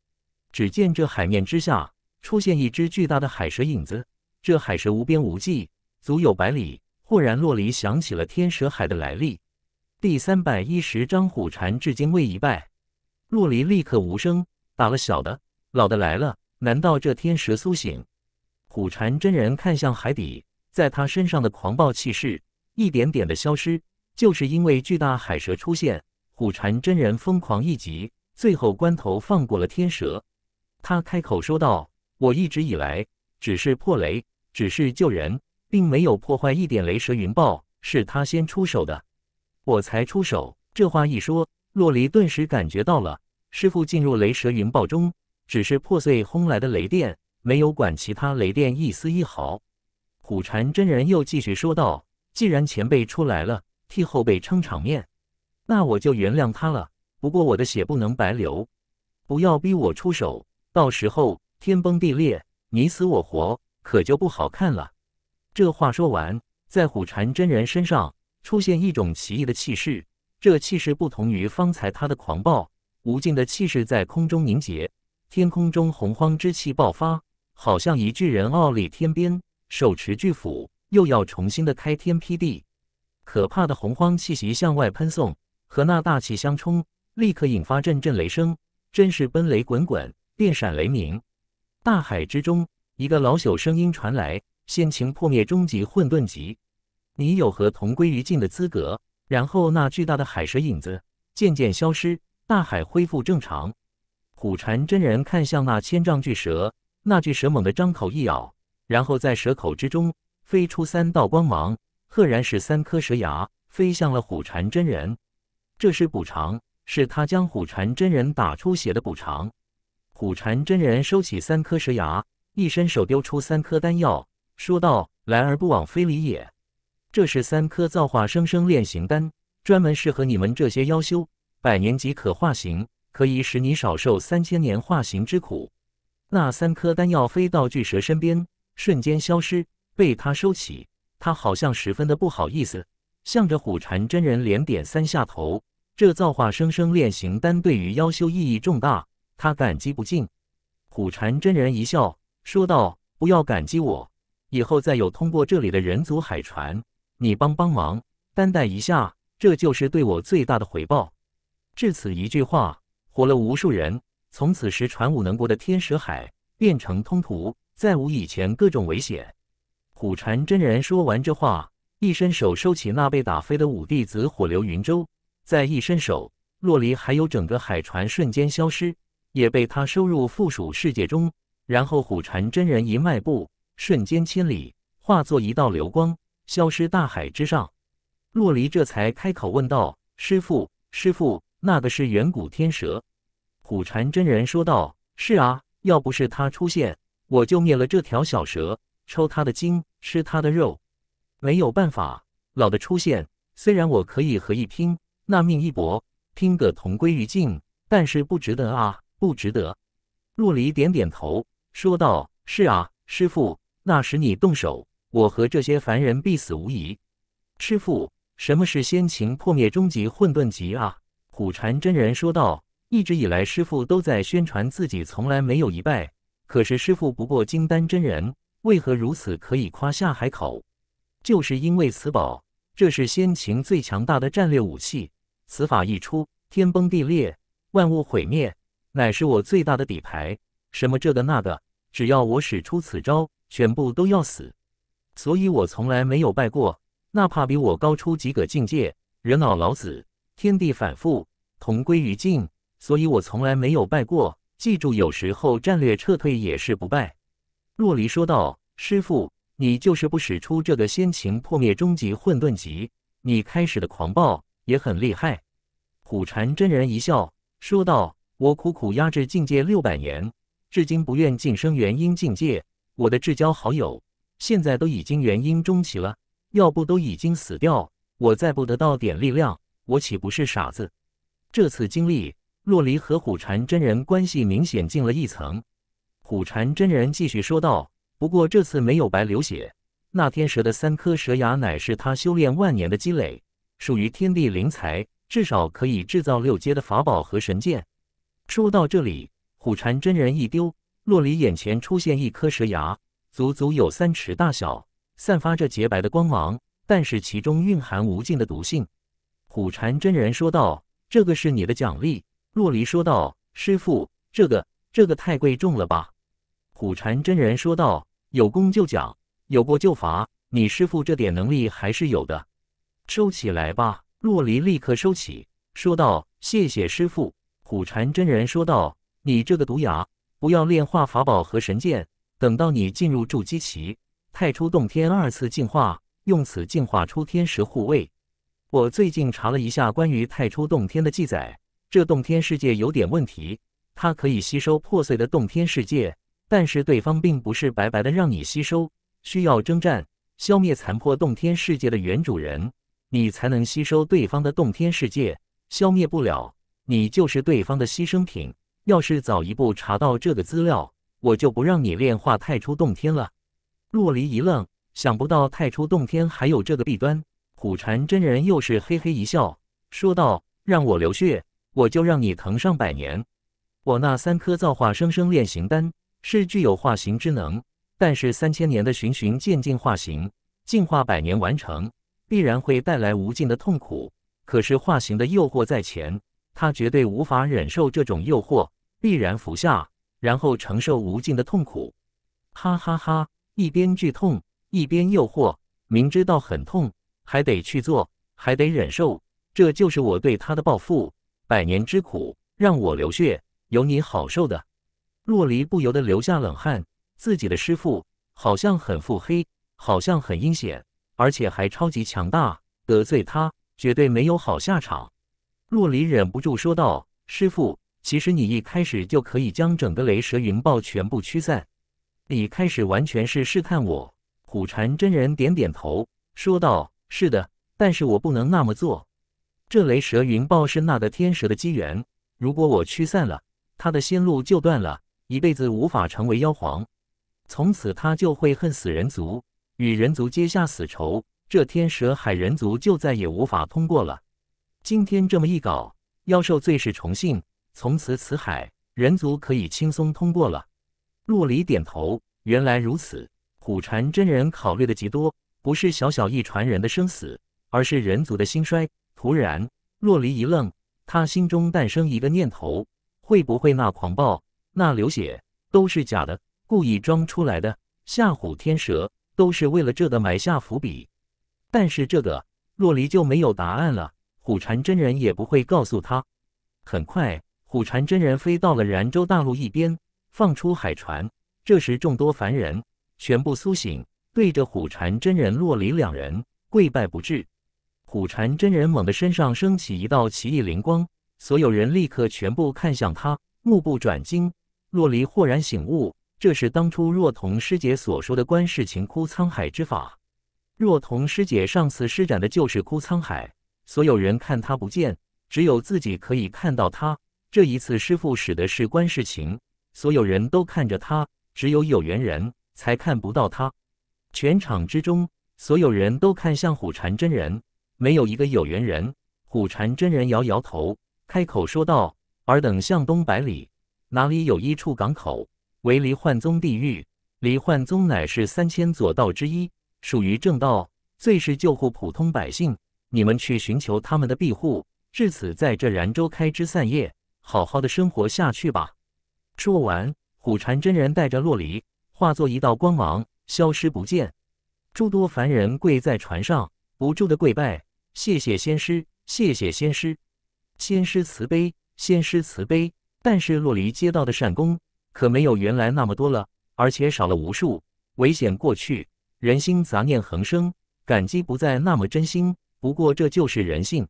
只见这海面之下。出现一只巨大的海蛇影子，这海蛇无边无际，足有百里。忽然，洛离想起了天蛇海的来历。第三百一十章，虎禅至今未一败。洛离立刻无声，打了小的，老的来了。难道这天蛇苏醒？虎禅真人看向海底，在他身上的狂暴气势一点点的消失，就是因为巨大海蛇出现。虎禅真人疯狂一击，最后关头放过了天蛇。他开口说道。我一直以来只是破雷，只是救人，并没有破坏一点雷蛇云豹，是他先出手的，我才出手。这话一说，洛黎顿时感觉到了，师傅进入雷蛇云豹中，只是破碎轰来的雷电，没有管其他雷电一丝一毫。虎禅真人又继续说道：“既然前辈出来了，替后辈撑场面，那我就原谅他了。不过我的血不能白流，不要逼我出手，到时候。”天崩地裂，你死我活，可就不好看了。这话说完，在虎禅真人身上出现一种奇异的气势，这气势不同于方才他的狂暴，无尽的气势在空中凝结，天空中洪荒之气爆发，好像一巨人傲立天边，手持巨斧，又要重新的开天辟地。可怕的洪荒气息向外喷送，和那大气相冲，立刻引发阵阵雷声，真是奔雷滚滚，电闪雷鸣。大海之中，一个老朽声音传来：“仙情破灭，终极混沌级，你有和同归于尽的资格。”然后那巨大的海蛇影子渐渐消失，大海恢复正常。虎禅真人看向那千丈巨蛇，那巨蛇猛地张口一咬，然后在蛇口之中飞出三道光芒，赫然是三颗蛇牙飞向了虎禅真人。这是补偿，是他将虎禅真人打出血的补偿。虎禅真人收起三颗蛇牙，一伸手丢出三颗丹药，说道：“来而不往非礼也，这是三颗造化生生炼形丹，专门适合你们这些妖修，百年即可化形，可以使你少受三千年化形之苦。”那三颗丹药飞到巨蛇身边，瞬间消失，被他收起。他好像十分的不好意思，向着虎禅真人连点三下头。这造化生生炼形丹对于妖修意义重大。他感激不尽，虎禅真人一笑说道：“不要感激我，以后再有通过这里的人族海船，你帮帮忙，担待一下，这就是对我最大的回报。”至此一句话，活了无数人。从此时，传武能国的天蛇海变成通途，再无以前各种危险。虎禅真人说完这话，一伸手收起那被打飞的五弟子火流云舟，再一伸手，洛离还有整个海船瞬间消失。也被他收入附属世界中，然后虎禅真人一迈步，瞬间千里，化作一道流光，消失大海之上。洛离这才开口问道：“师傅，师傅，那个是远古天蛇？”虎禅真人说道：“是啊，要不是他出现，我就灭了这条小蛇，抽他的筋，吃他的肉。没有办法，老的出现，虽然我可以和一拼，那命一搏，拼个同归于尽，但是不值得啊。”不值得，陆离点点头说道：“是啊，师傅，那时你动手，我和这些凡人必死无疑。”师傅，什么是先秦破灭终极混沌极啊？虎禅真人说道：“一直以来，师傅都在宣传自己从来没有一败，可是师傅不过金丹真人，为何如此可以夸下海口？就是因为此宝，这是先秦最强大的战略武器，此法一出，天崩地裂，万物毁灭。”乃是我最大的底牌，什么这个那个，只要我使出此招，全部都要死。所以我从来没有败过，哪怕比我高出几个境界，人老老子，天地反复，同归于尽。所以我从来没有败过。记住，有时候战略撤退也是不败。若离说道：“师傅，你就是不使出这个先秦破灭终极混沌级，你开始的狂暴也很厉害。”虎禅真人一笑说道。我苦苦压制境界六百年，至今不愿晋升元婴境界。我的至交好友，现在都已经元婴中期了，要不都已经死掉。我再不得到点力量，我岂不是傻子？这次经历，洛离和虎禅真人关系明显近了一层。虎禅真人继续说道：“不过这次没有白流血。那天蛇的三颗蛇牙，乃是他修炼万年的积累，属于天地灵材，至少可以制造六阶的法宝和神剑。”说到这里，虎禅真人一丢，洛离眼前出现一颗蛇牙，足足有三尺大小，散发着洁白的光芒，但是其中蕴含无尽的毒性。虎禅真人说道：“这个是你的奖励。”洛离说道：“师傅，这个……这个太贵重了吧？”虎禅真人说道：“有功就奖，有过就罚。你师傅这点能力还是有的，收起来吧。”洛离立刻收起，说道：“谢谢师傅。”虎禅真人说道：“你这个毒牙，不要炼化法宝和神剑。等到你进入筑基期，太初洞天二次进化，用此进化出天石护卫。我最近查了一下关于太初洞天的记载，这洞天世界有点问题。它可以吸收破碎的洞天世界，但是对方并不是白白的让你吸收，需要征战消灭残破洞天世界的原主人，你才能吸收对方的洞天世界。消灭不了。”你就是对方的牺牲品。要是早一步查到这个资料，我就不让你炼化太初洞天了。洛离一愣，想不到太初洞天还有这个弊端。虎禅真人又是嘿嘿一笑，说道：“让我流血，我就让你疼上百年。我那三颗造化生生炼形丹是具有化形之能，但是三千年的循循渐进化形，进化百年完成，必然会带来无尽的痛苦。可是化形的诱惑在前。”他绝对无法忍受这种诱惑，必然服下，然后承受无尽的痛苦。哈哈哈！一边剧痛，一边诱惑，明知道很痛，还得去做，还得忍受，这就是我对他的报复。百年之苦，让我流血，有你好受的？洛离不由得流下冷汗，自己的师傅好像很腹黑，好像很阴险，而且还超级强大，得罪他绝对没有好下场。洛黎忍不住说道：“师傅，其实你一开始就可以将整个雷蛇云豹全部驱散。你开始完全是试探我。”虎禅真人点点头，说道：“是的，但是我不能那么做。这雷蛇云豹是那个天蛇的机缘，如果我驱散了，他的仙路就断了，一辈子无法成为妖皇。从此他就会恨死人族，与人族结下死仇。这天蛇海人族就再也无法通过了。”今天这么一搞，妖兽最是崇信，从此此海人族可以轻松通过了。洛离点头，原来如此。虎禅真人考虑的极多，不是小小一传人的生死，而是人族的兴衰。突然，洛离一愣，他心中诞生一个念头：会不会那狂暴、那流血都是假的，故意装出来的，吓唬天蛇，都是为了这个埋下伏笔？但是这个，洛离就没有答案了。虎禅真人也不会告诉他。很快，虎禅真人飞到了然州大陆一边，放出海船。这时，众多凡人全部苏醒，对着虎禅真人、洛离两人跪拜不至。虎禅真人猛地身上升起一道奇异灵光，所有人立刻全部看向他，目不转睛。洛离豁然醒悟，这是当初若童师姐所说的“观世情枯沧海”之法。若童师姐上次施展的就是枯沧海。所有人看他不见，只有自己可以看到他。这一次，师傅使的是观世情，所有人都看着他，只有有缘人才看不到他。全场之中，所有人都看向虎禅真人，没有一个有缘人。虎禅真人摇摇头，开口说道：“尔等向东百里，哪里有一处港口？为离幻宗地狱。离幻宗乃是三千左道之一，属于正道，最是救护普通百姓。”你们去寻求他们的庇护，至此在这然州开枝散叶，好好的生活下去吧。说完，虎禅真人带着洛离化作一道光芒，消失不见。诸多凡人跪在船上，不住的跪拜：“谢谢仙师，谢谢仙师，仙师慈悲，仙师慈悲。”但是洛离接到的善功可没有原来那么多了，而且少了无数。危险过去，人心杂念横生，感激不再那么真心。不过这就是人性。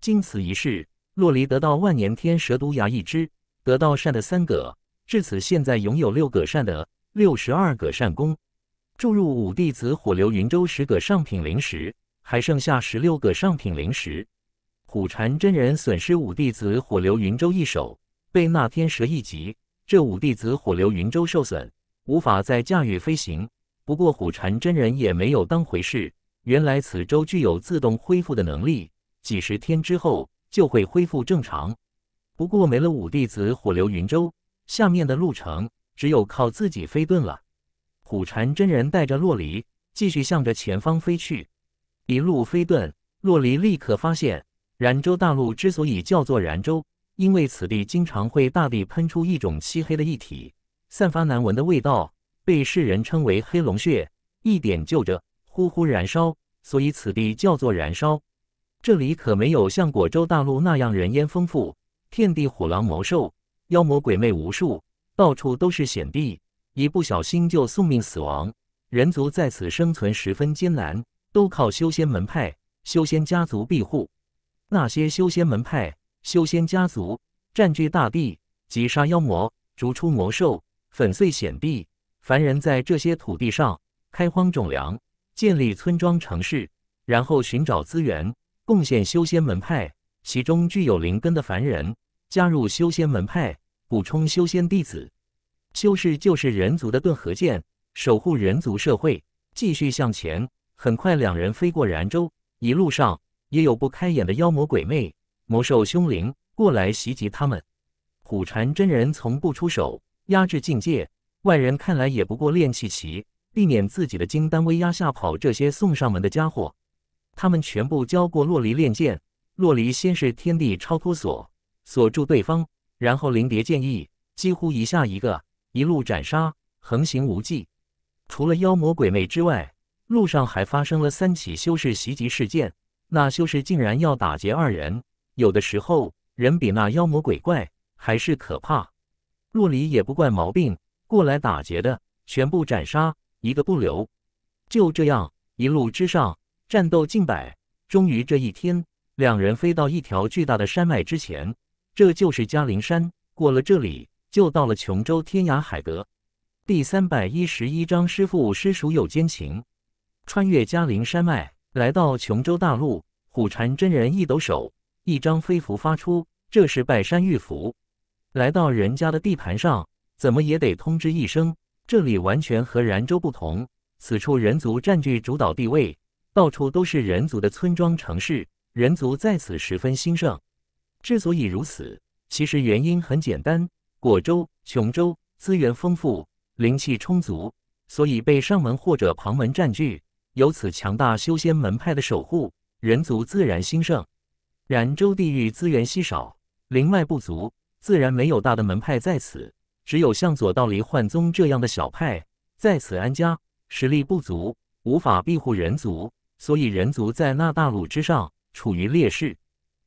经此一事，洛离得到万年天蛇毒牙一只，得到善的三个，至此现在拥有六个善的六十二个善功。注入五弟子火流云州十个上品灵石，还剩下十六个上品灵石。虎禅真人损失五弟子火流云州一手，被那天蛇一击，这五弟子火流云州受损，无法再驾驭飞行。不过虎禅真人也没有当回事。原来此舟具有自动恢复的能力，几十天之后就会恢复正常。不过没了五弟子火流云舟，下面的路程只有靠自己飞遁了。虎禅真人带着洛离继续向着前方飞去，一路飞遁，洛离立刻发现，燃州大陆之所以叫做燃州，因为此地经常会大地喷出一种漆黑的液体，散发难闻的味道，被世人称为黑龙穴，一点就着。呼呼燃烧，所以此地叫做燃烧。这里可没有像果州大陆那样人烟丰富，遍地虎狼魔兽、妖魔鬼魅无数，到处都是险地，一不小心就送命死亡。人族在此生存十分艰难，都靠修仙门派、修仙家族庇护。那些修仙门派、修仙家族占据大地，击杀妖魔，逐出魔兽，粉碎险地。凡人在这些土地上开荒种粮。建立村庄、城市，然后寻找资源，贡献修仙门派。其中具有灵根的凡人加入修仙门派，补充修仙弟子。修士就是人族的盾和剑，守护人族社会，继续向前。很快，两人飞过燃州，一路上也有不开眼的妖魔鬼魅、魔兽凶灵过来袭击他们。虎禅真人从不出手，压制境界，外人看来也不过练气期。避免自己的金丹威压吓跑这些送上门的家伙，他们全部交过洛离练剑。洛离先是天地超脱锁锁住对方，然后灵蝶剑意几乎一下一个，一路斩杀，横行无忌。除了妖魔鬼魅之外，路上还发生了三起修士袭击事件。那修士竟然要打劫二人，有的时候人比那妖魔鬼怪还是可怕。洛离也不怪毛病，过来打劫的全部斩杀。一个不留，就这样一路之上战斗近百，终于这一天，两人飞到一条巨大的山脉之前，这就是嘉陵山。过了这里，就到了琼州天涯海阁。第三百一十一章：师父师叔有奸情。穿越嘉陵山脉，来到琼州大陆，虎禅真人一抖手，一张飞符发出，这是拜山玉符。来到人家的地盘上，怎么也得通知一声。这里完全和然州不同，此处人族占据主导地位，到处都是人族的村庄、城市，人族在此十分兴盛。之所以如此，其实原因很简单：果州、琼州资源丰富，灵气充足，所以被上门或者旁门占据，由此强大修仙门派的守护，人族自然兴盛。然州地域资源稀少，灵脉不足，自然没有大的门派在此。只有像左道离幻宗这样的小派在此安家，实力不足，无法庇护人族，所以人族在那大陆之上处于劣势。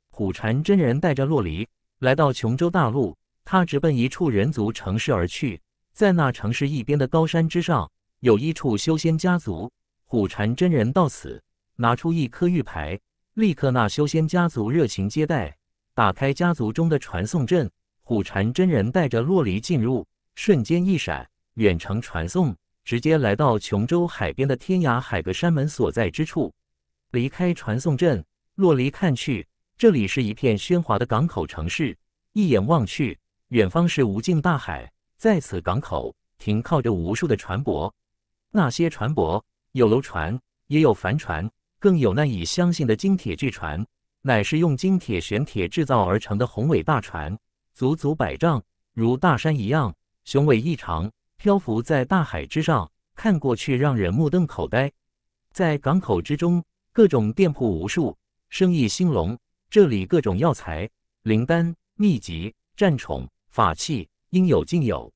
虎禅真人带着洛离来到琼州大陆，他直奔一处人族城市而去，在那城市一边的高山之上，有一处修仙家族。虎禅真人到此，拿出一颗玉牌，立刻那修仙家族热情接待，打开家族中的传送阵。古禅真人带着洛离进入，瞬间一闪，远程传送，直接来到琼州海边的天涯海阁山门所在之处。离开传送阵，洛离看去，这里是一片喧哗的港口城市。一眼望去，远方是无尽大海，在此港口停靠着无数的船舶。那些船舶有楼船，也有帆船，更有难以相信的金铁巨船，乃是用金铁玄铁制造而成的宏伟大船。足足百丈，如大山一样雄伟异常，漂浮在大海之上，看过去让人目瞪口呆。在港口之中，各种店铺无数，生意兴隆。这里各种药材、灵丹、秘籍、战宠、法器应有尽有。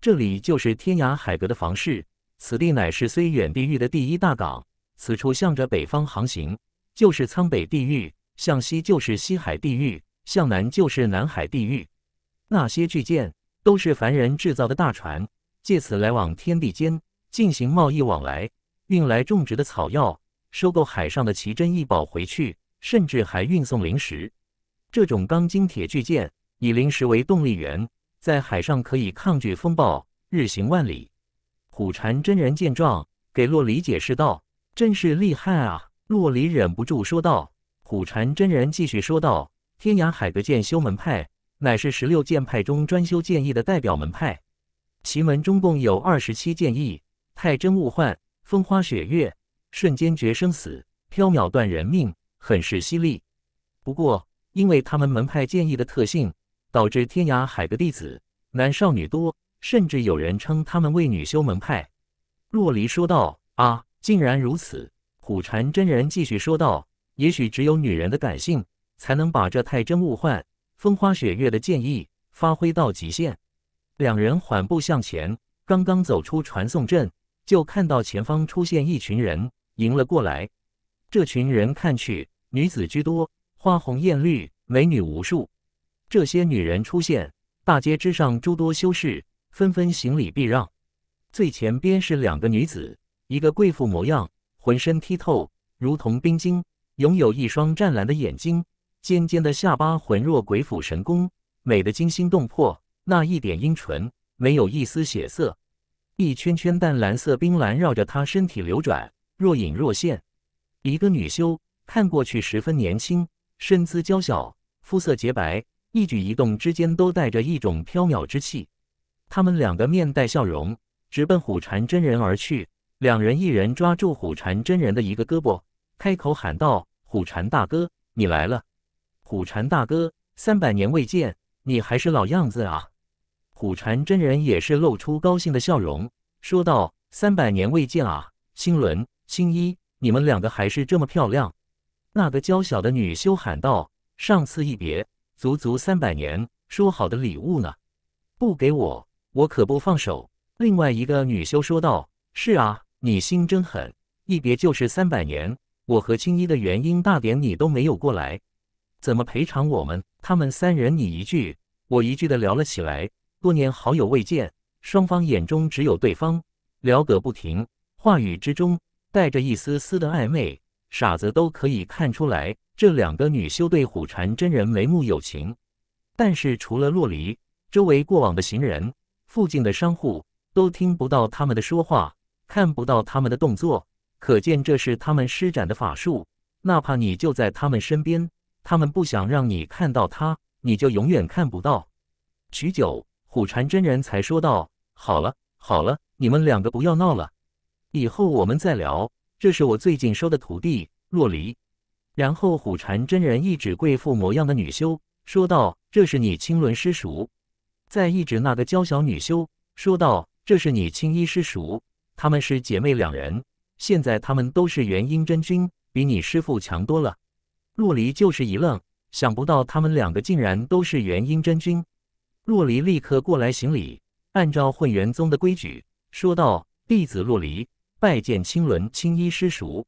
这里就是天涯海阁的房市，此地乃是虽远地域的第一大港。此处向着北方航行，就是苍北地域；向西就是西海地域。向南就是南海地域，那些巨舰都是凡人制造的大船，借此来往天地间进行贸易往来，运来种植的草药，收购海上的奇珍异宝回去，甚至还运送灵石。这种钢筋铁巨舰以灵石为动力源，在海上可以抗拒风暴，日行万里。虎禅真人见状，给洛离解释道：“真是厉害啊！”洛离忍不住说道。虎禅真人继续说道。天涯海阁剑修门派，乃是十六剑派中专修剑意的代表门派。奇门中共有二十七剑意，太真物幻、风花雪月、瞬间决生死、飘渺断人命，很是犀利。不过，因为他们门派剑意的特性，导致天涯海阁弟子男少女多，甚至有人称他们为女修门派。洛离说道：“啊，竟然如此！”虎禅真人继续说道：“也许只有女人的感性。”才能把这太真物换风花雪月的剑意发挥到极限。两人缓步向前，刚刚走出传送阵，就看到前方出现一群人迎了过来。这群人看去，女子居多，花红艳绿，美女无数。这些女人出现，大街之上诸多修士纷纷行礼避让。最前边是两个女子，一个贵妇模样，浑身剔透，如同冰晶，拥有一双湛蓝的眼睛。尖尖的下巴，浑若鬼斧神工，美得惊心动魄。那一点阴唇，没有一丝血色，一圈圈淡蓝色冰蓝绕着她身体流转，若隐若现。一个女修，看过去十分年轻，身姿娇小，肤色洁白，一举一动之间都带着一种飘渺之气。他们两个面带笑容，直奔虎禅真人而去。两人一人抓住虎禅真人的一个胳膊，开口喊道：“虎禅大哥，你来了。”虎禅大哥，三百年未见，你还是老样子啊！虎禅真人也是露出高兴的笑容，说道：“三百年未见啊，星轮、星一，你们两个还是这么漂亮。”那个娇小的女修喊道：“上次一别，足足三百年，说好的礼物呢？不给我，我可不放手。”另外一个女修说道：“是啊，你心真狠，一别就是三百年，我和青衣的元婴大典你都没有过来。”怎么赔偿我们？他们三人你一句我一句的聊了起来。多年好友未见，双方眼中只有对方，聊个不停，话语之中带着一丝丝的暧昧，傻子都可以看出来。这两个女修对虎禅真人眉目有情，但是除了洛离，周围过往的行人、附近的商户都听不到他们的说话，看不到他们的动作。可见这是他们施展的法术，哪怕你就在他们身边。他们不想让你看到他，你就永远看不到。许久，虎禅真人才说道：“好了，好了，你们两个不要闹了，以后我们再聊。”这是我最近收的徒弟洛离。然后，虎禅真人一指贵妇模样的女修，说道：“这是你青鸾师叔。”再一指那个娇小女修，说道：“这是你青衣师叔。”她们是姐妹两人，现在她们都是元婴真君，比你师父强多了。洛离就是一愣，想不到他们两个竟然都是元婴真君。洛离立刻过来行礼，按照混元宗的规矩，说道：“弟子洛离拜见青轮青衣师叔。”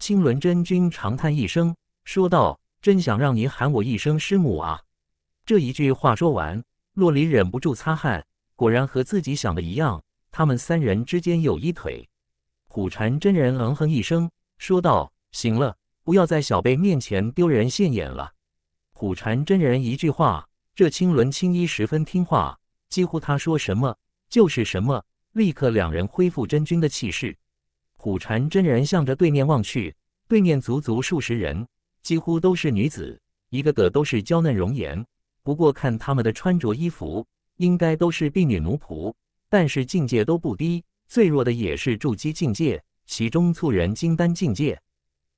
青轮真君长叹一声，说道：“真想让你喊我一声师母啊！”这一句话说完，洛离忍不住擦汗，果然和自己想的一样，他们三人之间有一腿。虎禅真人嗯哼一声，说道：“行了。”不要在小辈面前丢人现眼了，虎禅真人一句话，这青纶青衣十分听话，几乎他说什么就是什么。立刻两人恢复真君的气势。虎禅真人向着对面望去，对面足足数十人，几乎都是女子，一个个都是娇嫩容颜。不过看他们的穿着衣服，应该都是婢女奴仆，但是境界都不低，最弱的也是筑基境界，其中促人金丹境界。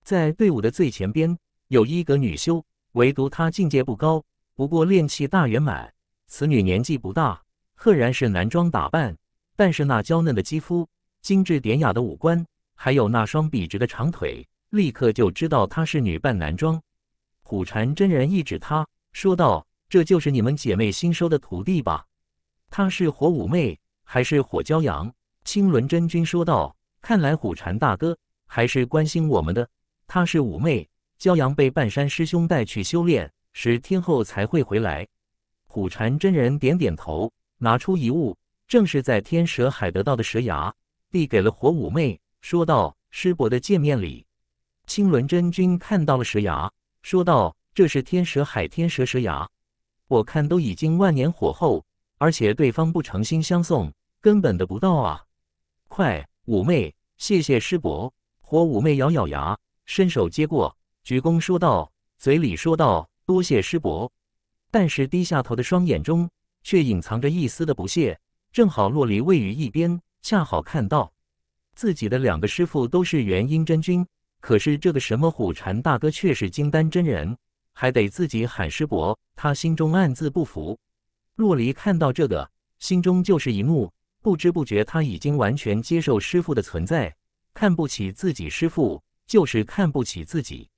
在队伍的最前边有一个女修，唯独她境界不高，不过炼气大圆满。此女年纪不大，赫然是男装打扮，但是那娇嫩的肌肤、精致典雅的五官，还有那双笔直的长腿，立刻就知道她是女扮男装。虎禅真人一指她说道：“这就是你们姐妹新收的徒弟吧？她是火舞妹还是火骄阳？”青纶真君说道：“看来虎禅大哥还是关心我们的。”她是五妹，骄阳被半山师兄带去修炼，十天后才会回来。虎禅真人点点头，拿出一物，正是在天蛇海得到的蛇牙，递给了火五妹，说道：“师伯的见面礼。”青鸾真君看到了蛇牙，说道：“这是天蛇海天蛇蛇牙，我看都已经万年火候，而且对方不诚心相送，根本得不到啊！快，五妹，谢谢师伯。”火五妹咬咬牙。伸手接过，鞠躬说道：“嘴里说道多谢师伯，但是低下头的双眼中却隐藏着一丝的不屑。正好洛离位于一边，恰好看到自己的两个师傅都是元婴真君，可是这个什么虎禅大哥却是金丹真人，还得自己喊师伯，他心中暗自不服。洛离看到这个，心中就是一怒，不知不觉他已经完全接受师傅的存在，看不起自己师傅。”就是看不起自己，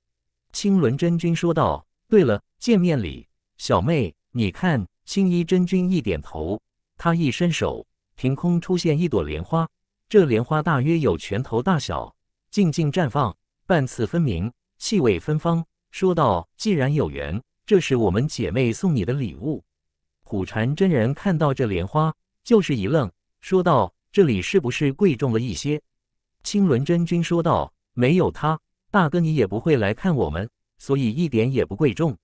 青纶真君说道。对了，见面礼，小妹，你看。青衣真君一点头，他一伸手，凭空出现一朵莲花。这莲花大约有拳头大小，静静绽放，半次分明，气味芬芳。说道：“既然有缘，这是我们姐妹送你的礼物。”虎禅真人看到这莲花，就是一愣，说道：“这里是不是贵重了一些？”青纶真君说道。没有他，大哥你也不会来看我们，所以一点也不贵重。”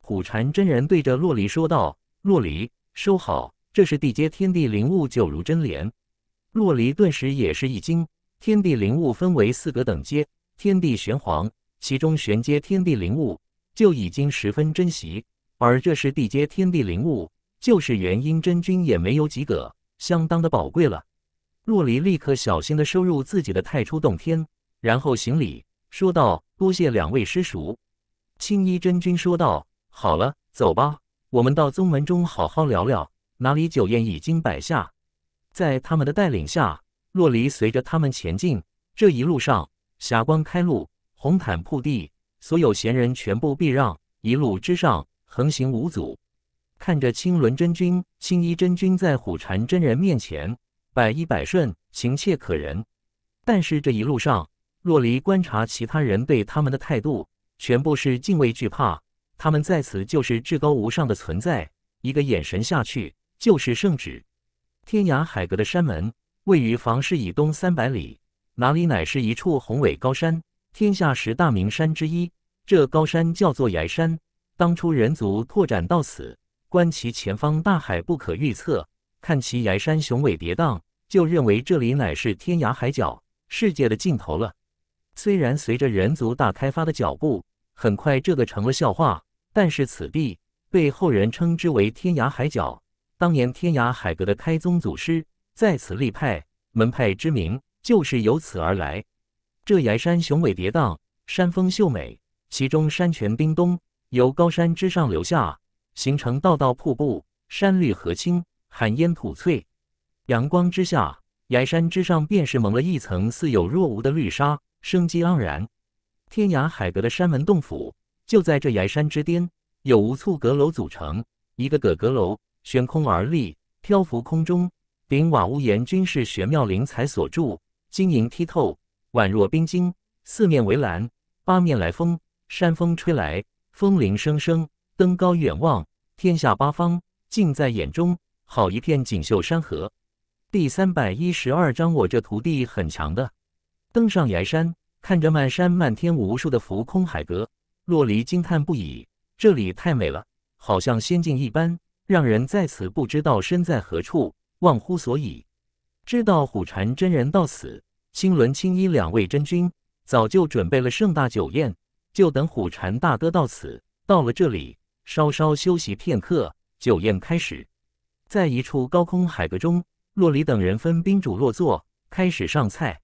虎禅真人对着洛离说道。“洛离，收好，这是地阶天地灵物九如真莲。”洛离顿时也是一惊。天地灵物分为四个等阶，天地玄黄，其中玄阶天地灵物就已经十分珍惜，而这是地阶天地灵物，就是元婴真君也没有几个，相当的宝贵了。洛离立刻小心的收入自己的太初洞天。然后行礼，说道：“多谢两位师叔。”青衣真君说道：“好了，走吧，我们到宗门中好好聊聊。哪里酒宴已经摆下。”在他们的带领下，洛离随着他们前进。这一路上，霞光开路，红毯铺地，所有闲人全部避让，一路之上横行无阻。看着青轮真君、青衣真君在虎禅真人面前百依百顺，情切可人，但是这一路上。若离观察其他人对他们的态度，全部是敬畏惧怕。他们在此就是至高无上的存在，一个眼神下去就是圣旨。天涯海阁的山门位于房市以东三百里，哪里乃是一处宏伟高山，天下十大名山之一。这高山叫做崖山。当初人族拓展到此，观其前方大海不可预测，看其崖山雄伟跌宕，就认为这里乃是天涯海角世界的尽头了。虽然随着人族大开发的脚步，很快这个成了笑话，但是此地被后人称之为天涯海角。当年天涯海阁的开宗祖师在此立派，门派之名就是由此而来。这崖山雄伟跌宕，山峰秀美，其中山泉叮咚，由高山之上流下，形成道道瀑布。山绿河青，寒烟吐翠，阳光之下，崖山之上便是蒙了一层似有若无的绿纱。生机盎然，天涯海阁的山门洞府就在这崖山之巅，有无数阁楼组成，一个个阁楼悬空而立，漂浮空中，顶瓦屋檐均是玄妙灵才所铸，晶莹剔透，宛若冰晶。四面围栏，八面来风，山风吹来，风铃声声。登高远望，天下八方尽在眼中，好一片锦绣山河。第三百一十二章，我这徒弟很强的。登上崖山，看着漫山漫天无数的浮空海阁，洛离惊叹不已。这里太美了，好像仙境一般，让人在此不知道身在何处，忘乎所以。知道虎禅真人到此，青纶青衣两位真君早就准备了盛大酒宴，就等虎禅大哥到此。到了这里，稍稍休息片刻，酒宴开始。在一处高空海阁中，洛离等人分宾主落座，开始上菜。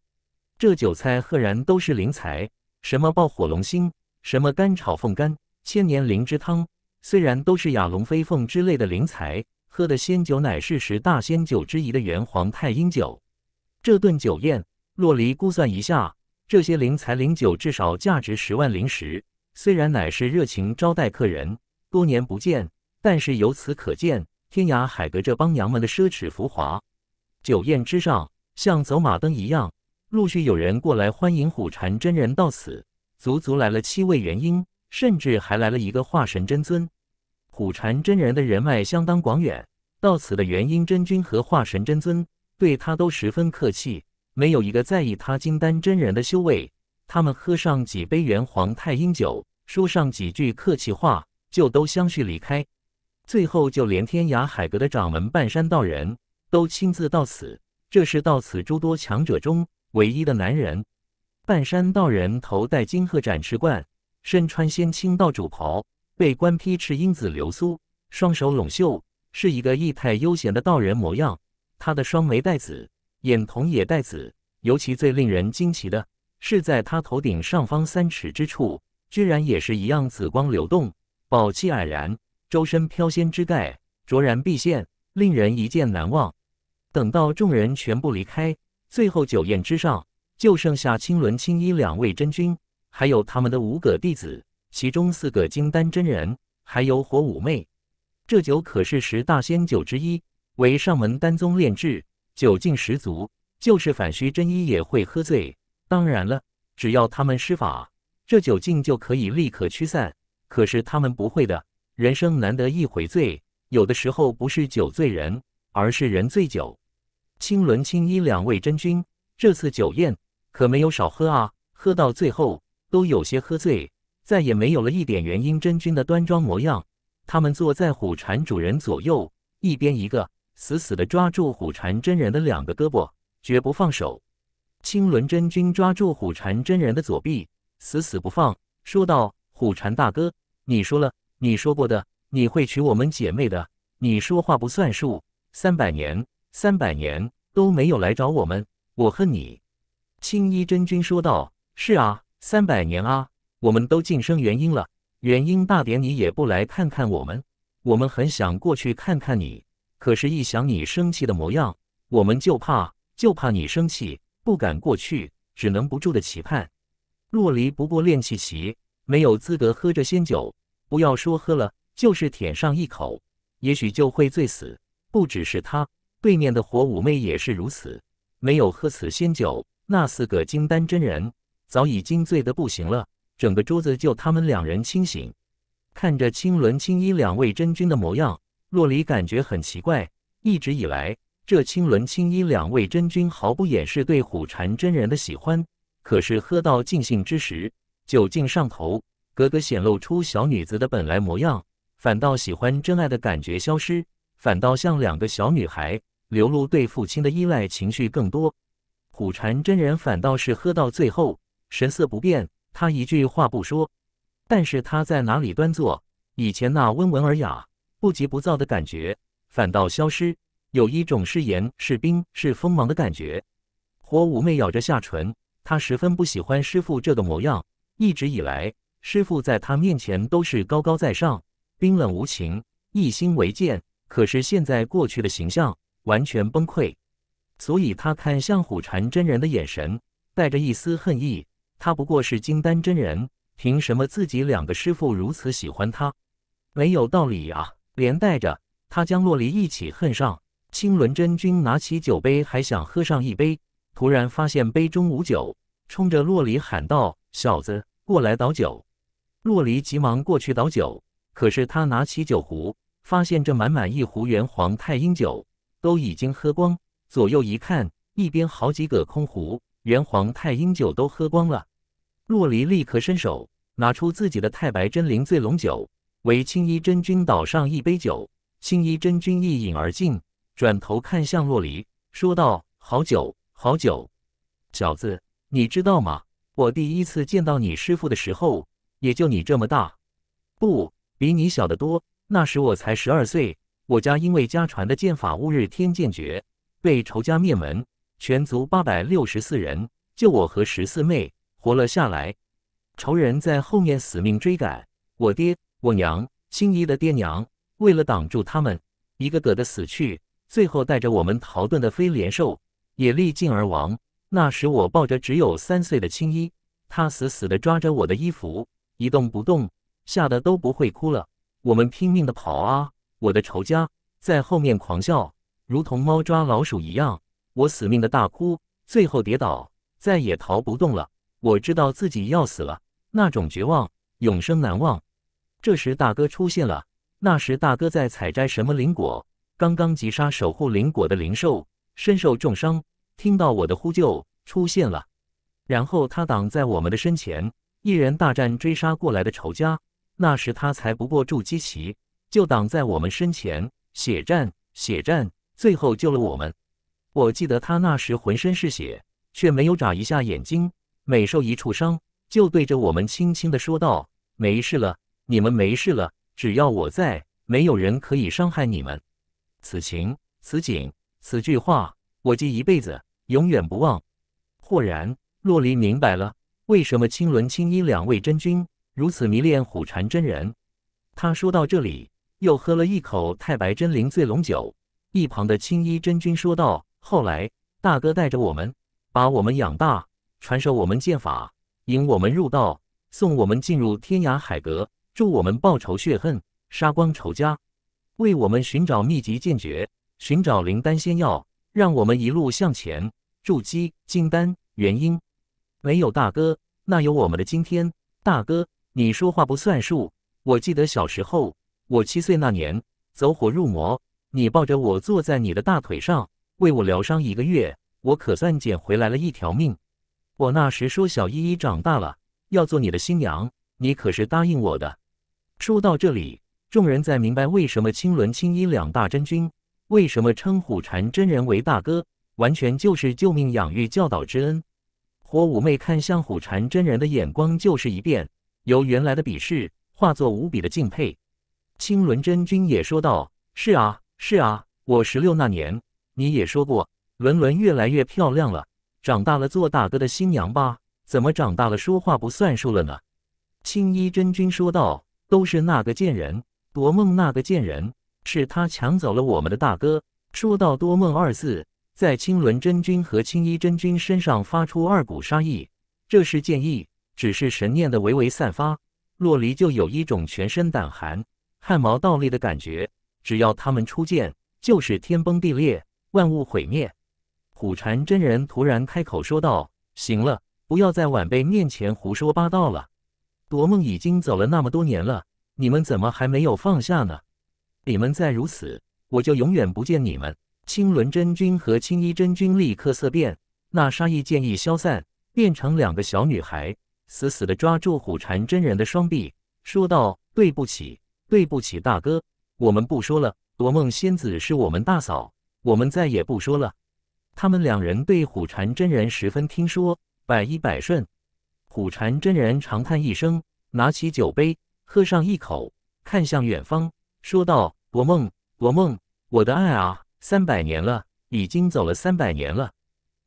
这酒菜赫然都是灵材，什么爆火龙心，什么干炒凤肝，千年灵芝汤，虽然都是亚龙飞凤之类的灵材，喝的仙酒乃是十大仙酒之一的元皇太阴酒。这顿酒宴，洛离估算一下，这些灵材灵酒至少价值十万灵石。虽然乃是热情招待客人，多年不见，但是由此可见，天涯海阁这帮娘们的奢侈浮华。酒宴之上，像走马灯一样。陆续有人过来欢迎虎禅真人到此，足足来了七位元婴，甚至还来了一个化神真尊。虎禅真人的人脉相当广远，到此的元婴真君和化神真尊对他都十分客气，没有一个在意他金丹真人的修为。他们喝上几杯元皇太阴酒，说上几句客气话，就都相续离开。最后就连天涯海阁的掌门半山道人都亲自到此，这是到此诸多强者中。唯一的男人，半山道人头戴金鹤展翅冠，身穿仙青道主袍，背冠披赤英紫流苏，双手拢袖，是一个仪态悠闲的道人模样。他的双眉带紫，眼瞳也带紫。尤其最令人惊奇的是，在他头顶上方三尺之处，居然也是一样紫光流动，宝气盎然，周身飘仙之盖，卓然毕现，令人一见难忘。等到众人全部离开。最后酒宴之上，就剩下青纶、青衣两位真君，还有他们的五个弟子，其中四个金丹真人，还有火五妹。这酒可是十大仙酒之一，为上门丹宗炼制，酒劲十足，就是反虚真一也会喝醉。当然了，只要他们施法，这酒劲就可以立刻驱散。可是他们不会的，人生难得一回醉，有的时候不是酒醉人，而是人醉酒。青纶、青衣两位真君，这次酒宴可没有少喝啊！喝到最后都有些喝醉，再也没有了一点元婴真君的端庄模样。他们坐在虎禅主人左右，一边一个，死死地抓住虎禅真人的两个胳膊，绝不放手。青纶真君抓住虎禅真人的左臂，死死不放，说道：“虎禅大哥，你说了，你说过的，你会娶我们姐妹的，你说话不算数，三百年。”三百年都没有来找我们，我恨你。”青衣真君说道。“是啊，三百年啊，我们都晋升元婴了，元婴大典你也不来看看我们？我们很想过去看看你，可是，一想你生气的模样，我们就怕，就怕你生气，不敢过去，只能不住的期盼。若离不过练气席，没有资格喝这仙酒，不要说喝了，就是舔上一口，也许就会醉死。不只是他。”对面的火舞妹也是如此，没有喝此仙酒，那四个金丹真人早已经醉得不行了，整个桌子就他们两人清醒。看着青鸾青衣两位真君的模样，洛璃感觉很奇怪。一直以来，这青鸾青衣两位真君毫不掩饰对虎禅真人的喜欢，可是喝到尽兴之时，酒劲上头，格格显露出小女子的本来模样，反倒喜欢真爱的感觉消失，反倒像两个小女孩。流露对父亲的依赖情绪更多，虎禅真人反倒是喝到最后，神色不变，他一句话不说，但是他在哪里端坐，以前那温文尔雅、不急不躁的感觉反倒消失，有一种是言是冰是锋芒的感觉。火妩媚咬着下唇，她十分不喜欢师父这个模样，一直以来师父在他面前都是高高在上、冰冷无情、一心为剑，可是现在过去的形象。完全崩溃，所以他看向虎禅真人的眼神带着一丝恨意。他不过是金丹真人，凭什么自己两个师父如此喜欢他？没有道理啊！连带着他将洛离一起恨上。青轮真君拿起酒杯，还想喝上一杯，突然发现杯中无酒，冲着洛离喊道：“小子，过来倒酒。”洛离急忙过去倒酒，可是他拿起酒壶，发现这满满一壶元黄太阴酒。都已经喝光，左右一看，一边好几个空壶，元皇太阴酒都喝光了。洛离立刻伸手，拿出自己的太白真灵醉龙酒，为青衣真君倒上一杯酒。青衣真君一饮而尽，转头看向洛离，说道：“好酒，好酒，小子，你知道吗？我第一次见到你师傅的时候，也就你这么大，不比你小得多。那时我才十二岁。”我家因为家传的剑法误日天剑诀，被仇家灭门，全族八百六十四人，就我和十四妹活了下来。仇人在后面死命追赶，我爹、我娘、青衣的爹娘，为了挡住他们，一个个的死去。最后带着我们逃遁的飞廉兽也历尽而亡。那时我抱着只有三岁的青衣，他死死地抓着我的衣服，一动不动，吓得都不会哭了。我们拼命地跑啊！我的仇家在后面狂笑，如同猫抓老鼠一样，我死命的大哭，最后跌倒，再也逃不动了。我知道自己要死了，那种绝望永生难忘。这时大哥出现了，那时大哥在采摘什么灵果，刚刚击杀守护灵果的灵兽，身受重伤。听到我的呼救，出现了，然后他挡在我们的身前，一人大战追杀过来的仇家。那时他才不过筑基期。就挡在我们身前，血战血战，最后救了我们。我记得他那时浑身是血，却没有眨一下眼睛，每受一处伤，就对着我们轻轻的说道：“没事了，你们没事了，只要我在，没有人可以伤害你们。”此情此景，此句话，我记一辈子，永远不忘。豁然，洛离明白了为什么青纶、青衣两位真君如此迷恋虎禅真人。他说到这里。又喝了一口太白真灵醉龙酒，一旁的青衣真君说道：“后来大哥带着我们，把我们养大，传授我们剑法，引我们入道，送我们进入天涯海阁，助我们报仇雪恨，杀光仇家，为我们寻找秘籍剑诀，寻找灵丹仙药，让我们一路向前筑基、金丹、元婴。没有大哥，哪有我们的今天？大哥，你说话不算数！我记得小时候。”我七岁那年走火入魔，你抱着我坐在你的大腿上为我疗伤一个月，我可算捡回来了一条命。我那时说小依依长大了要做你的新娘，你可是答应我的。说到这里，众人在明白为什么青鸾、青衣两大真君为什么称呼禅真人为大哥，完全就是救命、养育、教导之恩。火五妹看向虎禅真人的眼光就是一变，由原来的鄙视化作无比的敬佩。青轮真君也说道：“是啊，是啊，我十六那年，你也说过，伦伦越来越漂亮了，长大了做大哥的新娘吧？怎么长大了说话不算数了呢？”青衣真君说道：“都是那个贱人，夺梦那个贱人，是他抢走了我们的大哥。”说到“多梦”二字，在青轮真君和青衣真君身上发出二股杀意，这是剑意，只是神念的微微散发。洛离就有一种全身胆寒。汗毛倒立的感觉，只要他们出剑，就是天崩地裂，万物毁灭。虎禅真人突然开口说道：“行了，不要在晚辈面前胡说八道了。夺梦已经走了那么多年了，你们怎么还没有放下呢？你们再如此，我就永远不见你们。”青轮真君和青衣真君立刻色变，那杀意剑意消散，变成两个小女孩，死死地抓住虎禅真人的双臂，说道：“对不起。”对不起，大哥，我们不说了。夺梦仙子是我们大嫂，我们再也不说了。他们两人对虎禅真人十分听说，百依百顺。虎禅真人长叹一声，拿起酒杯，喝上一口，看向远方，说道：“我梦，我梦，我的爱啊，三百年了，已经走了三百年了。”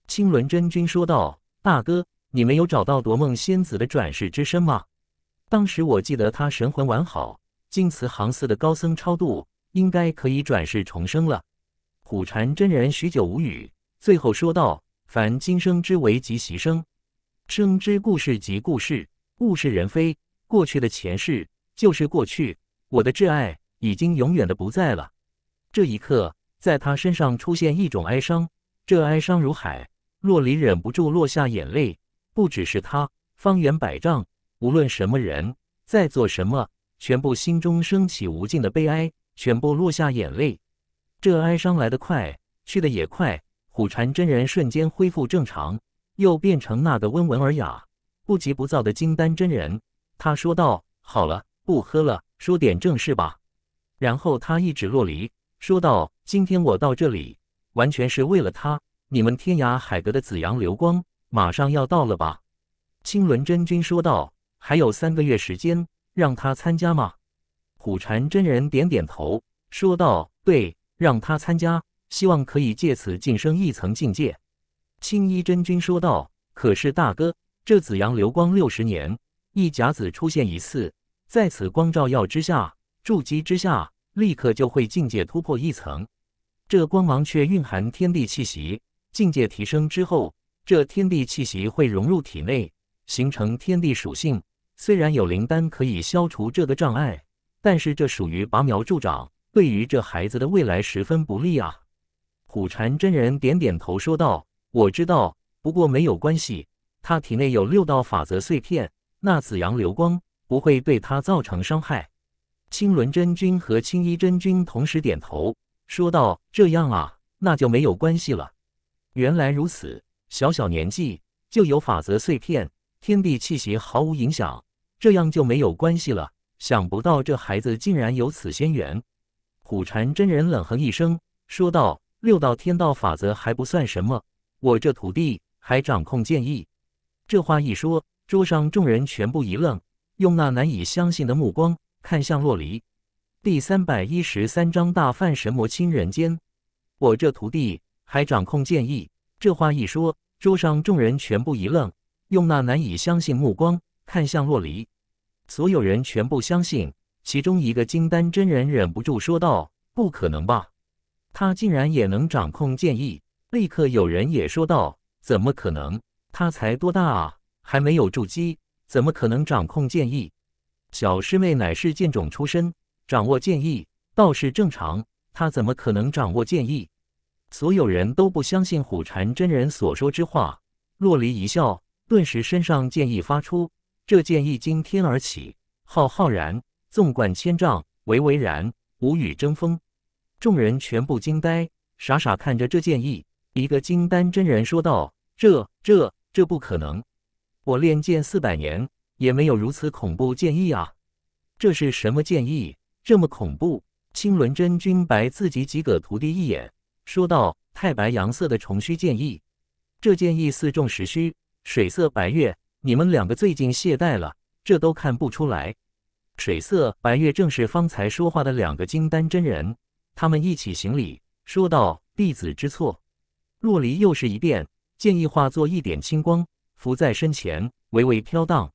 青鸾真君说道：“大哥，你没有找到夺梦仙子的转世之身吗？当时我记得她神魂完好。”经慈航寺的高僧超度，应该可以转世重生了。虎禅真人许久无语，最后说道：“凡今生之为即习生，生之故事即故事，物是人非，过去的前世就是过去。我的挚爱已经永远的不在了。这一刻，在他身上出现一种哀伤，这哀伤如海。若离忍不住落下眼泪。不只是他，方圆百丈，无论什么人，在做什么。”全部心中升起无尽的悲哀，全部落下眼泪。这哀伤来得快，去得也快。虎禅真人瞬间恢复正常，又变成那个温文尔雅、不急不躁的金丹真人。他说道：“好了，不喝了，说点正事吧。”然后他一指洛离，说道：“今天我到这里，完全是为了他。你们天涯海阁的紫阳流光，马上要到了吧？”青鸾真君说道：“还有三个月时间。”让他参加吗？虎禅真人点点头，说道：“对，让他参加，希望可以借此晋升一层境界。”青衣真君说道：“可是大哥，这紫阳流光六十年一甲子出现一次，在此光照耀之下，筑基之下立刻就会境界突破一层。这光芒却蕴含天地气息，境界提升之后，这天地气息会融入体内，形成天地属性。”虽然有灵丹可以消除这个障碍，但是这属于拔苗助长，对于这孩子的未来十分不利啊！虎禅真人点点头说道：“我知道，不过没有关系，他体内有六道法则碎片，那紫阳流光不会对他造成伤害。”青轮真君和青衣真君同时点头说道：“这样啊，那就没有关系了。原来如此，小小年纪就有法则碎片，天地气息毫无影响。”这样就没有关系了。想不到这孩子竟然有此仙缘，虎禅真人冷哼一声说道：“六道天道法则还不算什么，我这徒弟还掌控剑意。”这话一说，桌上众人全部一愣，用那难以相信的目光看向洛离。第三百一十三章大范神魔侵人间，我这徒弟还掌控剑意。这话一说，桌上众人全部一愣，用那难以相信目光。看向洛离，所有人全部相信。其中一个金丹真人忍不住说道：“不可能吧？他竟然也能掌控剑意！”立刻有人也说道：“怎么可能？他才多大啊，还没有筑基，怎么可能掌控剑意？”小师妹乃是剑种出身，掌握剑意倒是正常。他怎么可能掌握剑意？所有人都不相信虎禅真人所说之话。洛离一笑，顿时身上剑意发出。这剑意惊天而起，浩浩然，纵贯千丈，巍巍然，无与争锋。众人全部惊呆，傻傻看着这剑意。一个金丹真人说道：“这、这、这不可能！我练剑四百年，也没有如此恐怖剑意啊！这是什么剑意？这么恐怖！”青纶真君白自己几个徒弟一眼，说道：“太白阳色的重虚剑意。这剑意似重石虚，水色白月。”你们两个最近懈怠了，这都看不出来。水色白月正是方才说话的两个金丹真人，他们一起行礼，说道：“弟子知错。”洛离又是一变，剑意化作一点青光，浮在身前，微微飘荡。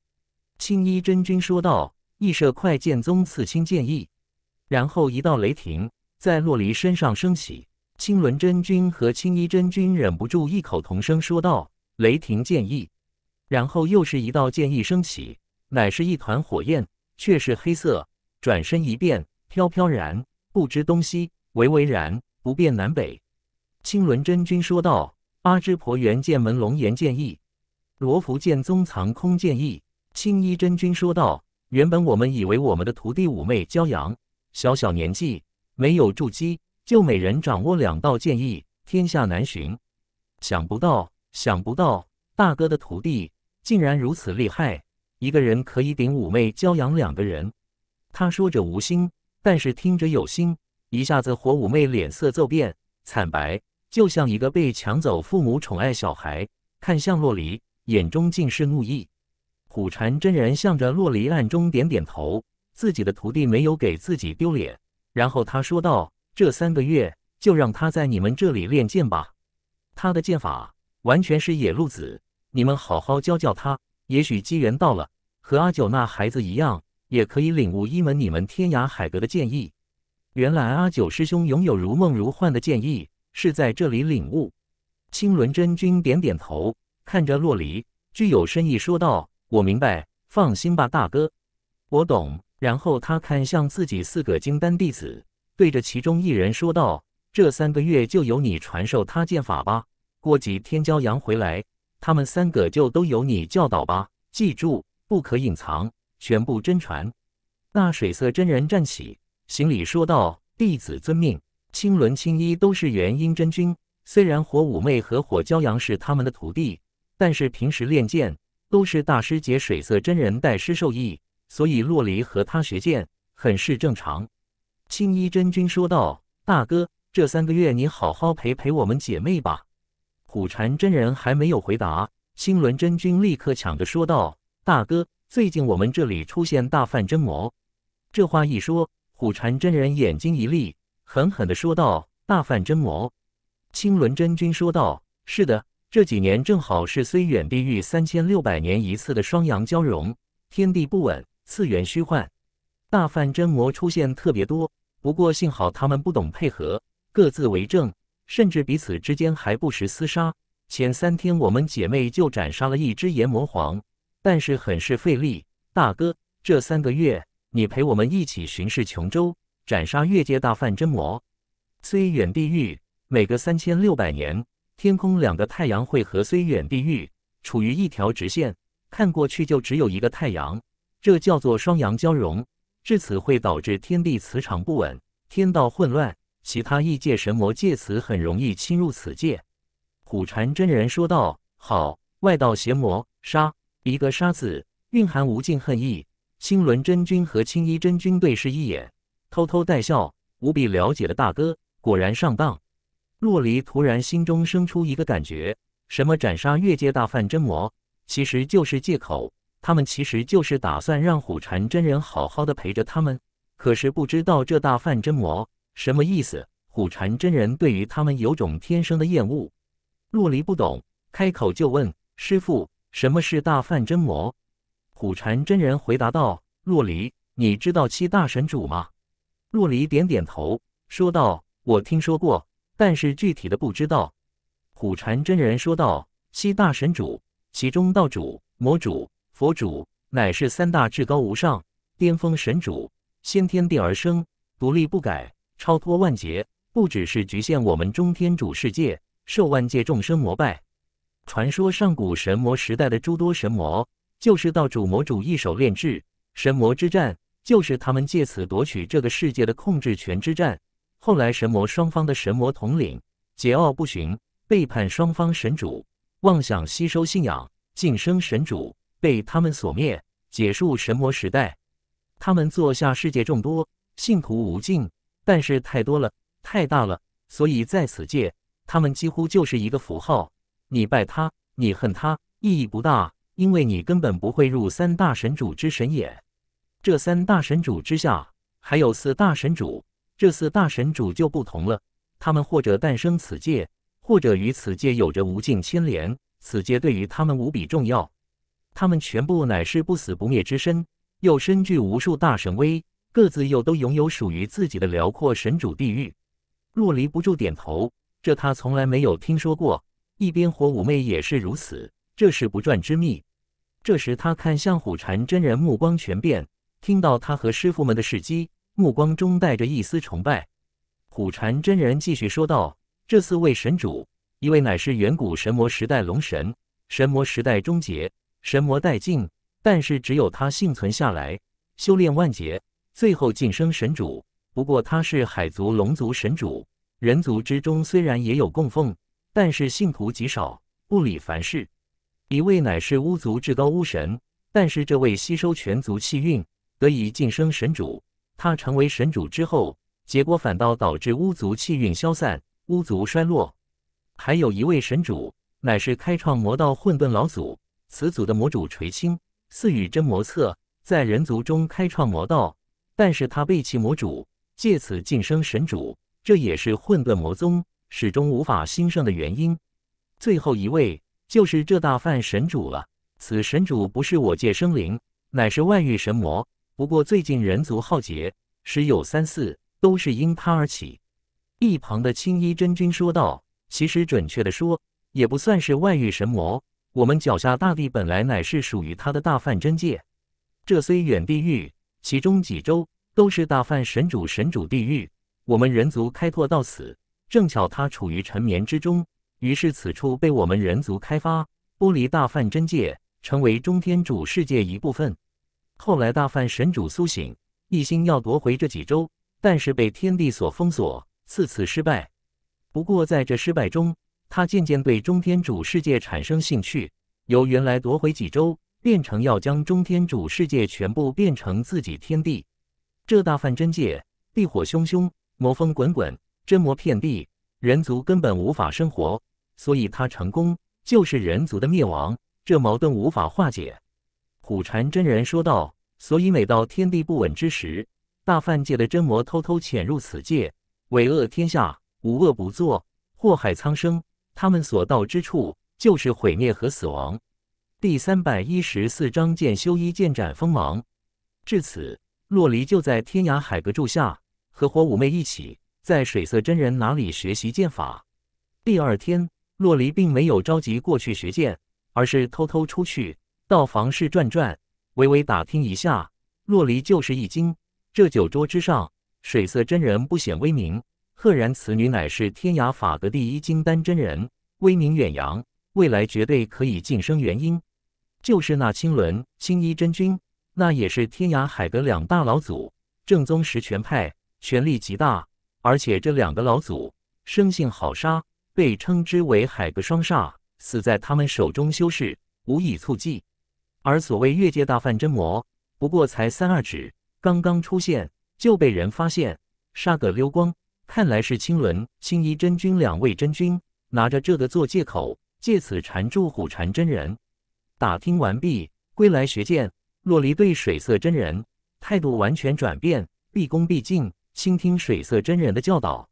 青衣真君说道：“亦射快剑宗刺青剑意。”然后一道雷霆在洛离身上升起。青轮真君和青衣真君忍不住异口同声说道：“雷霆剑意。”然后又是一道剑意升起，乃是一团火焰，却是黑色。转身一变，飘飘然不知东西，巍巍然不辨南北。青轮真君说道：“八支婆元剑门龙岩剑意，罗浮剑宗藏空剑意。”青衣真君说道：“原本我们以为我们的徒弟妩媚骄阳，小小年纪没有筑基，就每人掌握两道剑意，天下难寻。想不到，想不到，大哥的徒弟。”竟然如此厉害，一个人可以顶五妹、骄阳两个人。他说着无心，但是听着有心，一下子火五妹脸色骤变，惨白，就像一个被抢走父母宠爱小孩。看向洛离，眼中尽是怒意。虎禅真人向着洛离暗中点点头，自己的徒弟没有给自己丢脸。然后他说道：“这三个月就让他在你们这里练剑吧，他的剑法完全是野路子。”你们好好教教他，也许机缘到了，和阿九那孩子一样，也可以领悟一门你们天涯海阁的剑意。原来阿九师兄拥有如梦如幻的剑意，是在这里领悟。青轮真君点点头，看着洛离，具有深意说道：“我明白，放心吧，大哥，我懂。”然后他看向自己四个金丹弟子，对着其中一人说道：“这三个月就由你传授他剑法吧，过几天骄阳回来。”他们三个就都由你教导吧，记住不可隐藏，全部真传。那水色真人站起，行礼说道：“弟子遵命。”青鸾青衣都是元婴真君，虽然火五妹和火骄阳是他们的徒弟，但是平时练剑都是大师姐水色真人带师授意，所以洛离和他学剑很是正常。青衣真君说道：“大哥，这三个月你好好陪陪我们姐妹吧。”虎禅真人还没有回答，青轮真君立刻抢着说道：“大哥，最近我们这里出现大范真魔。”这话一说，虎禅真人眼睛一立，狠狠地说道：“大范真魔！”青轮真君说道：“是的，这几年正好是虽远地狱三千六百年一次的双阳交融，天地不稳，次元虚幻，大范真魔出现特别多。不过幸好他们不懂配合，各自为政。”甚至彼此之间还不时厮杀。前三天，我们姐妹就斩杀了一只炎魔皇，但是很是费力。大哥，这三个月你陪我们一起巡视琼州，斩杀越界大范真魔。虽远地狱，每隔三千六百年，天空两个太阳会合，虽远地狱处于一条直线，看过去就只有一个太阳，这叫做双阳交融。至此会导致天地磁场不稳，天道混乱。其他异界神魔借此很容易侵入此界。虎禅真人说道：“好，外道邪魔，杀！一个‘杀’字，蕴含无尽恨意。”青轮真君和青衣真君对视一眼，偷偷带笑，无比了解的大哥，果然上当。洛离突然心中生出一个感觉：什么斩杀越界大犯真魔，其实就是借口。他们其实就是打算让虎禅真人好好的陪着他们，可是不知道这大犯真魔。什么意思？虎禅真人对于他们有种天生的厌恶。洛离不懂，开口就问：“师傅，什么是大梵真魔？”虎禅真人回答道：“洛离，你知道七大神主吗？”洛离点点头，说道：“我听说过，但是具体的不知道。”虎禅真人说道：“七大神主，其中道主、魔主、佛主，乃是三大至高无上、巅峰神主，先天地而生，独立不改。”超脱万劫，不只是局限我们中天主世界，受万界众生膜拜。传说上古神魔时代的诸多神魔，就是道主魔主一手炼制。神魔之战，就是他们借此夺取这个世界的控制权之战。后来神魔双方的神魔统领桀骜不驯，背叛双方神主，妄想吸收信仰晋升神主，被他们所灭，结束神魔时代。他们座下世界众多信徒无尽。但是太多了，太大了，所以在此界，他们几乎就是一个符号。你拜他，你恨他，意义不大，因为你根本不会入三大神主之神眼。这三大神主之下，还有四大神主。这四大神主就不同了，他们或者诞生此界，或者与此界有着无尽牵连。此界对于他们无比重要。他们全部乃是不死不灭之身，又身具无数大神威。各自又都拥有属于自己的辽阔神主地域。若离不住点头，这他从来没有听说过。一边火五妹也是如此，这是不传之秘。这时他看向虎禅真人，目光全变。听到他和师傅们的事迹，目光中带着一丝崇拜。虎禅真人继续说道：“这四位神主，一位乃是远古神魔时代龙神，神魔时代终结，神魔殆尽，但是只有他幸存下来，修炼万劫。”最后晋升神主，不过他是海族龙族神主，人族之中虽然也有供奉，但是信徒极少，不理凡事。一位乃是巫族至高巫神，但是这位吸收全族气运，得以晋升神主。他成为神主之后，结果反倒导致巫族气运消散，巫族衰落。还有一位神主，乃是开创魔道混沌老祖，此祖的魔主垂青，赐予真魔册，在人族中开创魔道。但是他背弃魔主，借此晋升神主，这也是混沌魔宗始终无法兴盛的原因。最后一位就是这大梵神主了。此神主不是我界生灵，乃是外域神魔。不过最近人族浩劫，时有三四都是因他而起。一旁的青衣真君说道：“其实准确的说，也不算是外域神魔。我们脚下大地本来乃是属于他的大梵真界，这虽远地狱。”其中几周都是大梵神主神主地狱。我们人族开拓到此，正巧他处于沉眠之中，于是此处被我们人族开发，剥离大梵真界，成为中天主世界一部分。后来大梵神主苏醒，一心要夺回这几周，但是被天地所封锁，次次失败。不过在这失败中，他渐渐对中天主世界产生兴趣，由原来夺回几周变成要将中天主世界全部变成自己天地，这大梵真界地火汹汹，魔风滚滚，真魔遍地，人族根本无法生活。所以他成功就是人族的灭亡，这矛盾无法化解。虎禅真人说道：“所以每到天地不稳之时，大梵界的真魔偷偷潜入此界，为恶天下，无恶不作，祸害苍生。他们所到之处，就是毁灭和死亡。”第三百一十四章剑修一剑斩锋芒。至此，洛离就在天涯海阁住下，和火舞妹一起在水色真人那里学习剑法。第二天，洛离并没有着急过去学剑，而是偷偷出去到房室转转，微微打听一下。洛离就是一惊，这酒桌之上，水色真人不显威名，赫然此女乃是天涯法阁第一金丹真人，威名远扬，未来绝对可以晋升元婴。就是那青轮青衣真君，那也是天涯海阁两大老祖，正宗十全派，权力极大。而且这两个老祖生性好杀，被称之为海阁双煞，死在他们手中，修士无以促迹。而所谓越界大犯真魔，不过才三二指，刚刚出现就被人发现，杀个溜光。看来是青轮青衣真君两位真君拿着这个做借口，借此缠住虎禅真人。打听完毕，归来学剑。洛离对水色真人态度完全转变，毕恭毕敬，倾听水色真人的教导。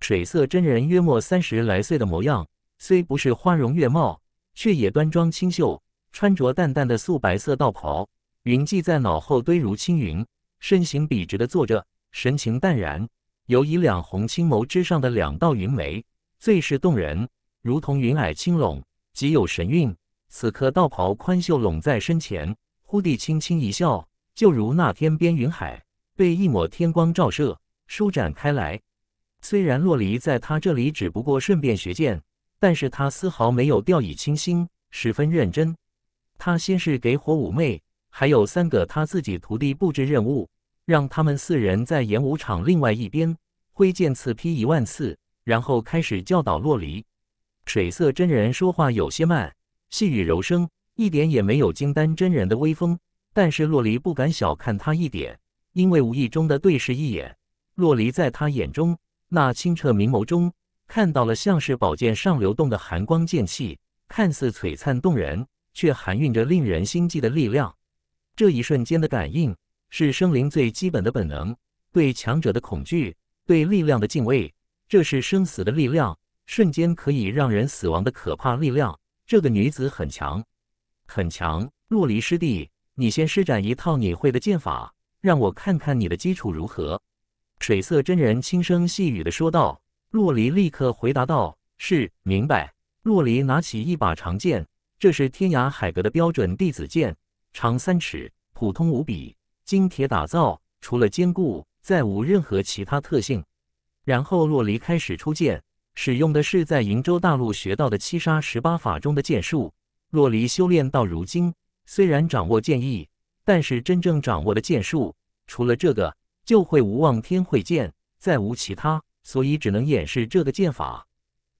水色真人约莫三十来岁的模样，虽不是花容月貌，却也端庄清秀，穿着淡淡的素白色道袍，云髻在脑后堆如青云，身形笔直的坐着，神情淡然，尤以两红青眸之上的两道云眉，最是动人，如同云霭青拢，极有神韵。此刻道袍宽袖拢在身前，忽地轻轻一笑，就如那天边云海被一抹天光照射，舒展开来。虽然洛离在他这里只不过顺便学剑，但是他丝毫没有掉以轻心，十分认真。他先是给火舞妹还有三个他自己徒弟布置任务，让他们四人在演武场另外一边挥剑刺劈一万次，然后开始教导洛离。水色真人说话有些慢。细语柔声，一点也没有金丹真人的威风。但是洛离不敢小看他一点，因为无意中的对视一眼，洛离在他眼中那清澈明眸中看到了像是宝剑上流动的寒光剑气，看似璀璨动人，却含蕴着令人心悸的力量。这一瞬间的感应是生灵最基本的本能，对强者的恐惧，对力量的敬畏，这是生死的力量，瞬间可以让人死亡的可怕力量。这个女子很强，很强。洛离师弟，你先施展一套你会的剑法，让我看看你的基础如何。水色真人轻声细语地说道。洛离立刻回答道：“是，明白。”洛离拿起一把长剑，这是天涯海阁的标准弟子剑，长三尺，普通无比，精铁打造，除了坚固，再无任何其他特性。然后洛离开始出剑。使用的是在瀛洲大陆学到的七杀十八法中的剑术。若离修炼到如今，虽然掌握剑意，但是真正掌握的剑术，除了这个，就会无望天会剑，再无其他，所以只能演示这个剑法。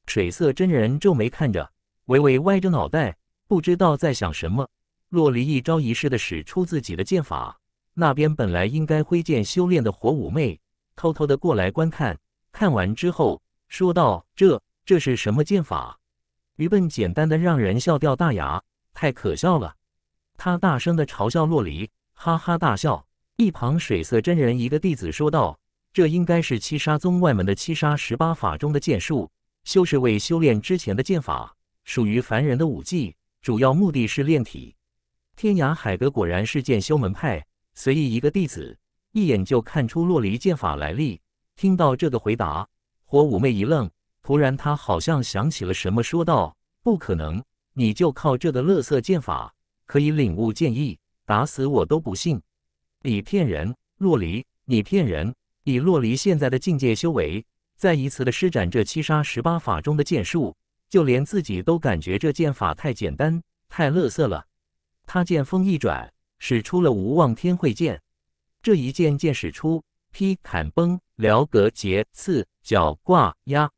水色真人皱眉看着，微微歪着脑袋，不知道在想什么。若离一招一式的使出自己的剑法，那边本来应该挥剑修炼的火舞妹，偷偷的过来观看，看完之后。说道：“这这是什么剑法？愚笨简单的让人笑掉大牙，太可笑了！”他大声的嘲笑洛离，哈哈大笑。一旁水色真人一个弟子说道：“这应该是七杀宗外门的七杀十八法中的剑术，修士为修炼之前的剑法，属于凡人的武技，主要目的是练体。天涯海阁果然是剑修门派，随意一个弟子一眼就看出洛离剑法来历。听到这个回答。”火妩媚一愣，突然她好像想起了什么，说道：“不可能，你就靠这个乐色剑法可以领悟剑意？打死我都不信！你骗人，洛离，你骗人！以洛离现在的境界修为，再一次的施展这七杀十八法中的剑术，就连自己都感觉这剑法太简单，太乐色了。他剑锋一转，使出了无望天慧剑。这一剑剑使出。”劈砍崩撩格截刺绞挂压，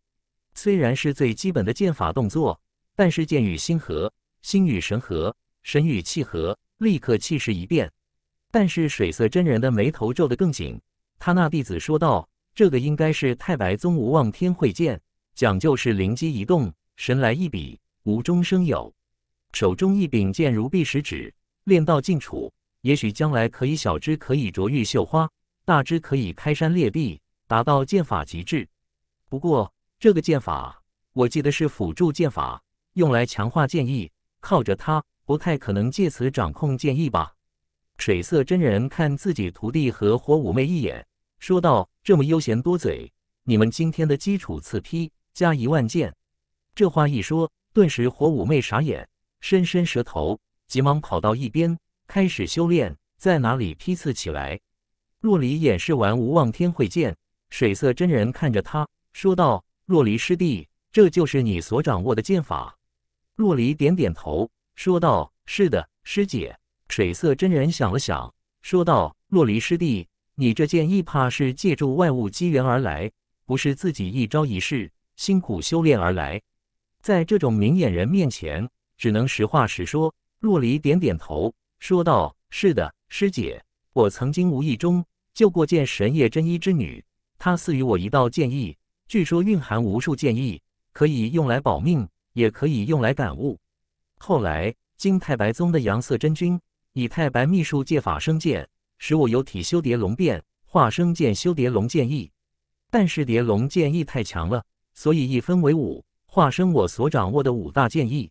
虽然是最基本的剑法动作，但是剑与心合，心与神合，神与气合，立刻气势一变。但是水色真人的眉头皱得更紧。他那弟子说道：“这个应该是太白宗无望天慧剑，讲究是灵机一动，神来一笔，无中生有。手中一柄剑如臂使指，练到尽处，也许将来可以小枝可以琢玉绣花。”大致可以开山裂地，达到剑法极致。不过，这个剑法我记得是辅助剑法，用来强化剑意，靠着它不太可能借此掌控剑意吧？水色真人看自己徒弟和火舞妹一眼，说道：“这么悠闲多嘴，你们今天的基础刺劈加一万剑。”这话一说，顿时火舞妹傻眼，伸伸舌头，急忙跑到一边开始修炼，在哪里劈刺起来。洛离演示完无望天慧剑，水色真人看着他说道：“洛离师弟，这就是你所掌握的剑法。”洛离点点头说道：“是的，师姐。”水色真人想了想说道：“洛离师弟，你这剑意怕是借助外物机缘而来，不是自己一招一式辛苦修炼而来。在这种明眼人面前，只能实话实说。”洛离点点头说道：“是的，师姐，我曾经无意中。”救过剑神叶真一之女，她赐予我一道剑意，据说蕴含无数剑意，可以用来保命，也可以用来感悟。后来，金太白宗的杨色真君以太白秘术借法生剑，使我有体修蝶龙变，化生剑修蝶龙剑意。但是蝶龙剑意太强了，所以一分为五，化生我所掌握的五大剑意。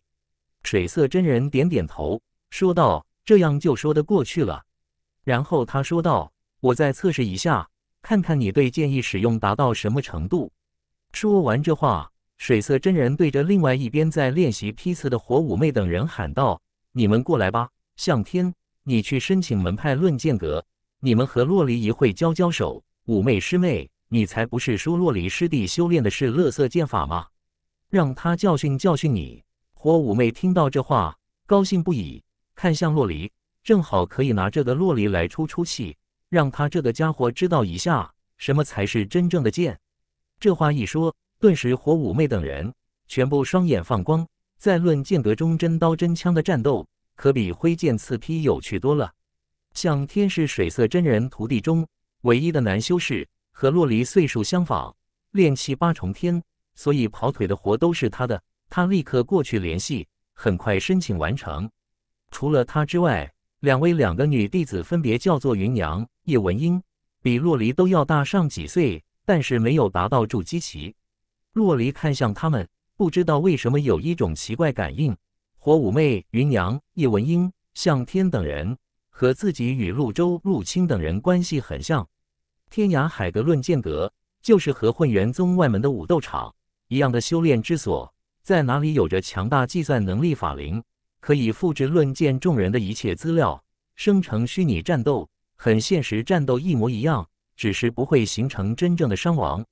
水色真人点点头，说道：“这样就说得过去了。”然后他说道。我再测试一下，看看你对建议使用达到什么程度。说完这话，水色真人对着另外一边在练习劈刺的火舞妹等人喊道：“你们过来吧，向天，你去申请门派论剑阁。你们和洛离一会交交手。舞妹师妹，你才不是说洛离师弟修炼的是乐色剑法吗？让他教训教训你。”火舞妹听到这话，高兴不已，看向洛离，正好可以拿这个洛离来出出气。让他这个家伙知道一下什么才是真正的剑。这话一说，顿时火舞妹等人全部双眼放光。在论剑阁中，真刀真枪的战斗可比挥剑刺劈有趣多了。像天是水色真人徒弟中唯一的男修士和洛离岁数相仿，练气八重天，所以跑腿的活都是他的。他立刻过去联系，很快申请完成。除了他之外，两位两个女弟子分别叫做云娘。叶文英比洛黎都要大上几岁，但是没有达到筑基期。洛黎看向他们，不知道为什么有一种奇怪感应。火舞妹、云娘、叶文英、向天等人和自己与陆州、陆青等人关系很像。天涯海阁论剑阁就是和混元宗外门的武斗场一样的修炼之所，在哪里有着强大计算能力法灵，可以复制论剑众人的一切资料，生成虚拟战斗。很现实，战斗一模一样，只是不会形成真正的伤亡。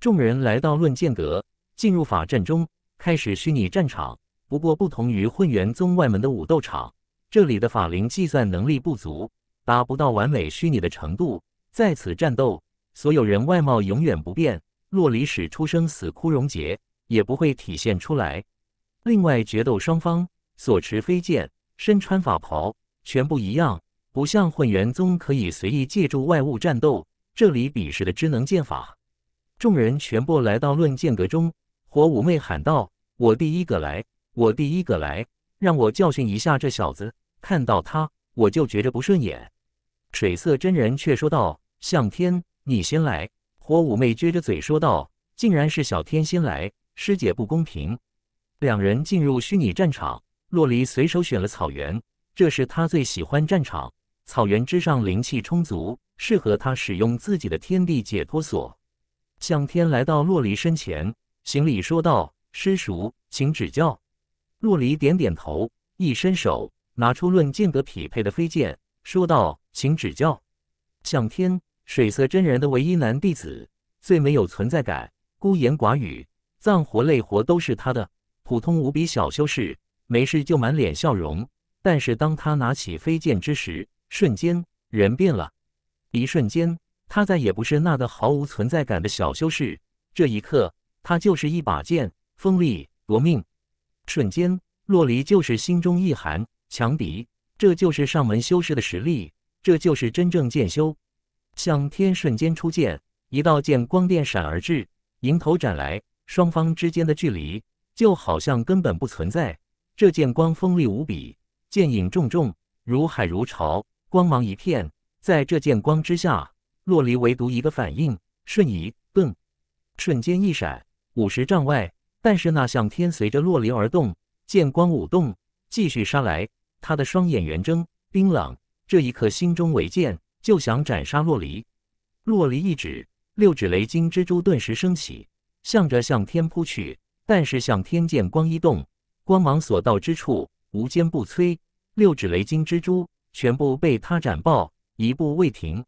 众人来到论剑阁，进入法阵中，开始虚拟战场。不过不同于混元宗外门的武斗场，这里的法灵计算能力不足，达不到完美虚拟的程度。在此战斗，所有人外貌永远不变，若离始出生死枯荣劫，也不会体现出来。另外，决斗双方所持飞剑、身穿法袍全不一样。不像混元宗可以随意借助外物战斗，这里比试的只能剑法。众人全部来到论剑阁中，火舞妹喊道：“我第一个来，我第一个来，让我教训一下这小子！看到他我就觉着不顺眼。”水色真人却说道：“向天，你先来。”火舞妹撅着嘴说道：“竟然是小天先来，师姐不公平！”两人进入虚拟战场，洛璃随手选了草原，这是她最喜欢战场。草原之上灵气充足，适合他使用自己的天地解脱锁。向天来到洛离身前，行礼说道：“师叔，请指教。”洛离点点头，一伸手拿出论剑格匹配的飞剑，说道：“请指教。”向天，水色真人的唯一男弟子，最没有存在感，孤言寡语，脏活累活都是他的，普通无比小修士，没事就满脸笑容。但是当他拿起飞剑之时，瞬间，人变了。一瞬间，他再也不是那个毫无存在感的小修士。这一刻，他就是一把剑，锋利夺命。瞬间，洛离就是心中一寒，强敌，这就是上门修士的实力，这就是真正剑修。向天瞬间出剑，一道剑光电闪而至，迎头斩来。双方之间的距离就好像根本不存在。这剑光锋利无比，剑影重重，如海如潮。光芒一片，在这剑光之下，洛离唯独一个反应：瞬移，顿，瞬间一闪，五十丈外。但是那向天随着洛离而动，剑光舞动，继续杀来。他的双眼圆睁，冰冷。这一刻，心中唯剑，就想斩杀洛离。洛离一指，六指雷金蜘蛛顿时升起，向着向天扑去。但是向天剑光一动，光芒所到之处，无坚不摧。六指雷金蜘蛛。全部被他斩爆，一步未停。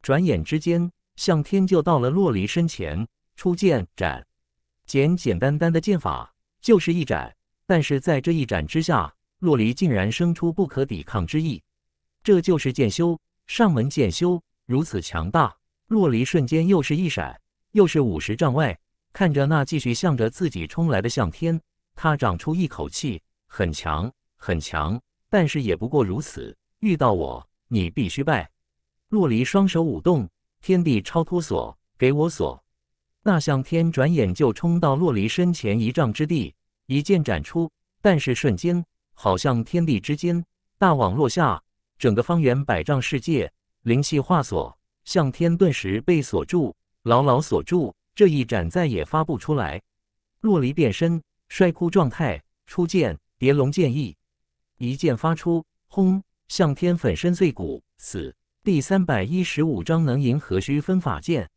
转眼之间，向天就到了洛离身前，出剑斩。简简单单的剑法，就是一斩。但是在这一斩之下，洛离竟然生出不可抵抗之意。这就是剑修，上门剑修如此强大。洛离瞬间又是一闪，又是五十丈外。看着那继续向着自己冲来的向天，他长出一口气，很强，很强，但是也不过如此。遇到我，你必须败。洛离双手舞动，天地超脱锁，给我锁！那向天转眼就冲到洛离身前一丈之地，一剑斩出。但是瞬间，好像天地之间大网落下，整个方圆百丈世界灵气化锁，向天顿时被锁住，牢牢锁住。这一斩再也发不出来。洛离变身帅哭状态，出剑叠龙剑意，一剑发出，轰！向天粉身碎骨。死。第三百一十五章，能赢何须分法剑？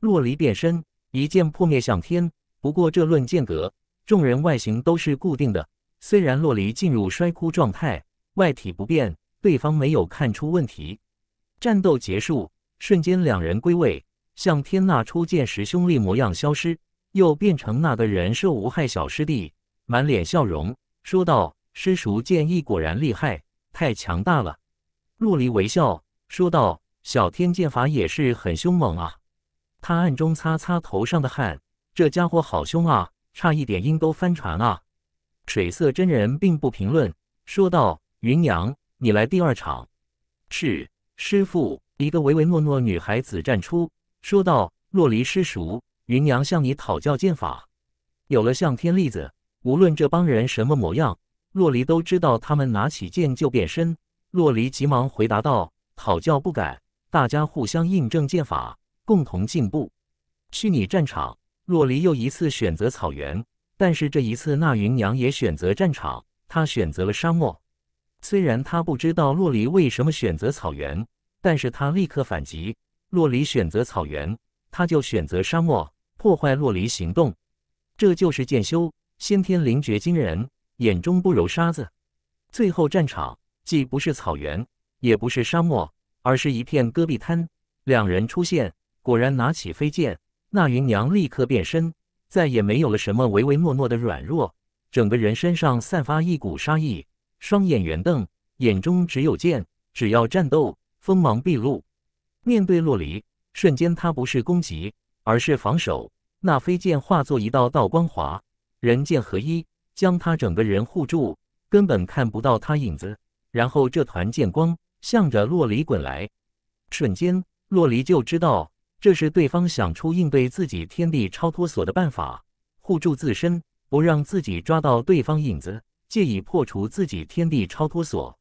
洛离变身，一剑破灭向天。不过这论剑格，众人外形都是固定的。虽然洛离进入摔枯状态，外体不变，对方没有看出问题。战斗结束，瞬间两人归位。向天那初见时兄弟模样消失，又变成那个人兽无害小师弟，满脸笑容说道：“师叔剑意果然厉害。”太强大了，洛离微笑说道：“小天剑法也是很凶猛啊。”他暗中擦擦头上的汗，这家伙好凶啊，差一点阴沟翻船啊！水色真人并不评论，说道：“云娘，你来第二场。”是，师傅。一个唯唯诺诺女孩子站出，说道：“洛离师叔，云娘向你讨教剑法。有了向天粒子，无论这帮人什么模样。”洛黎都知道他们拿起剑就变身，洛黎急忙回答道：“讨教不敢，大家互相印证剑法，共同进步。”虚拟战场，洛黎又一次选择草原，但是这一次那云娘也选择战场，她选择了沙漠。虽然他不知道洛黎为什么选择草原，但是他立刻反击。洛黎选择草原，他就选择沙漠，破坏洛黎行动。这就是剑修，先天灵诀惊人。眼中不揉沙子，最后战场既不是草原，也不是沙漠，而是一片戈壁滩。两人出现，果然拿起飞剑，那云娘立刻变身，再也没有了什么唯唯诺诺的软弱，整个人身上散发一股杀意，双眼圆瞪，眼中只有剑。只要战斗，锋芒毕露。面对洛离，瞬间他不是攻击，而是防守。那飞剑化作一道道光华，人剑合一。将他整个人护住，根本看不到他影子。然后这团剑光向着洛离滚来，瞬间洛离就知道这是对方想出应对自己天地超脱锁的办法，护住自身，不让自己抓到对方影子，借以破除自己天地超脱锁。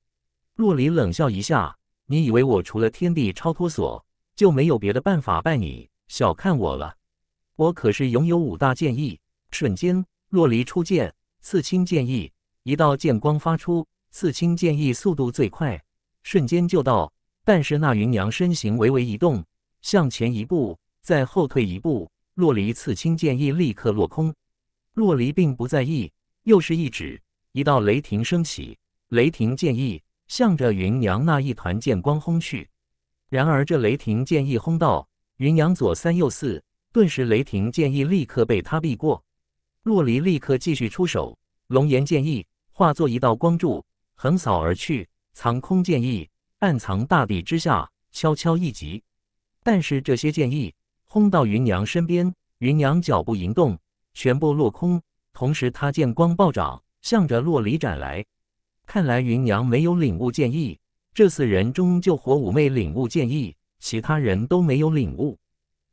洛离冷笑一下：“你以为我除了天地超脱锁就没有别的办法拜你？小看我了，我可是拥有五大剑意。瞬间，洛离出剑。”刺青剑意，一道剑光发出。刺青剑意速度最快，瞬间就到。但是那云娘身形微微一动，向前一步，再后退一步，洛离刺青剑意立刻落空。洛离并不在意，又是一指，一道雷霆升起，雷霆剑意向着云娘那一团剑光轰去。然而这雷霆剑意轰到云娘左三右四，顿时雷霆剑意立刻被他避过。洛离立刻继续出手，龙颜剑意化作一道光柱横扫而去，藏空剑意暗藏大地之下悄悄一击。但是这些建意轰到云娘身边，云娘脚步移动，全部落空。同时她剑光暴涨，向着洛离斩来。看来云娘没有领悟剑意，这四人中就火舞妹领悟剑意，其他人都没有领悟。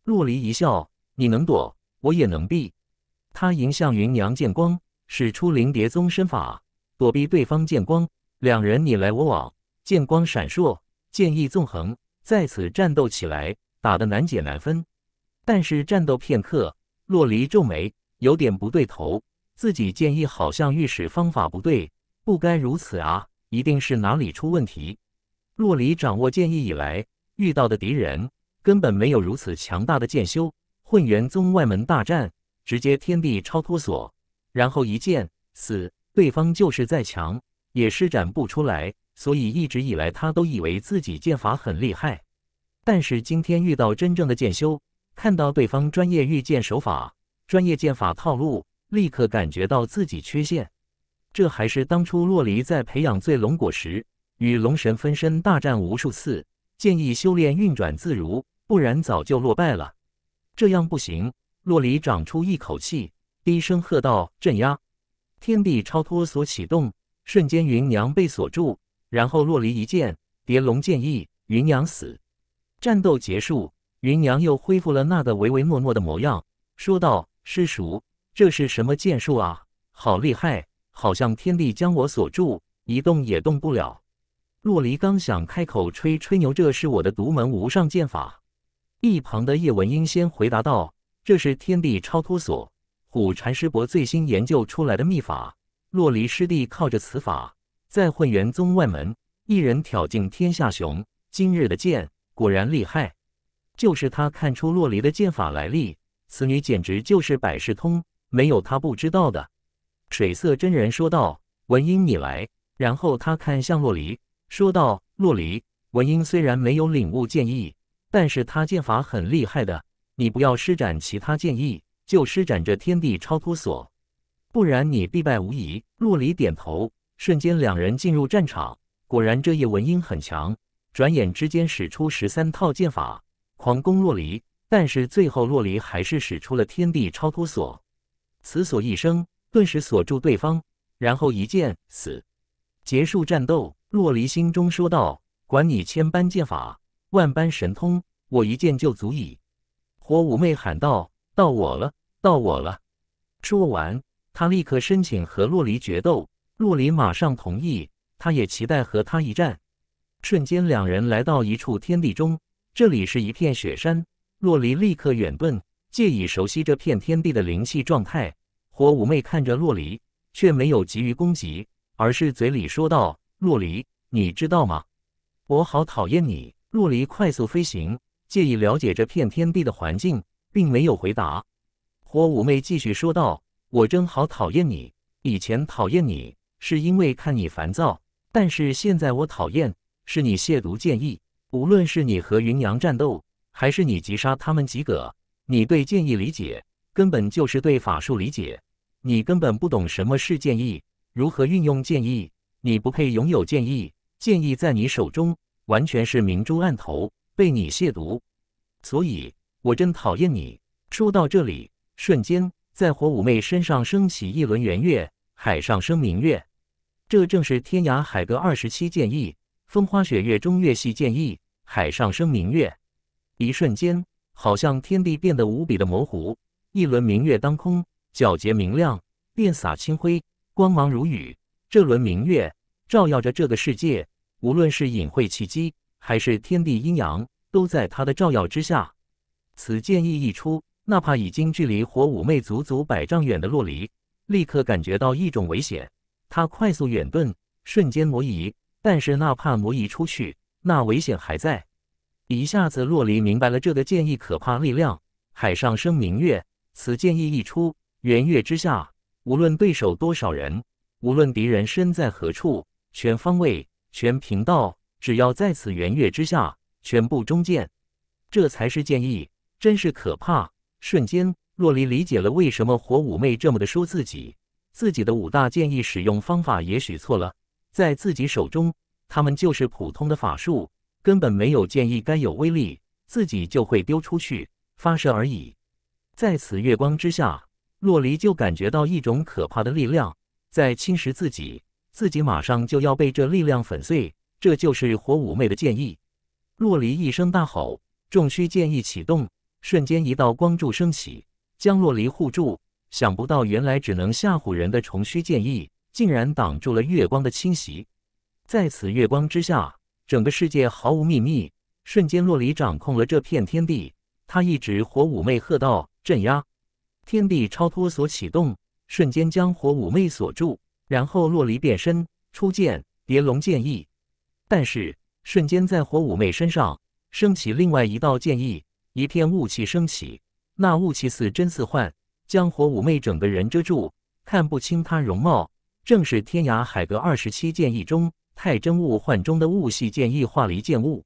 洛离一笑：“你能躲，我也能避。”他迎向云娘剑光，使出灵蝶宗身法躲避对方剑光。两人你来我往，剑光闪烁，剑意纵横，在此战斗起来，打得难解难分。但是战斗片刻，洛离皱眉，有点不对头。自己剑意好像御史方法不对，不该如此啊！一定是哪里出问题。洛离掌握剑意以来，遇到的敌人根本没有如此强大的剑修。混元宗外门大战。直接天地超脱锁，然后一剑死对方，就是再强也施展不出来。所以一直以来他都以为自己剑法很厉害，但是今天遇到真正的剑修，看到对方专业御剑手法、专业剑法套路，立刻感觉到自己缺陷。这还是当初洛离在培养醉龙果时，与龙神分身大战无数次，建议修炼运转自如，不然早就落败了。这样不行。洛离长出一口气，低声喝道：“镇压，天地超脱所启动。”瞬间，云娘被锁住。然后洛离一剑，叠龙剑意，云娘死。战斗结束，云娘又恢复了那个唯唯诺诺的模样，说道：“师叔，这是什么剑术啊？好厉害！好像天地将我锁住，一动也动不了。”洛离刚想开口吹吹牛，这是我的独门无上剑法。一旁的叶文英先回答道。这是天地超脱锁，虎禅师伯最新研究出来的秘法。洛离师弟靠着此法，在混元宗外门一人挑尽天下雄。今日的剑果然厉害，就是他看出洛离的剑法来历，此女简直就是百事通，没有他不知道的。水色真人说道：“文英，你来。”然后他看向洛离，说道：“洛离，文英虽然没有领悟剑意，但是他剑法很厉害的。”你不要施展其他剑意，就施展这天地超脱锁，不然你必败无疑。洛离点头，瞬间两人进入战场。果然，这叶文英很强，转眼之间使出十三套剑法，狂攻洛离。但是最后，洛离还是使出了天地超脱锁，此锁一生，顿时锁住对方，然后一剑死，结束战斗。洛离心中说道：“管你千般剑法，万般神通，我一剑就足以。”火舞妹喊道：“到我了，到我了！”说完，她立刻申请和洛璃决斗。洛璃马上同意，她也期待和他一战。瞬间，两人来到一处天地中，这里是一片雪山。洛璃立刻远遁，借以熟悉这片天地的灵气状态。火舞妹看着洛璃，却没有急于攻击，而是嘴里说道：“洛璃，你知道吗？我好讨厌你。”洛璃快速飞行。建议了解这片天地的环境，并没有回答。火舞妹继续说道：“我真好讨厌你！以前讨厌你是因为看你烦躁，但是现在我讨厌，是你亵渎建议。无论是你和云阳战斗，还是你击杀他们几个，你对建议理解根本就是对法术理解，你根本不懂什么是建议，如何运用建议，你不配拥有建议。建议在你手中完全是明珠暗投。”被你亵渎，所以我真讨厌你。说到这里，瞬间在火舞妹身上升起一轮圆月，海上生明月。这正是天涯海阁二十七剑意《风花雪月中月系剑意》“海上生明月”。一瞬间，好像天地变得无比的模糊，一轮明月当空，皎洁明亮，遍洒清辉，光芒如雨。这轮明月照耀着这个世界，无论是隐晦契机。还是天地阴阳都在他的照耀之下。此剑意一出，哪怕已经距离火舞魅足足百丈远的洛离，立刻感觉到一种危险。他快速远遁，瞬间挪移。但是，哪怕挪移出去，那危险还在。一下子，洛离明白了这个剑意可怕力量。海上生明月，此剑意一出，圆月之下，无论对手多少人，无论敌人身在何处，全方位、全频道。只要在此圆月之下全部中箭，这才是剑意，真是可怕！瞬间，洛离理解了为什么火妩媚这么的说自己，自己的五大剑意使用方法也许错了，在自己手中，他们就是普通的法术，根本没有剑意该有威力，自己就会丢出去发射而已。在此月光之下，洛离就感觉到一种可怕的力量在侵蚀自己，自己马上就要被这力量粉碎。这就是火舞妹的剑意。洛离一声大吼，重虚剑意启动，瞬间一道光柱升起，将洛离护住。想不到，原来只能吓唬人的重虚剑意，竟然挡住了月光的侵袭。在此月光之下，整个世界毫无秘密。瞬间，洛离掌控了这片天地。他一指火舞妹，喝道：“镇压！”天地超脱所启动，瞬间将火舞妹锁住。然后，洛离变身，出剑，蝶龙剑意。但是，瞬间在火五妹身上升起另外一道剑意，一片雾气升起，那雾气似真似幻，将火五妹整个人遮住，看不清她容貌。正是天涯海阁二十七剑意中太真雾幻中的雾系剑意，化离剑雾。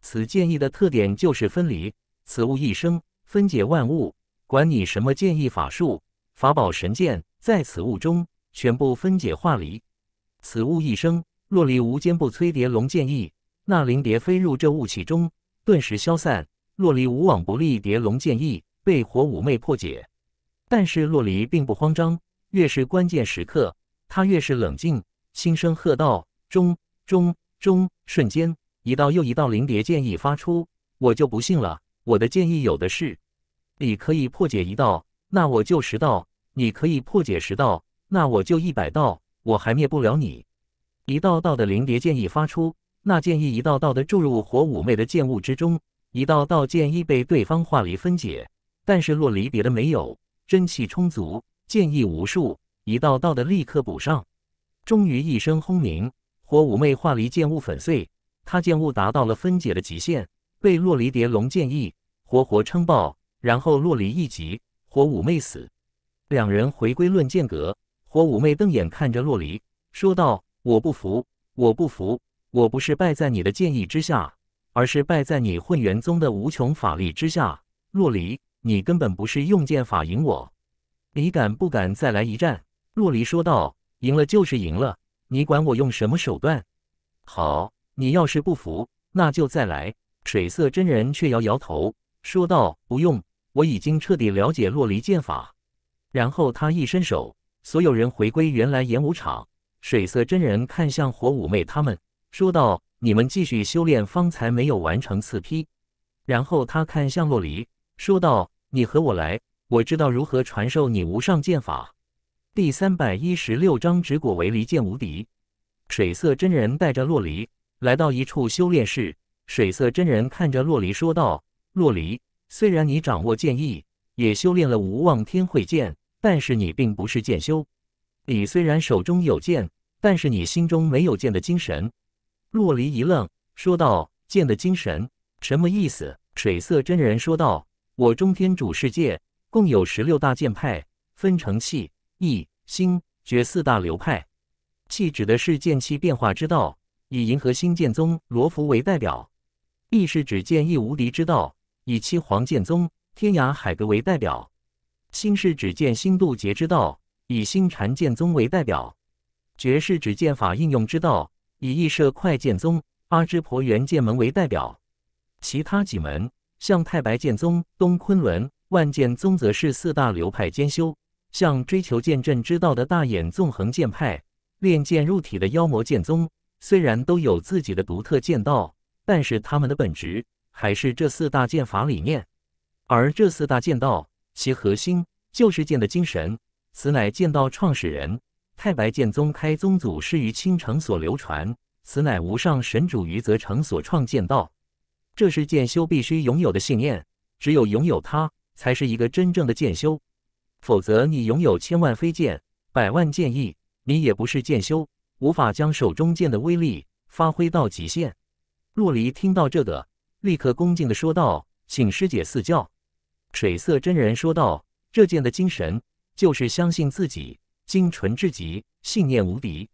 此剑意的特点就是分离，此物一生分解万物，管你什么剑意法术、法宝、神剑，在此雾中全部分解化离。此物一生。洛离无坚不摧，蝶龙剑意，那灵蝶飞入这雾气中，顿时消散。洛离无往不利，蝶龙剑意被火妩妹破解。但是洛离并不慌张，越是关键时刻，他越是冷静，心声喝道：“中中中！”瞬间，一道又一道灵蝶剑意发出。我就不信了，我的剑意有的是，你可以破解一道，那我就十道；你可以破解十道，那我就一百道，我还灭不了你。一道道的灵蝶剑意发出，那剑意一道道的注入火五妹的剑物之中，一道道剑意被对方化离分解，但是洛离别的没有，真气充足，剑意无数，一道道的立刻补上。终于一声轰鸣，火五妹化离剑物粉碎，她剑物达到了分解的极限，被洛离蝶龙剑意活活撑爆，然后洛离一急，火舞妹死。两人回归论剑阁，火舞妹瞪眼看着洛离，说道。我不服，我不服！我不是败在你的剑意之下，而是败在你混元宗的无穷法力之下。洛离，你根本不是用剑法赢我，你敢不敢再来一战？洛离说道：“赢了就是赢了，你管我用什么手段？好，你要是不服，那就再来。”水色真人却摇摇头说道：“不用，我已经彻底了解洛离剑法。”然后他一伸手，所有人回归原来演武场。水色真人看向火舞妹他们，说道：“你们继续修炼，方才没有完成次批。”然后他看向洛离，说道：“你和我来，我知道如何传授你无上剑法。”第三百一十六章：执果为离，剑无敌。水色真人带着洛离来到一处修炼室。水色真人看着洛离说道：“洛离，虽然你掌握剑意，也修炼了无望天慧剑，但是你并不是剑修。你虽然手中有剑。”但是你心中没有剑的精神，洛离一愣，说道：“剑的精神什么意思？”水色真人说道：“我中天主世界共有十六大剑派，分成气、意、心、觉四大流派。气指的是剑气变化之道，以银河星剑宗罗浮为代表；意是指剑意无敌之道，以七皇剑宗天涯海阁为代表；心是指剑心渡劫之道，以星禅剑宗为代表。”绝世指剑法应用之道，以义社快剑宗、阿支婆元剑门为代表；其他几门，像太白剑宗、东昆仑万剑宗，则是四大流派兼修。像追求剑阵之道的大眼纵横剑派，练剑入体的妖魔剑宗，虽然都有自己的独特剑道，但是他们的本质还是这四大剑法理念。而这四大剑道，其核心就是剑的精神，此乃剑道创始人。太白剑宗开宗祖师于青城所流传，此乃无上神主余则成所创剑道。这是剑修必须拥有的信念，只有拥有它，才是一个真正的剑修。否则，你拥有千万飞剑、百万剑意，你也不是剑修，无法将手中剑的威力发挥到极限。若离听到这个，立刻恭敬的说道：“请师姐赐教。”水色真人说道：“这剑的精神，就是相信自己。”精纯至极，信念无敌，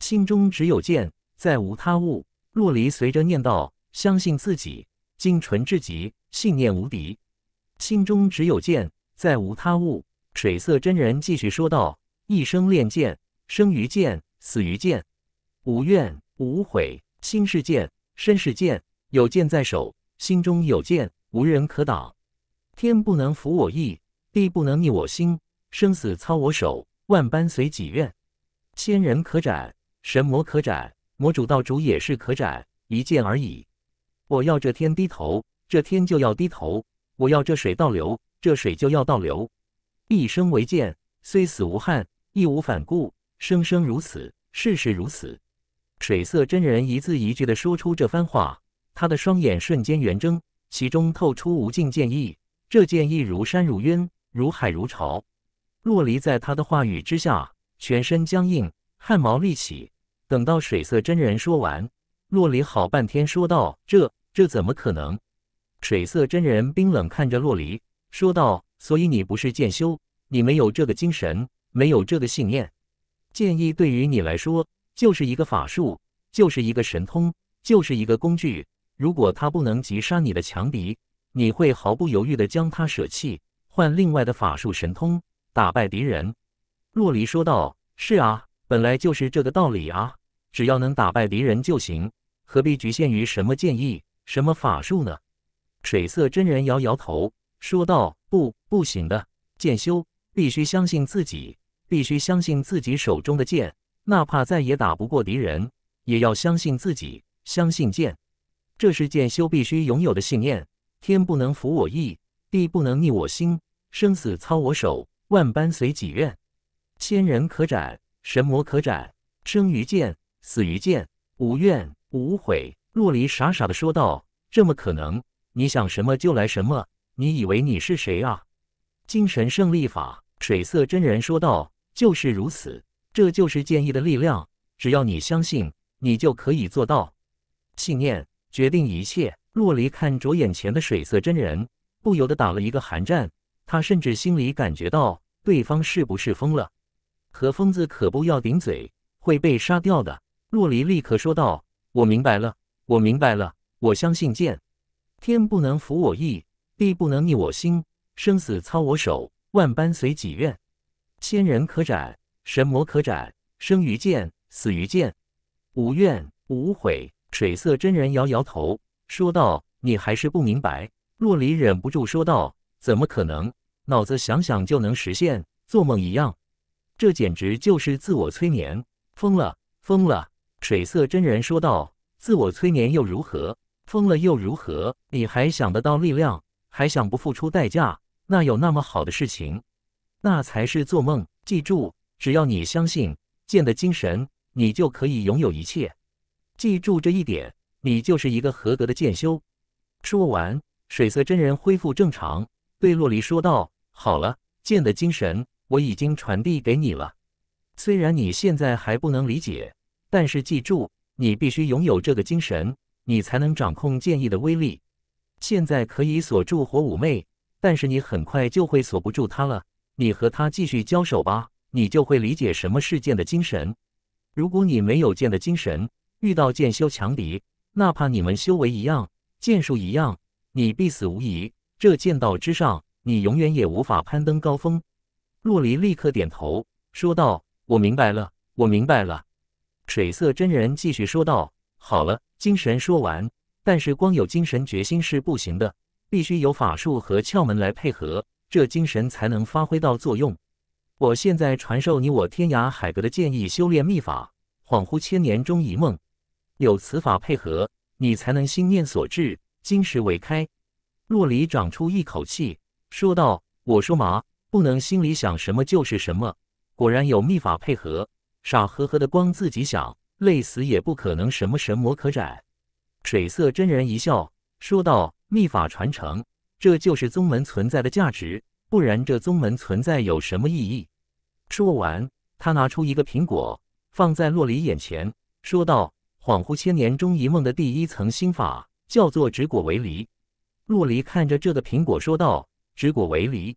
心中只有剑，再无他物。若离随着念道：“相信自己，精纯至极，信念无敌，心中只有剑，再无他物。”水色真人继续说道：“一生练剑，生于剑，死于剑，无怨无悔，心是剑，身是剑，有剑在手，心中有剑，无人可挡。天不能服我意，地不能逆我心，生死操我手。”万般随己愿，仙人可斩，神魔可斩，魔主道主也是可斩，一剑而已。我要这天低头，这天就要低头；我要这水倒流，这水就要倒流。一生为剑，虽死无憾，义无反顾，生生如此，世世如此。水色真人一字一句的说出这番话，他的双眼瞬间圆睁，其中透出无尽剑意。这剑意如山如渊，如海如潮。洛离在他的话语之下，全身僵硬，汗毛立起。等到水色真人说完，洛离好半天说道：“这这怎么可能？”水色真人冰冷看着洛离，说道：“所以你不是剑修，你没有这个精神，没有这个信念。剑意对于你来说，就是一个法术，就是一个神通，就是一个工具。如果他不能击杀你的强敌，你会毫不犹豫地将他舍弃，换另外的法术、神通。”打败敌人，洛离说道：“是啊，本来就是这个道理啊。只要能打败敌人就行，何必局限于什么剑意、什么法术呢？”水色真人摇摇头说道：“不，不行的。剑修必须相信自己，必须相信自己手中的剑，哪怕再也打不过敌人，也要相信自己，相信剑。这是剑修必须拥有的信念。天不能服我意，地不能逆我心，生死操我手。”万般随己愿，仙人可斩，神魔可斩，生于剑，死于剑，无怨无悔。洛离傻傻的说道：“这么可能？你想什么就来什么？你以为你是谁啊？”精神胜利法，水色真人说道：“就是如此，这就是剑意的力量。只要你相信，你就可以做到。信念决定一切。”洛离看着眼前的水色真人，不由得打了一个寒战。他甚至心里感觉到对方是不是疯了，和疯子可不要顶嘴，会被杀掉的。洛黎立刻说道：“我明白了，我明白了，我相信剑，天不能服我意，地不能逆我心，生死操我手，万般随己愿。仙人可斩，神魔可斩，生于剑，死于剑，无怨无悔。”水色真人摇摇头说道：“你还是不明白。”洛黎忍不住说道：“怎么可能？”脑子想想就能实现，做梦一样，这简直就是自我催眠，疯了疯了！水色真人说道：“自我催眠又如何？疯了又如何？你还想得到力量，还想不付出代价？那有那么好的事情？那才是做梦！记住，只要你相信剑的精神，你就可以拥有一切。记住这一点，你就是一个合格的剑修。”说完，水色真人恢复正常，对洛璃说道。好了，剑的精神我已经传递给你了。虽然你现在还不能理解，但是记住，你必须拥有这个精神，你才能掌控剑意的威力。现在可以锁住火妩媚，但是你很快就会锁不住她了。你和她继续交手吧，你就会理解什么是剑的精神。如果你没有剑的精神，遇到剑修强敌，哪怕你们修为一样，剑术一样，你必死无疑。这剑道之上。你永远也无法攀登高峰。洛离立刻点头说道：“我明白了，我明白了。”水色真人继续说道：“好了，精神说完，但是光有精神决心是不行的，必须有法术和窍门来配合，这精神才能发挥到作用。我现在传授你我天涯海阁的建议修炼秘法，恍惚千年终一梦，有此法配合，你才能心念所至，金石为开。”洛离长出一口气。说道：“我说嘛，不能心里想什么就是什么。果然有秘法配合，傻呵呵的光自己想，累死也不可能什么神魔可斩。”水色真人一笑说道：“秘法传承，这就是宗门存在的价值，不然这宗门存在有什么意义？”说完，他拿出一个苹果，放在洛离眼前，说道：“恍惚千年终一梦的第一层心法，叫做‘执果为离’。”洛离看着这个苹果，说道。之果为梨，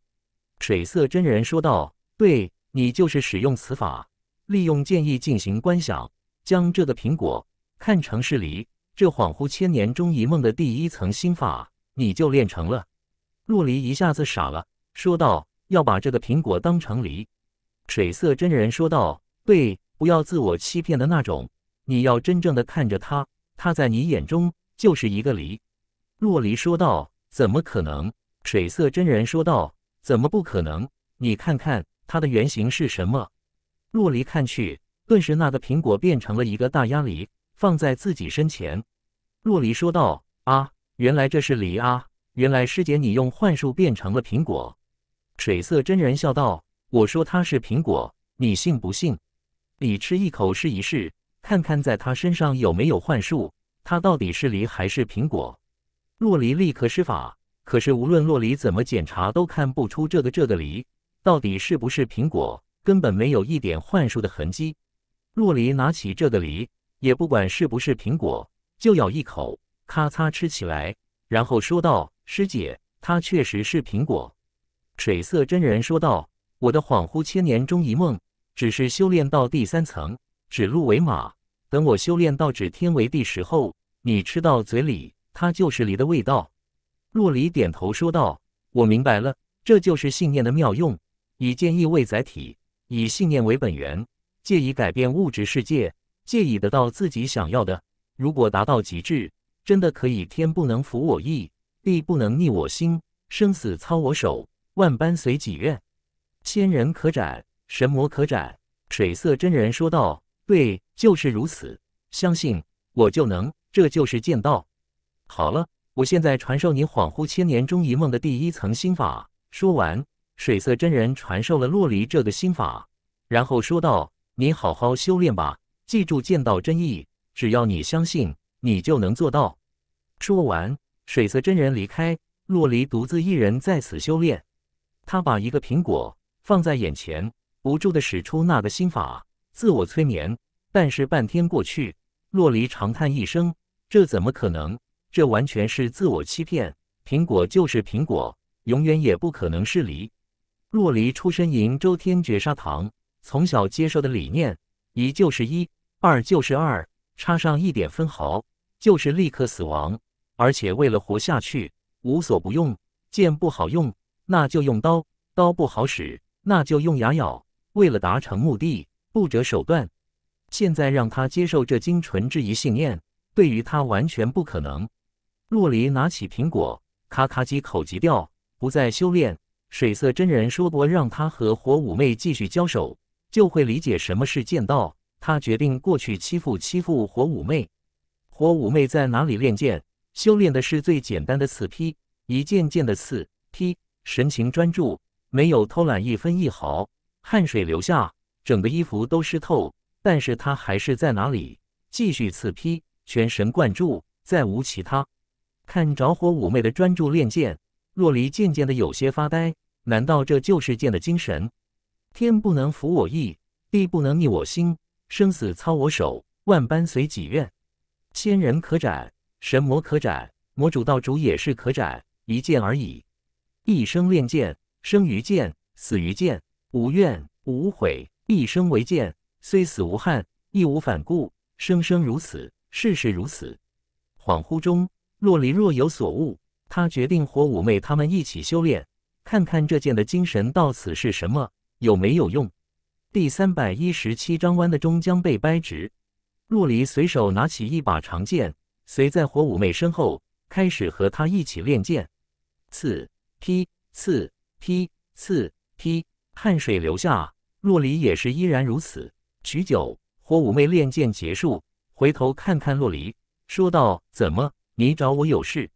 水色真人说道：“对你就是使用此法，利用剑意进行观想，将这个苹果看成是梨，这恍惚千年终一梦的第一层心法，你就练成了。”洛离一下子傻了，说道：“要把这个苹果当成梨？”水色真人说道：“对，不要自我欺骗的那种，你要真正的看着它，它在你眼中就是一个梨。”洛离说道：“怎么可能？”水色真人说道：“怎么不可能？你看看它的原型是什么？”洛离看去，顿时那个苹果变成了一个大鸭梨，放在自己身前。洛离说道：“啊，原来这是梨啊！原来师姐你用幻术变成了苹果。”水色真人笑道：“我说它是苹果，你信不信？你吃一口试一试，看看在它身上有没有幻术，它到底是梨还是苹果？”洛离立刻施法。可是，无论洛黎怎么检查，都看不出这个这个梨到底是不是苹果，根本没有一点幻术的痕迹。洛黎拿起这个梨，也不管是不是苹果，就咬一口，咔嚓吃起来，然后说道：“师姐，它确实是苹果。”水色真人说道：“我的恍惚千年中一梦，只是修炼到第三层，指鹿为马。等我修炼到指天为地时候，你吃到嘴里，它就是梨的味道。”洛离点头说道：“我明白了，这就是信念的妙用。以建议为载体，以信念为本源，借以改变物质世界，借以得到自己想要的。如果达到极致，真的可以天不能服我意，地不能逆我心，生死操我手，万般随己愿。仙人可斩，神魔可斩。”水色真人说道：“对，就是如此。相信我就能，这就是剑道。好了。”我现在传授你“恍惚千年终一梦”的第一层心法。说完，水色真人传授了洛离这个心法，然后说道：“你好好修炼吧，记住见到真意。只要你相信，你就能做到。”说完，水色真人离开。洛离独自一人在此修炼，他把一个苹果放在眼前，不住的使出那个心法，自我催眠。但是半天过去，洛离长叹一声：“这怎么可能？”这完全是自我欺骗。苹果就是苹果，永远也不可能是梨。若梨出身瀛周天绝砂堂，从小接受的理念，一就是一，二就是二，差上一点分毫就是立刻死亡。而且为了活下去，无所不用。剑不好用，那就用刀；刀不好使，那就用牙咬。为了达成目的，不择手段。现在让他接受这精纯之疑信念，对于他完全不可能。洛黎拿起苹果，咔咔几口即掉，不再修炼。水色真人说过，让他和火舞妹继续交手，就会理解什么是剑道。他决定过去欺负欺负火舞妹。火舞妹在哪里练剑？修炼的是最简单的刺劈，一件件的刺劈，神情专注，没有偷懒一分一毫，汗水流下，整个衣服都湿透，但是他还是在哪里继续刺劈，全神贯注，再无其他。看着火妩媚的专注练剑，若离渐渐的有些发呆。难道这就是剑的精神？天不能服我意，地不能逆我心，生死操我手，万般随己愿。仙人可斩，神魔可斩，魔主道主也是可斩，一剑而已。一生练剑，生于剑，死于剑，无怨无悔。一生为剑，虽死无憾，义无反顾。生生如此，世世如此。恍惚中。洛离若有所悟，他决定和五妹他们一起修炼，看看这剑的精神到此是什么，有没有用。第三百一十七章弯的钟将被掰直。洛离随手拿起一把长剑，随在火五妹身后，开始和她一起练剑。刺劈刺劈刺劈，汗水流下，洛离也是依然如此。许久，火五妹练剑结束，回头看看洛离，说道：“怎么？”你找我有事？”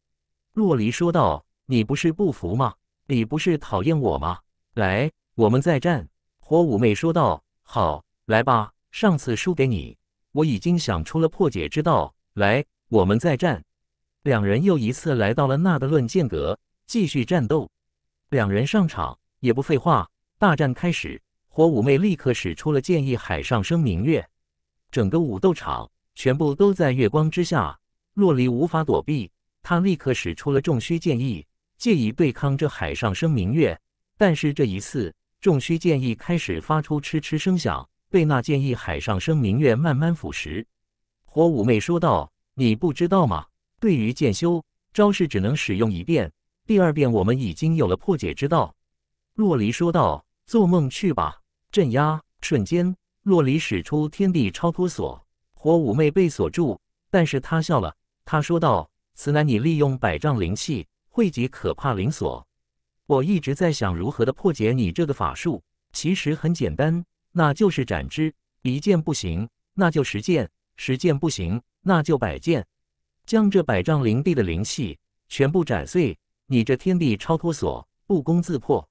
洛离说道，“你不是不服吗？你不是讨厌我吗？来，我们再战。”火舞妹说道，“好，来吧！上次输给你，我已经想出了破解之道。来，我们再战。”两人又一次来到了纳德论剑阁，继续战斗。两人上场，也不废话，大战开始。火舞妹立刻使出了剑意，海上生明月，整个武斗场全部都在月光之下。洛离无法躲避，他立刻使出了重虚剑意，借以对抗这海上生明月。但是这一次，重虚剑意开始发出嗤嗤声响，被那剑意海上生明月慢慢腐蚀。火舞妹说道：“你不知道吗？对于剑修，招式只能使用一遍，第二遍我们已经有了破解之道。”洛离说道：“做梦去吧！”镇压瞬间，洛离使出天地超脱锁，火舞妹被锁住，但是她笑了。他说道：“此乃你利用百丈灵气汇集可怕灵锁。我一直在想如何的破解你这个法术。其实很简单，那就是斩之。一剑不行，那就十剑；十剑不行，那就百剑，将这百丈灵地的灵气全部斩碎。你这天地超脱锁不攻自破。”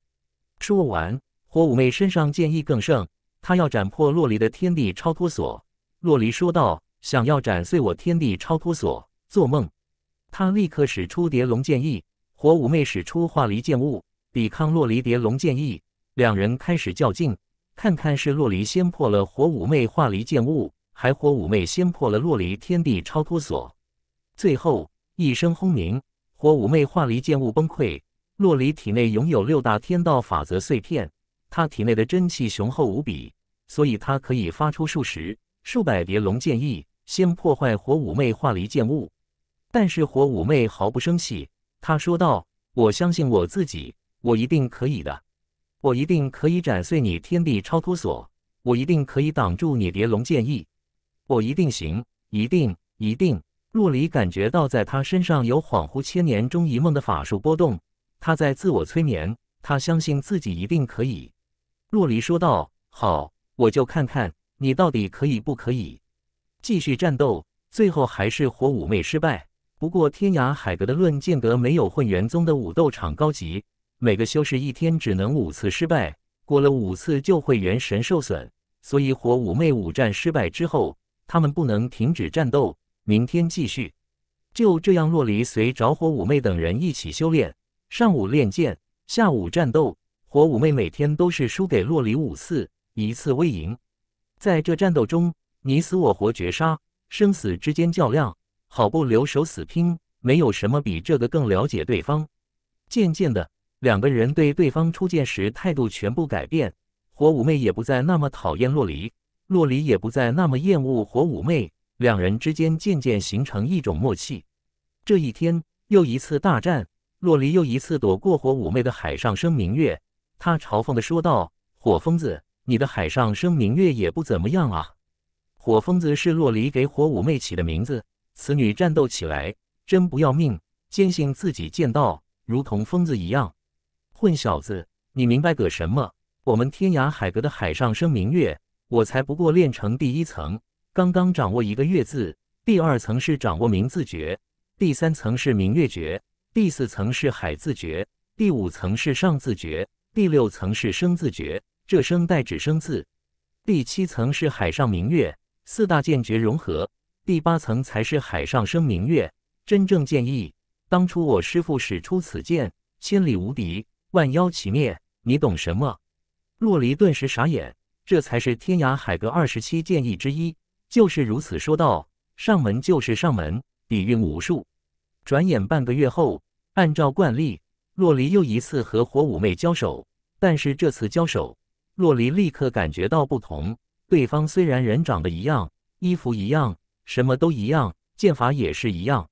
说完，火舞妹身上剑意更盛，她要斩破洛离的天地超脱锁。洛离说道：“想要斩碎我天地超脱锁？”做梦，他立刻使出叠龙剑意，火舞妹使出化离剑雾，抵抗洛离叠龙剑意，两人开始较劲，看看是洛离先破了火舞妹化离剑雾，还火舞妹先破了洛离天地超脱锁。最后一声轰鸣，火舞妹化离剑雾崩溃。洛离体内拥有六大天道法则碎片，他体内的真气雄厚无比，所以他可以发出数十、数百叠龙剑意，先破坏火舞妹化离剑雾。但是火舞妹毫不生气，她说道：“我相信我自己，我一定可以的，我一定可以斩碎你天地超脱锁，我一定可以挡住你叠龙剑意，我一定行，一定一定。”洛离感觉到在他身上有恍惚千年终一梦的法术波动，他在自我催眠，他相信自己一定可以。洛离说道：“好，我就看看你到底可以不可以继续战斗。”最后还是火舞妹失败。不过天涯海阁的论剑阁没有混元宗的武斗场高级，每个修士一天只能五次失败，过了五次就会元神受损。所以火舞妹五战失败之后，他们不能停止战斗，明天继续。就这样，洛璃随着火舞妹等人一起修炼，上午练剑，下午战斗。火舞妹每天都是输给洛璃五次，一次未赢。在这战斗中，你死我活，绝杀，生死之间较量。跑不留手死拼，没有什么比这个更了解对方。渐渐的，两个人对对方初见时态度全部改变。火舞妹也不再那么讨厌洛离，洛离也不再那么厌恶火舞妹。两人之间渐渐形成一种默契。这一天又一次大战，洛离又一次躲过火舞妹的海上生明月。他嘲讽的说道：“火疯子，你的海上生明月也不怎么样啊。”火疯子是洛离给火舞妹起的名字。此女战斗起来真不要命，坚信自己剑道如同疯子一样。混小子，你明白个什么？我们天涯海阁的海上生明月，我才不过练成第一层，刚刚掌握一个月字。第二层是掌握明字诀，第三层是明月诀，第四层是海字诀，第五层是上字诀，第六层是生字诀，这生代指生字。第七层是海上明月，四大剑诀融合。第八层才是海上生明月，真正剑意。当初我师父使出此剑，千里无敌，万妖齐灭。你懂什么？洛离顿时傻眼，这才是天涯海阁二十七剑意之一，就是如此说道。上门就是上门，底蕴无数。转眼半个月后，按照惯例，洛离又一次和火舞妹交手。但是这次交手，洛离立刻感觉到不同。对方虽然人长得一样，衣服一样。什么都一样，剑法也是一样，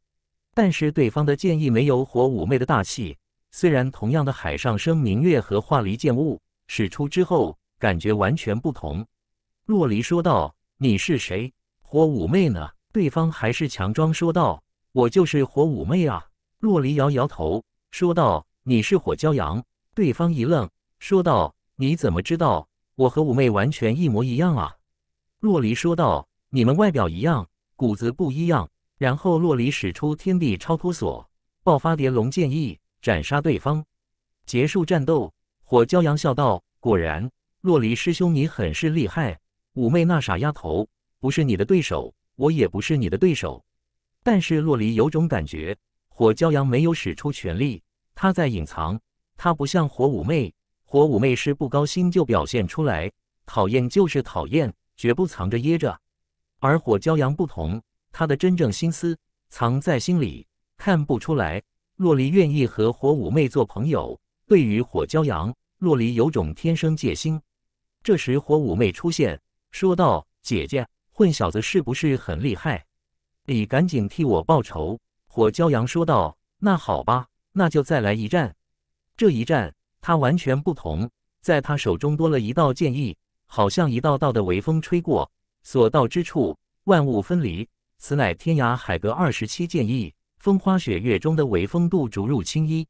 但是对方的剑意没有火妩媚的大气。虽然同样的海上生明月和化离剑雾使出之后，感觉完全不同。洛离说道：“你是谁？火妩媚呢？”对方还是强装说道：“我就是火妩媚啊。”洛离摇摇头说道：“你是火骄阳。”对方一愣，说道：“你怎么知道？我和妩媚完全一模一样啊？”洛离说道：“你们外表一样。”谷子不一样。然后洛离使出天地超脱锁，爆发叠龙剑意，斩杀对方，结束战斗。火骄阳笑道：“果然，洛离师兄你很是厉害。妩媚那傻丫头不是你的对手，我也不是你的对手。但是洛离有种感觉，火骄阳没有使出全力，他在隐藏。他不像火妩媚，火妩媚是不高兴就表现出来，讨厌就是讨厌，绝不藏着掖着。”而火骄阳不同，他的真正心思藏在心里，看不出来。洛离愿意和火五妹做朋友，对于火骄阳，洛离有种天生戒心。这时，火五妹出现，说道：“姐姐，混小子是不是很厉害？你赶紧替我报仇。”火骄阳说道：“那好吧，那就再来一战。这一战，他完全不同，在他手中多了一道剑意，好像一道道的微风吹过。”所到之处，万物分离。此乃天涯海阁二十七剑意，风花雪月中的唯风度逐入青衣。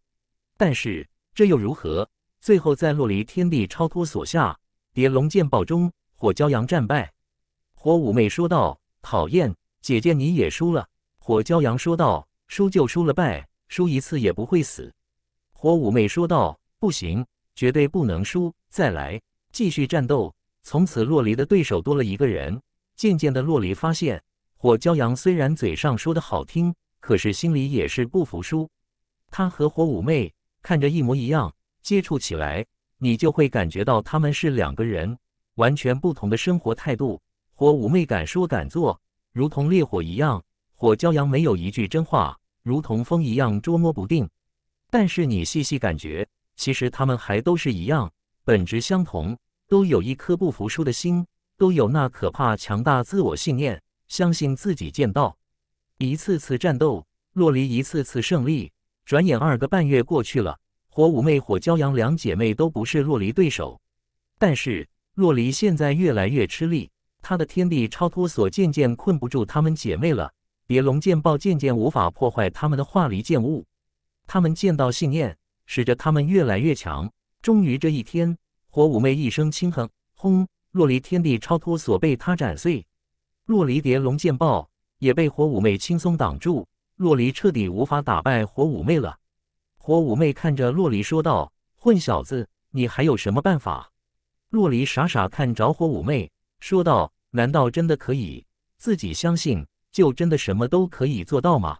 但是这又如何？最后在落离天地超脱所下，叠龙剑爆中，火骄阳战败。火妩媚说道：“讨厌，姐姐你也输了。”火骄阳说道：“输就输了，败，输一次也不会死。”火妩媚说道：“不行，绝对不能输，再来，继续战斗。”从此，洛离的对手多了一个人。渐渐的，洛离发现，火骄阳虽然嘴上说的好听，可是心里也是不服输。他和火妩媚看着一模一样，接触起来，你就会感觉到他们是两个人，完全不同的生活态度。火妩媚敢说敢做，如同烈火一样；火骄阳没有一句真话，如同风一样捉摸不定。但是你细细感觉，其实他们还都是一样，本质相同。都有一颗不服输的心，都有那可怕强大自我信念，相信自己剑道。一次次战斗，洛离一次次胜利。转眼二个半月过去了，火舞妹、火骄阳两姐妹都不是洛离对手。但是洛离现在越来越吃力，她的天地超脱锁渐渐困不住她们姐妹了，叠龙剑爆渐渐无法破坏她们的化离剑物，她们见到信念使着她们越来越强。终于这一天。火舞妹一声轻哼，轰！若离天地超脱锁被他斩碎。若离叠龙剑爆也被火舞妹轻松挡住。若离彻底无法打败火舞妹了。火舞妹看着洛离说道：“混小子，你还有什么办法？”洛离傻傻看着火舞妹说道：“难道真的可以自己相信就真的什么都可以做到吗？”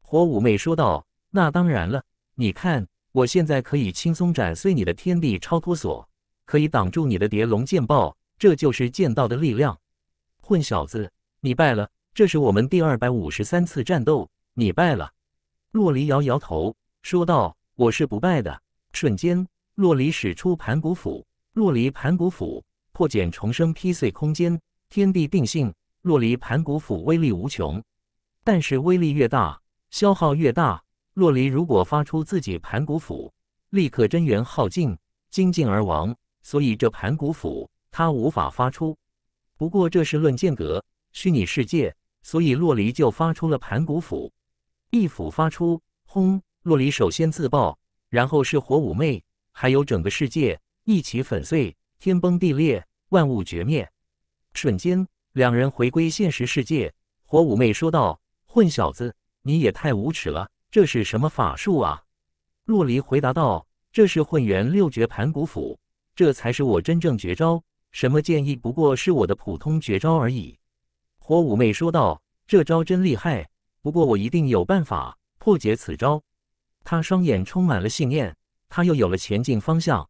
火舞妹说道：“那当然了，你看我现在可以轻松斩碎你的天地超脱锁。”可以挡住你的叠龙剑爆，这就是剑道的力量。混小子，你败了！这是我们第二百五十三次战斗，你败了。洛离摇摇头说道：“我是不败的。”瞬间，洛离使出盘古斧。洛离盘古斧破茧重生，劈碎空间，天地定性。洛离盘古斧威力无穷，但是威力越大，消耗越大。洛离如果发出自己盘古斧，立刻真元耗尽，精尽而亡。所以这盘古斧它无法发出，不过这是论剑阁虚拟世界，所以洛离就发出了盘古斧，一斧发出，轰！洛离首先自爆，然后是火舞妹，还有整个世界一起粉碎，天崩地裂，万物绝灭。瞬间，两人回归现实世界。火舞妹说道：“混小子，你也太无耻了，这是什么法术啊？”洛离回答道：“这是混元六绝盘古斧。”这才是我真正绝招，什么建议不过是我的普通绝招而已。”火舞妹说道，“这招真厉害，不过我一定有办法破解此招。”她双眼充满了信念，她又有了前进方向。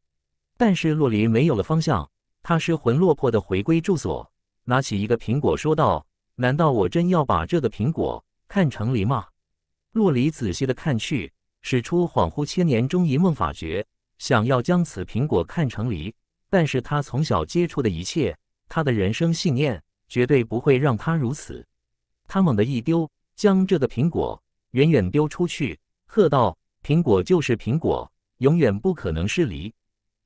但是洛离没有了方向，他失魂落魄的回归住所，拿起一个苹果说道：“难道我真要把这个苹果看成梨吗？”洛离仔细的看去，使出恍惚千年终一梦法诀。想要将此苹果看成梨，但是他从小接触的一切，他的人生信念绝对不会让他如此。他猛地一丢，将这个苹果远远丢出去，喝道：“苹果就是苹果，永远不可能是梨。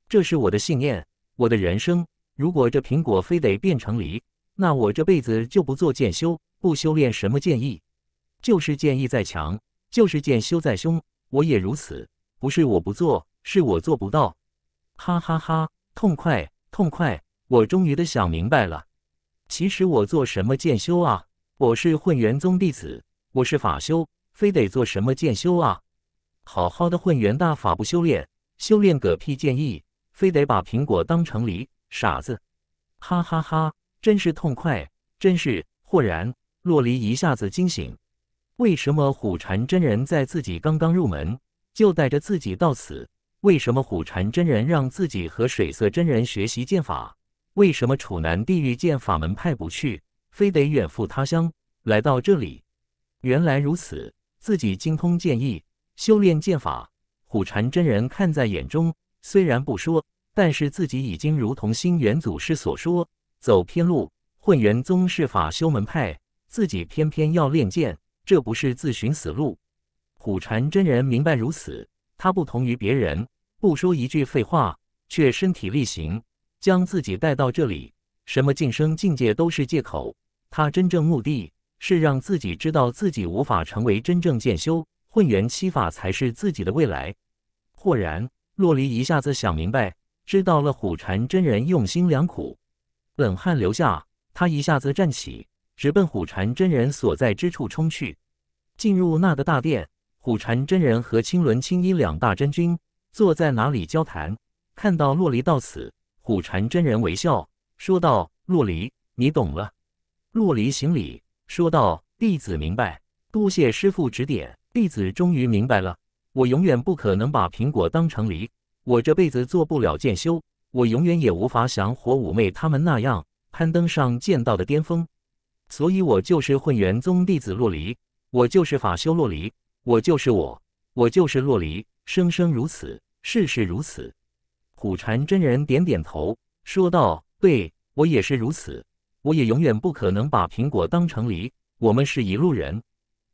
这是我的信念，我的人生。如果这苹果非得变成梨，那我这辈子就不做剑修，不修炼什么剑意，就是剑意再强，就是剑修再凶，我也如此。不是我不做。”是我做不到，哈哈哈，痛快，痛快！我终于的想明白了，其实我做什么剑修啊？我是混元宗弟子，我是法修，非得做什么剑修啊？好好的混元大法不修炼，修炼个屁剑意，非得把苹果当成梨，傻子！哈哈哈，真是痛快，真是豁然！洛离一下子惊醒，为什么虎禅真人在自己刚刚入门就带着自己到此？为什么虎禅真人让自己和水色真人学习剑法？为什么楚南地狱剑法门派不去，非得远赴他乡来到这里？原来如此，自己精通剑意，修炼剑法。虎禅真人看在眼中，虽然不说，但是自己已经如同星元祖师所说，走偏路。混元宗是法修门派，自己偏偏要练剑，这不是自寻死路？虎禅真人明白如此，他不同于别人。不说一句废话，却身体力行，将自己带到这里，什么晋升境界都是借口。他真正目的是让自己知道自己无法成为真正剑修，混元七法才是自己的未来。豁然，洛离一下子想明白，知道了虎禅真人用心良苦，冷汗流下，他一下子站起，直奔虎禅真人所在之处冲去。进入那个大殿，虎禅真人和青纶、青衣两大真君。坐在哪里交谈？看到洛离到此，虎禅真人微笑说道：“洛离，你懂了。”洛离行礼说道：“弟子明白，多谢师父指点。弟子终于明白了。我永远不可能把苹果当成梨。我这辈子做不了剑修，我永远也无法像火妩媚他们那样攀登上剑道的巅峰。所以我就是混元宗弟子洛离，我就是法修洛离，我就是我，我就是洛离，生生如此。”事事如此，虎禅真人点点头，说道：“对我也是如此，我也永远不可能把苹果当成梨。我们是一路人。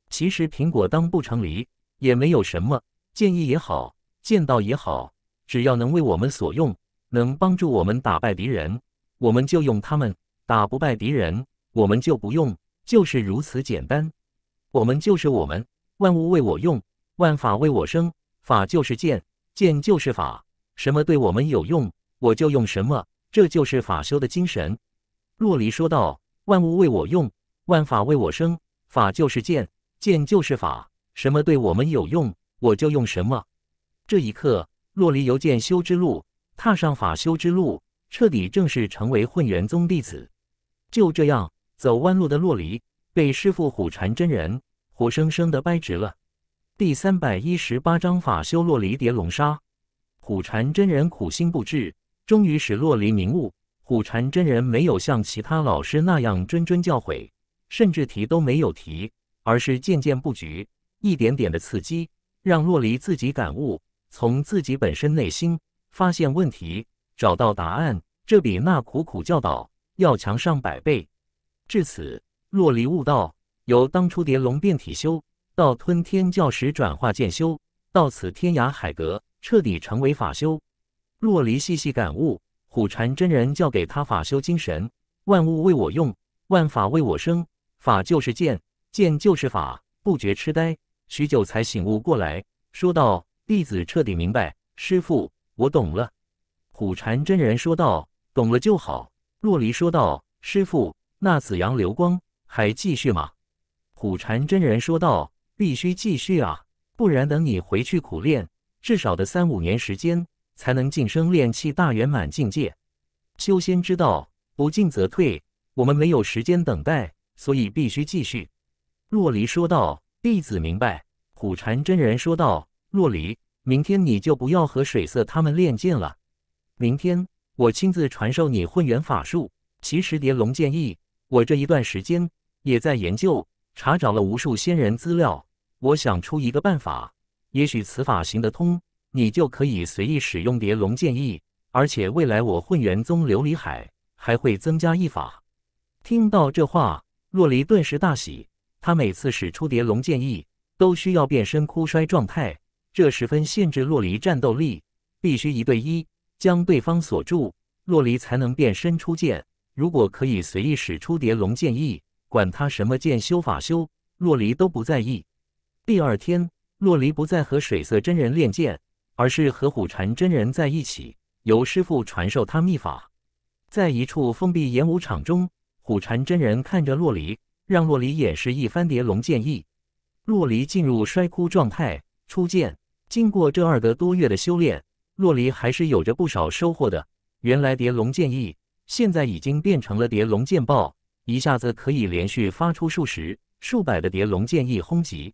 其实苹果当不成梨也没有什么，建议也好，见到也好，只要能为我们所用，能帮助我们打败敌人，我们就用它们；打不败敌人，我们就不用。就是如此简单。我们就是我们，万物为我用，万法为我生，法就是剑。”剑就是法，什么对我们有用，我就用什么，这就是法修的精神。洛离说道：“万物为我用，万法为我生，法就是剑，剑就是法，什么对我们有用，我就用什么。”这一刻，洛离由剑修之路踏上法修之路，彻底正式成为混元宗弟子。就这样，走弯路的洛离被师父虎禅真人活生生的掰直了。第三百一十八章法修洛离叠龙杀，虎禅真人苦心布置，终于使洛离明悟。虎禅真人没有像其他老师那样谆谆教诲，甚至提都没有提，而是渐渐布局，一点点的刺激，让洛离自己感悟，从自己本身内心发现问题，找到答案。这比那苦苦教导要强上百倍。至此，洛离悟道，由当初叠龙变体修。到吞天教时转化剑修，到此天涯海阁彻底成为法修。若离细细感悟，虎禅真人教给他法修精神：万物为我用，万法为我生。法就是剑，剑就是法。不觉痴呆，许久才醒悟过来，说道：“弟子彻底明白，师傅，我懂了。”虎禅真人说道：“懂了就好。”若离说道：“师傅，那紫阳流光还继续吗？”虎禅真人说道。必须继续啊，不然等你回去苦练，至少得三五年时间才能晋升炼气大圆满境界。修仙之道，不进则退，我们没有时间等待，所以必须继续。”洛离说道。“弟子明白。”虎禅真人说道。“洛离，明天你就不要和水色他们练剑了，明天我亲自传授你混元法术。”其实叠龙建议：“我这一段时间也在研究，查找了无数仙人资料。”我想出一个办法，也许此法行得通，你就可以随意使用叠龙剑意。而且未来我混元宗琉璃海还会增加一法。听到这话，洛离顿时大喜。他每次使出叠龙剑意，都需要变身枯衰状态，这十分限制洛离战斗力，必须一对一将对方锁住，洛离才能变身出剑。如果可以随意使出叠龙剑意，管他什么剑修法修，洛离都不在意。第二天，洛黎不再和水色真人练剑，而是和虎禅真人在一起，由师傅传授他秘法。在一处封闭演武场中，虎禅真人看着洛黎，让洛黎演示一番叠龙剑意。洛黎进入衰枯状态，出剑。经过这二个多月的修炼，洛黎还是有着不少收获的。原来叠龙剑意现在已经变成了叠龙剑爆，一下子可以连续发出数十、数百的叠龙剑意轰击。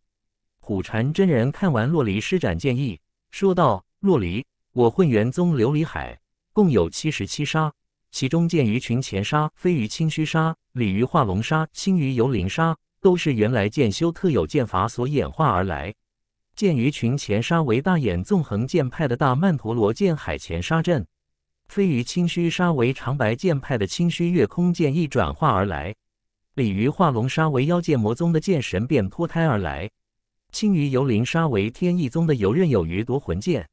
虎禅真人看完洛离施展剑意，说道：“洛离，我混元宗琉璃海共有七十七杀，其中剑鱼群前杀、飞鱼青虚杀、鲤鱼化龙杀、青鱼游鳞杀，都是原来剑修特有剑法所演化而来。剑鱼群前杀为大眼纵横剑派的大曼陀罗剑海前杀阵，飞鱼青虚杀为长白剑派的青虚月空剑意转化而来，鲤鱼化龙杀为妖剑魔宗的剑神变脱胎而来。”青于游灵沙为天意宗的游刃有余夺魂剑，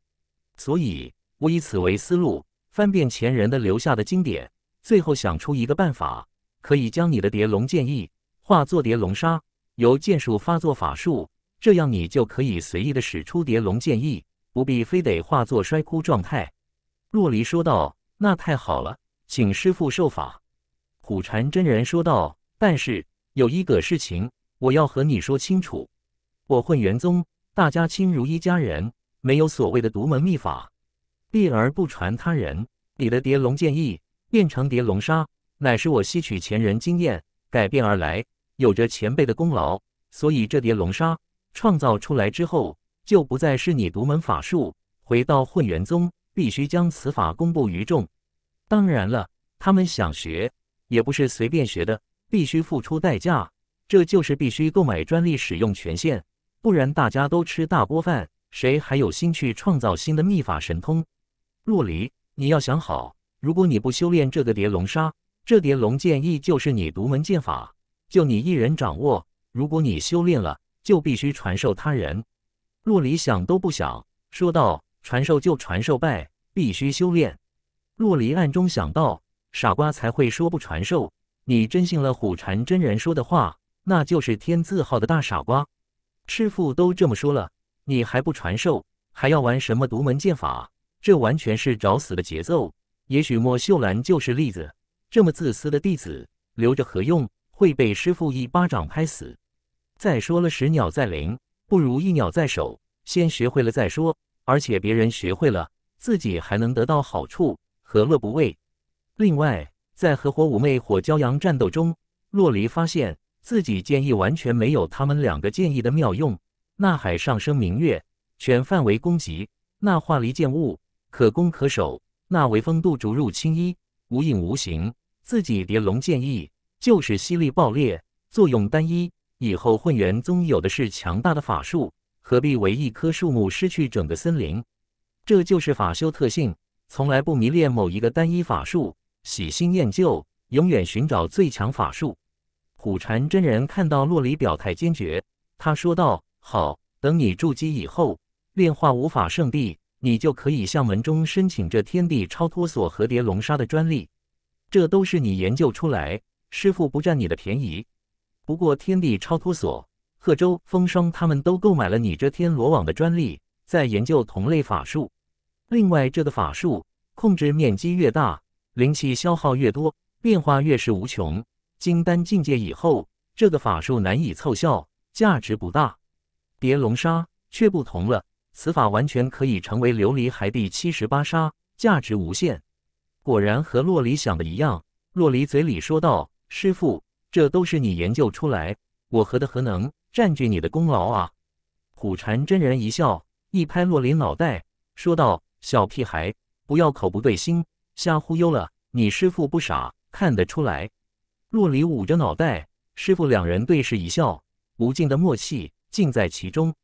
所以我以此为思路，翻遍前人的留下的经典，最后想出一个办法，可以将你的叠龙剑意化作叠龙沙，由剑术发作法术，这样你就可以随意的使出叠龙剑意，不必非得化作摔枯状态。若离说道：“那太好了，请师父受法。”虎禅真人说道：“但是有一个事情，我要和你说清楚。”我混元宗，大家亲如一家人，没有所谓的独门秘法，秘而不传他人。你的叠龙剑意变成叠龙杀，乃是我吸取前人经验改变而来，有着前辈的功劳。所以这叠龙杀创造出来之后，就不再是你独门法术。回到混元宗，必须将此法公布于众。当然了，他们想学也不是随便学的，必须付出代价，这就是必须购买专利使用权限。不然大家都吃大锅饭，谁还有心去创造新的秘法神通？洛离，你要想好，如果你不修炼这个叠龙杀，这叠龙剑意就是你独门剑法，就你一人掌握。如果你修炼了，就必须传授他人。洛离想都不想，说道：“传授就传授呗，必须修炼。”洛离暗中想到：“傻瓜才会说不传授，你真信了虎禅真人说的话，那就是天字号的大傻瓜。”师傅都这么说了，你还不传授，还要玩什么独门剑法？这完全是找死的节奏。也许莫秀兰就是例子，这么自私的弟子留着何用？会被师傅一巴掌拍死。再说了，十鸟在林，不如一鸟在手，先学会了再说。而且别人学会了，自己还能得到好处，何乐不为？另外，在和火五媚、火骄阳战斗中，洛离发现。自己建议完全没有他们两个建议的妙用。那海上生明月，全范围攻击；那化离剑雾，可攻可守；那微风渡逐入青衣，无影无形。自己叠龙剑意，就是犀利爆裂，作用单一。以后混元宗有的是强大的法术，何必为一棵树木失去整个森林？这就是法修特性，从来不迷恋某一个单一法术，喜新厌旧，永远寻找最强法术。古禅真人看到洛璃表态坚决，他说道：“好，等你筑基以后，炼化无法圣地，你就可以向门中申请这天地超脱锁和叠龙沙的专利。这都是你研究出来，师傅不占你的便宜。不过，天地超脱锁，贺州、风霜他们都购买了你这天罗网的专利，在研究同类法术。另外，这个法术控制面积越大，灵气消耗越多，变化越是无穷。”金丹境界以后，这个法术难以凑效，价值不大。叠龙砂却不同了，此法完全可以成为琉璃海第七十八沙，价值无限。果然和洛离想的一样，洛离嘴里说道：“师傅，这都是你研究出来，我何德何能占据你的功劳啊？”虎禅真人一笑，一拍洛璃脑袋，说道：“小屁孩，不要口不对心，瞎忽悠了。你师傅不傻，看得出来。”洛里捂着脑袋，师傅两人对视一笑，无尽的默契尽在其中。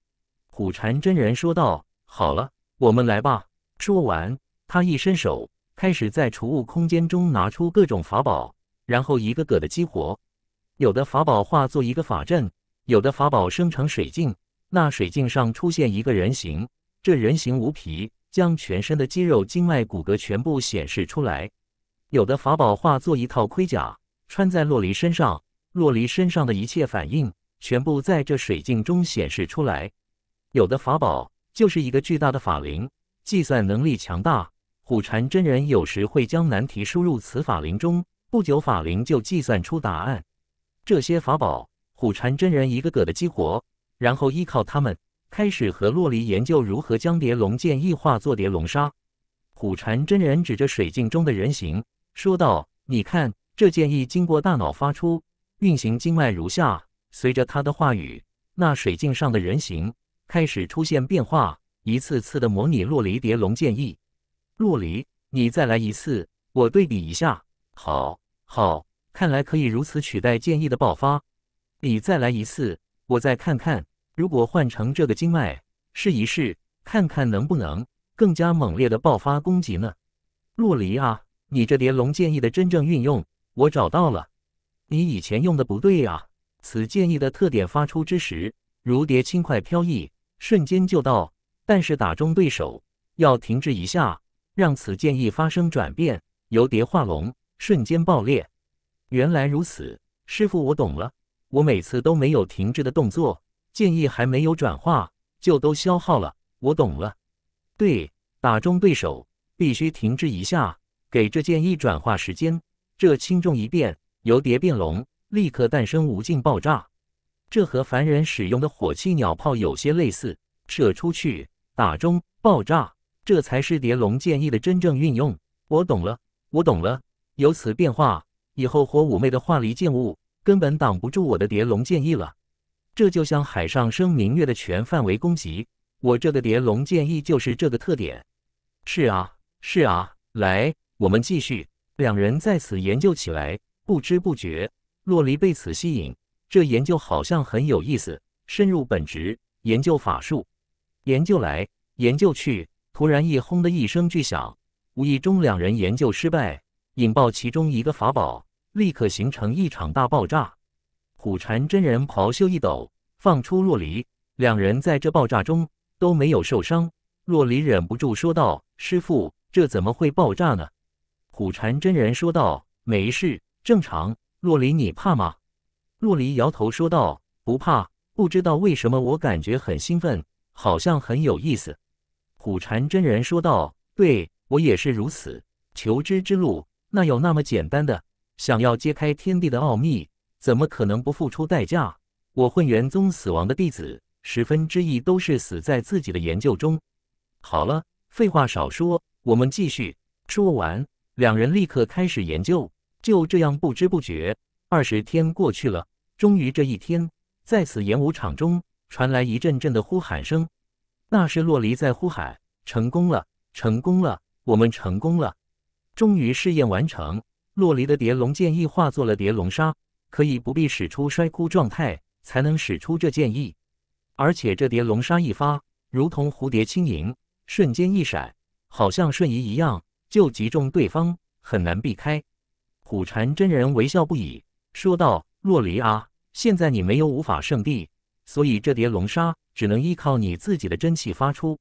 虎禅真人说道：“好了，我们来吧。”说完，他一伸手，开始在储物空间中拿出各种法宝，然后一个个的激活。有的法宝化作一个法阵，有的法宝生成水镜，那水镜上出现一个人形，这人形无皮，将全身的肌肉、经脉、骨骼全部显示出来。有的法宝化作一套盔甲。穿在洛离身上，洛离身上的一切反应全部在这水镜中显示出来。有的法宝就是一个巨大的法灵，计算能力强大。虎禅真人有时会将难题输入此法灵中，不久法灵就计算出答案。这些法宝，虎禅真人一个个的激活，然后依靠他们开始和洛离研究如何将叠龙剑异化作叠龙沙。虎禅真人指着水镜中的人形说道：“你看。”这剑意经过大脑发出，运行经脉如下。随着他的话语，那水镜上的人形开始出现变化，一次次的模拟洛离叠龙剑意。洛离，你再来一次，我对比一下。好，好，看来可以如此取代剑意的爆发。你再来一次，我再看看。如果换成这个经脉，试一试，看看能不能更加猛烈的爆发攻击呢？洛离啊，你这叠龙剑意的真正运用。我找到了，你以前用的不对啊！此剑意的特点发出之时，如蝶轻快飘逸，瞬间就到。但是打中对手，要停滞一下，让此剑意发生转变，由蝶化龙，瞬间爆裂。原来如此，师傅，我懂了。我每次都没有停滞的动作，剑意还没有转化，就都消耗了。我懂了。对，打中对手必须停滞一下，给这剑意转化时间。这轻重一变，由蝶变龙，立刻诞生无尽爆炸。这和凡人使用的火器鸟炮有些类似，射出去，打中，爆炸。这才是蝶龙剑意的真正运用。我懂了，我懂了。由此变化以后，火妩媚的化离剑物根本挡不住我的蝶龙剑意了。这就像海上生明月的全范围攻击，我这个蝶龙剑意就是这个特点。是啊，是啊。来，我们继续。两人在此研究起来，不知不觉，洛黎被此吸引。这研究好像很有意思，深入本职，研究法术，研究来研究去，突然一轰的一声巨响，无意中两人研究失败，引爆其中一个法宝，立刻形成一场大爆炸。虎禅真人袍袖一抖，放出洛黎。两人在这爆炸中都没有受伤。洛黎忍不住说道：“师傅，这怎么会爆炸呢？”虎禅真人说道：“没事，正常。洛离，你怕吗？”洛离摇头说道：“不怕。不知道为什么，我感觉很兴奋，好像很有意思。”虎禅真人说道：“对我也是如此。求知之路，那有那么简单的？想要揭开天地的奥秘，怎么可能不付出代价？我混元宗死亡的弟子，十分之一都是死在自己的研究中。好了，废话少说，我们继续。”说完。两人立刻开始研究，就这样不知不觉，二十天过去了。终于这一天，在此演武场中传来一阵阵的呼喊声，那是洛离在呼喊：“成功了，成功了，我们成功了！终于试验完成，洛离的蝶龙剑翼化作了蝶龙沙，可以不必使出摔枯状态才能使出这剑意，而且这蝶龙沙一发，如同蝴蝶轻盈，瞬间一闪，好像瞬移一样。”就击中对方，很难避开。虎禅真人微笑不已，说道：“若离啊，现在你没有五法圣地，所以这叠龙沙只能依靠你自己的真气发出。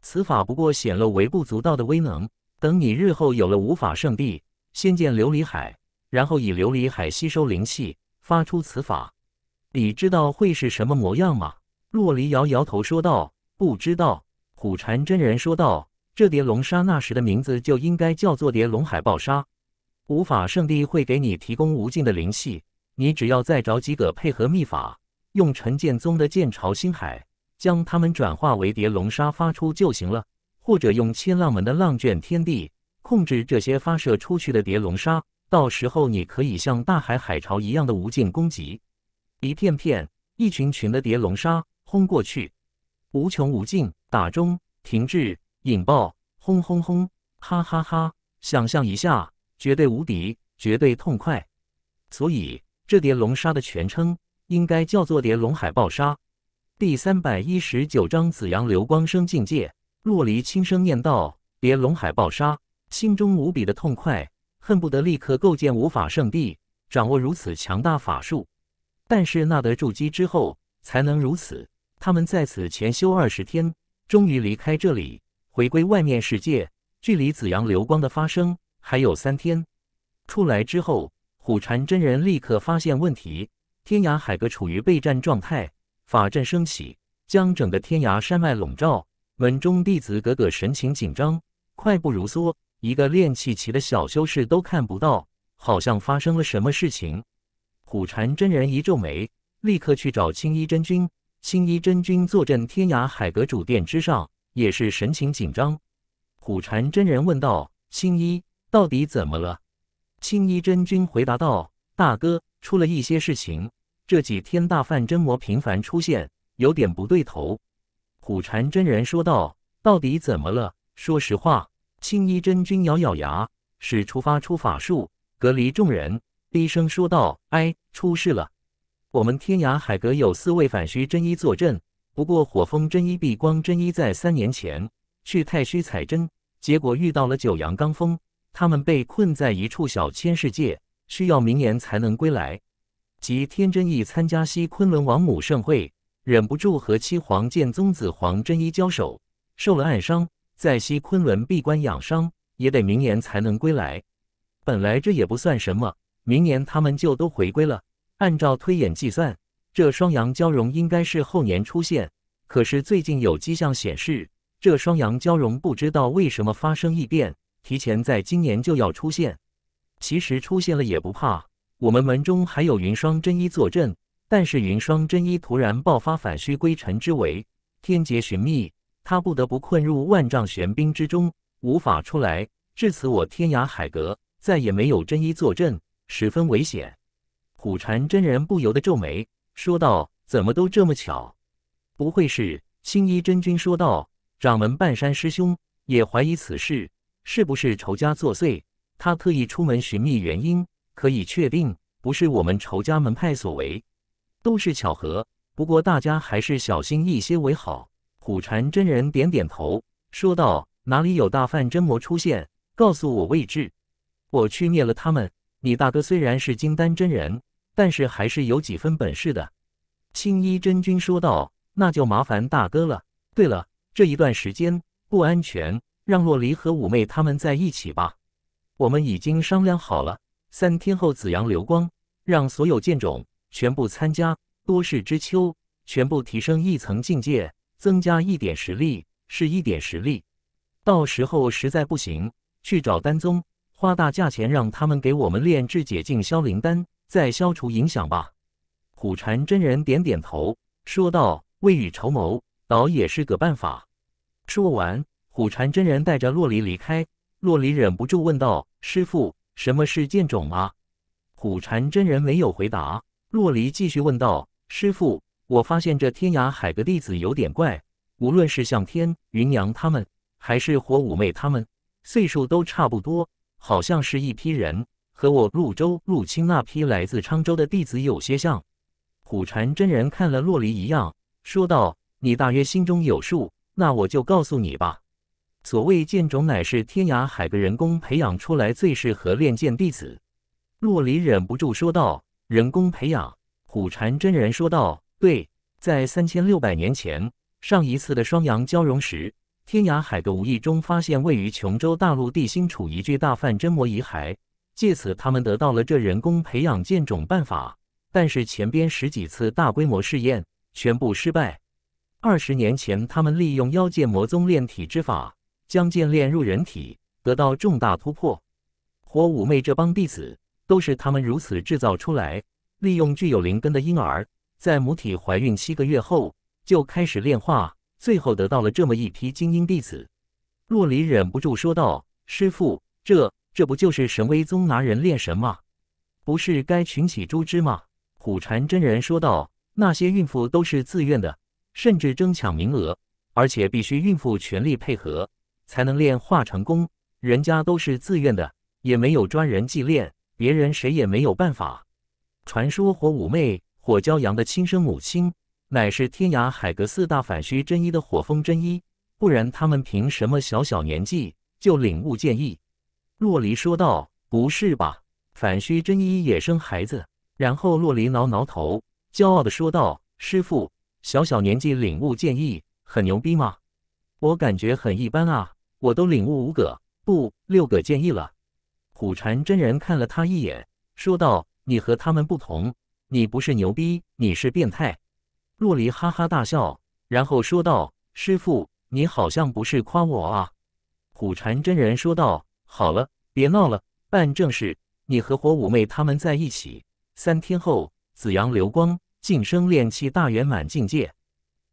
此法不过显露微不足道的威能。等你日后有了五法圣地，先建琉璃海，然后以琉璃海吸收灵气，发出此法，你知道会是什么模样吗？”若离摇摇头说道：“不知道。”虎禅真人说道。这叠龙沙那时的名字就应该叫做叠龙海爆沙。无法圣地会给你提供无尽的灵气，你只要再找几个配合秘法，用陈剑宗的剑朝星海将他们转化为叠龙沙发出就行了。或者用千浪门的浪卷天地控制这些发射出去的叠龙沙，到时候你可以像大海海潮一样的无尽攻击，一片片、一群群的叠龙沙轰过去，无穷无尽，打中停滞。引爆，轰轰轰，哈哈哈！想象一下，绝对无敌，绝对痛快。所以，这叠龙沙的全称应该叫做叠龙海爆沙。第三百一十九章紫阳流光生境界，洛离轻声念道：“叠龙海爆沙。”心中无比的痛快，恨不得立刻构建无法圣地，掌握如此强大法术。但是，那得筑基之后才能如此。他们在此前修二十天，终于离开这里。回归外面世界，距离紫阳流光的发生还有三天。出来之后，虎禅真人立刻发现问题，天涯海阁处于备战状态，法阵升起，将整个天涯山脉笼罩。门中弟子个个神情紧张，快步如梭，一个练气期的小修士都看不到，好像发生了什么事情。虎禅真人一皱眉，立刻去找青衣真君。青衣真君坐镇天涯海阁主殿之上。也是神情紧张，虎禅真人问道：“青衣到底怎么了？”青衣真君回答道：“大哥出了一些事情，这几天大梵真魔频繁出现，有点不对头。”虎禅真人说道：“到底怎么了？说实话。”青衣真君咬咬牙，使出发出法术隔离众人，低声说道：“哎，出事了！我们天涯海阁有四位反虚真一坐镇。”不过，火风真一、避光真一在三年前去太虚采针，结果遇到了九阳罡风，他们被困在一处小千世界，需要明年才能归来。即天真一参加西昆仑王母盛会，忍不住和七皇剑宗子皇真一交手，受了暗伤，在西昆仑闭关养伤，也得明年才能归来。本来这也不算什么，明年他们就都回归了。按照推演计算。这双阳交融应该是后年出现，可是最近有迹象显示，这双阳交融不知道为什么发生异变，提前在今年就要出现。其实出现了也不怕，我们门中还有云霜真一坐镇。但是云霜真一突然爆发反虚归尘之围，天劫寻觅，他不得不困入万丈玄冰之中，无法出来。至此，我天涯海阁再也没有真一坐镇，十分危险。虎禅真人不由得皱眉。说道：“怎么都这么巧？不会是……”青衣真君说道：“掌门半山师兄也怀疑此事，是不是仇家作祟？他特意出门寻觅原因，可以确定不是我们仇家门派所为，都是巧合。不过大家还是小心一些为好。”虎禅真人点点头说道：“哪里有大梵真魔出现？告诉我位置，我去灭了他们。你大哥虽然是金丹真人。”但是还是有几分本事的，青衣真君说道：“那就麻烦大哥了。对了，这一段时间不安全，让洛离和五妹他们在一起吧。我们已经商量好了，三天后紫阳流光，让所有剑种全部参加。多事之秋，全部提升一层境界，增加一点实力，是一点实力。到时候实在不行，去找丹宗，花大价钱让他们给我们炼制解禁消灵丹。”再消除影响吧。虎禅真人点点头，说道：“未雨绸缪，倒也是个办法。”说完，虎禅真人带着洛离离开。洛离忍不住问道：“师傅，什么是剑种吗？”虎禅真人没有回答。洛离继续问道：“师傅，我发现这天涯海阁弟子有点怪，无论是向天、云娘他们，还是火五妹他们，岁数都差不多，好像是一批人。”和我陆州入侵那批来自沧州的弟子有些像，虎禅真人看了洛离一样说道：“你大约心中有数，那我就告诉你吧。所谓剑种，乃是天涯海阁人工培养出来最适合练剑弟子。”洛离忍不住说道：“人工培养？”虎禅真人说道：“对，在三千六百年前，上一次的双阳交融时，天涯海阁无意中发现位于琼州大陆地心处一具大梵真魔遗骸。”借此，他们得到了这人工培养剑种办法。但是前边十几次大规模试验全部失败。二十年前，他们利用妖界魔宗炼体之法，将剑炼入人体，得到重大突破。火五妹这帮弟子都是他们如此制造出来。利用具有灵根的婴儿，在母体怀孕七个月后就开始炼化，最后得到了这么一批精英弟子。洛离忍不住说道：“师傅，这……”这不就是神威宗拿人练神吗？不是该群起诛之吗？虎禅真人说道：“那些孕妇都是自愿的，甚至争抢名额，而且必须孕妇全力配合才能炼化成功。人家都是自愿的，也没有专人祭炼，别人谁也没有办法。”传说火妩媚、火骄阳的亲生母亲乃是天涯海阁四大反虚真一的火风真一，不然他们凭什么小小年纪就领悟剑意？洛离说道：“不是吧，反虚真一也生孩子？”然后洛离挠挠头，骄傲的说道：“师傅，小小年纪领悟剑意，很牛逼吗？我感觉很一般啊，我都领悟五个，不，六个剑意了。”虎禅真人看了他一眼，说道：“你和他们不同，你不是牛逼，你是变态。”洛离哈哈大笑，然后说道：“师傅，你好像不是夸我啊。”虎禅真人说道。好了，别闹了，办正事。你和火舞妹他们在一起。三天后，紫阳流光晋升炼气大圆满境界。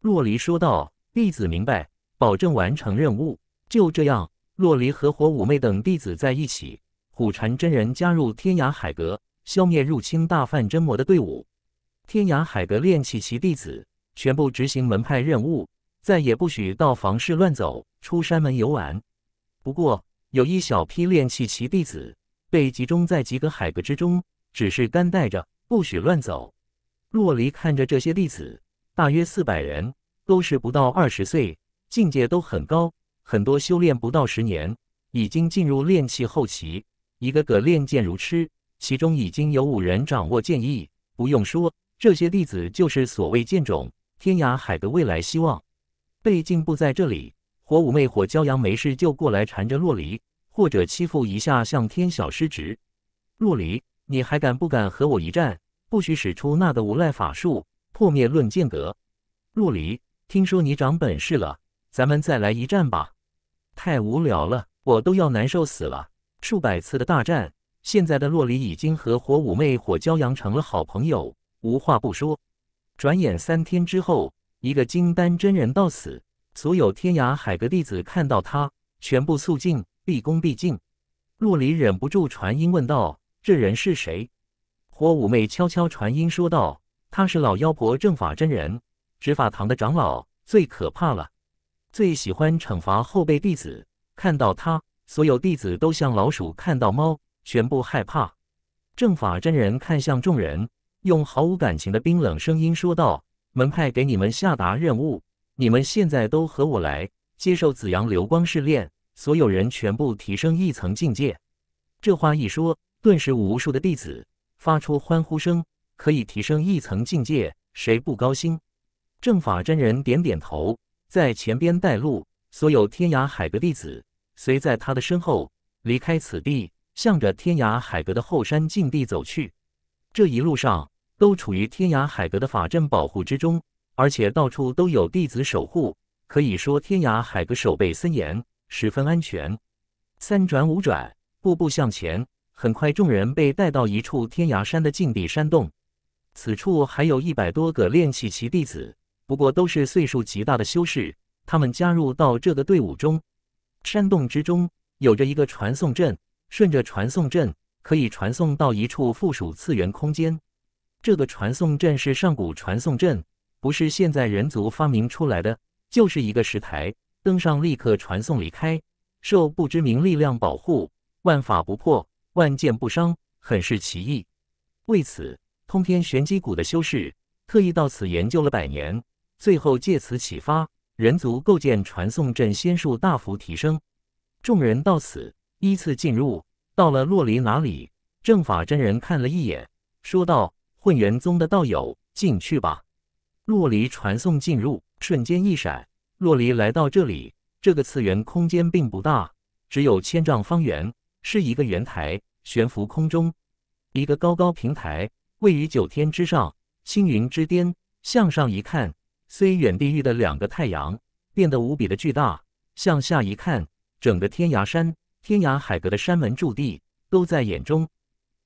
洛离说道：“弟子明白，保证完成任务。”就这样，洛离和火舞妹等弟子在一起。虎禅真人加入天涯海阁，消灭入侵大梵真魔的队伍。天涯海阁炼气其弟子全部执行门派任务，再也不许到房室乱走，出山门游玩。不过。有一小批练气期弟子被集中在几个海阁之中，只是干带着，不许乱走。洛离看着这些弟子，大约四百人，都是不到二十岁，境界都很高，很多修炼不到十年，已经进入练气后期，一个个练剑如痴。其中已经有五人掌握剑意，不用说，这些弟子就是所谓剑种，天涯海阁未来希望被禁锢在这里。火舞妹、火骄阳没事就过来缠着洛离，或者欺负一下向天小师侄。洛离，你还敢不敢和我一战？不许使出那个无赖法术破灭论剑阁。洛离，听说你长本事了，咱们再来一战吧。太无聊了，我都要难受死了。数百次的大战，现在的洛离已经和火舞妹、火骄阳成了好朋友，无话不说。转眼三天之后，一个金丹真人到此。所有天涯海阁弟子看到他，全部肃静，毕恭毕敬。洛离忍不住传音问道：“这人是谁？”火舞妹悄悄传音说道：“他是老妖婆正法真人，执法堂的长老，最可怕了，最喜欢惩罚后辈弟子。看到他，所有弟子都像老鼠看到猫，全部害怕。”正法真人看向众人，用毫无感情的冰冷声音说道：“门派给你们下达任务。”你们现在都和我来接受紫阳流光试炼，所有人全部提升一层境界。这话一说，顿时无数的弟子发出欢呼声。可以提升一层境界，谁不高兴？正法真人点点头，在前边带路，所有天涯海阁弟子随在他的身后离开此地，向着天涯海阁的后山禁地走去。这一路上都处于天涯海阁的法阵保护之中。而且到处都有弟子守护，可以说天涯海阁守备森严，十分安全。三转五转，步步向前，很快众人被带到一处天涯山的禁地山洞。此处还有一百多个练气期弟子，不过都是岁数极大的修士。他们加入到这个队伍中。山洞之中有着一个传送阵，顺着传送阵可以传送到一处附属次元空间。这个传送阵是上古传送阵。不是现在人族发明出来的，就是一个石台，登上立刻传送离开，受不知名力量保护，万法不破，万剑不伤，很是奇异。为此，通天玄机谷的修士特意到此研究了百年，最后借此启发人族构建传送阵，仙术大幅提升。众人到此，依次进入。到了洛离哪里，正法真人看了一眼，说道：“混元宗的道友，进去吧。”洛离传送进入，瞬间一闪，洛离来到这里。这个次元空间并不大，只有千丈方圆，是一个圆台，悬浮空中。一个高高平台位于九天之上，星云之巅。向上一看，虽远地域的两个太阳变得无比的巨大；向下一看，整个天涯山、天涯海阁的山门驻地都在眼中。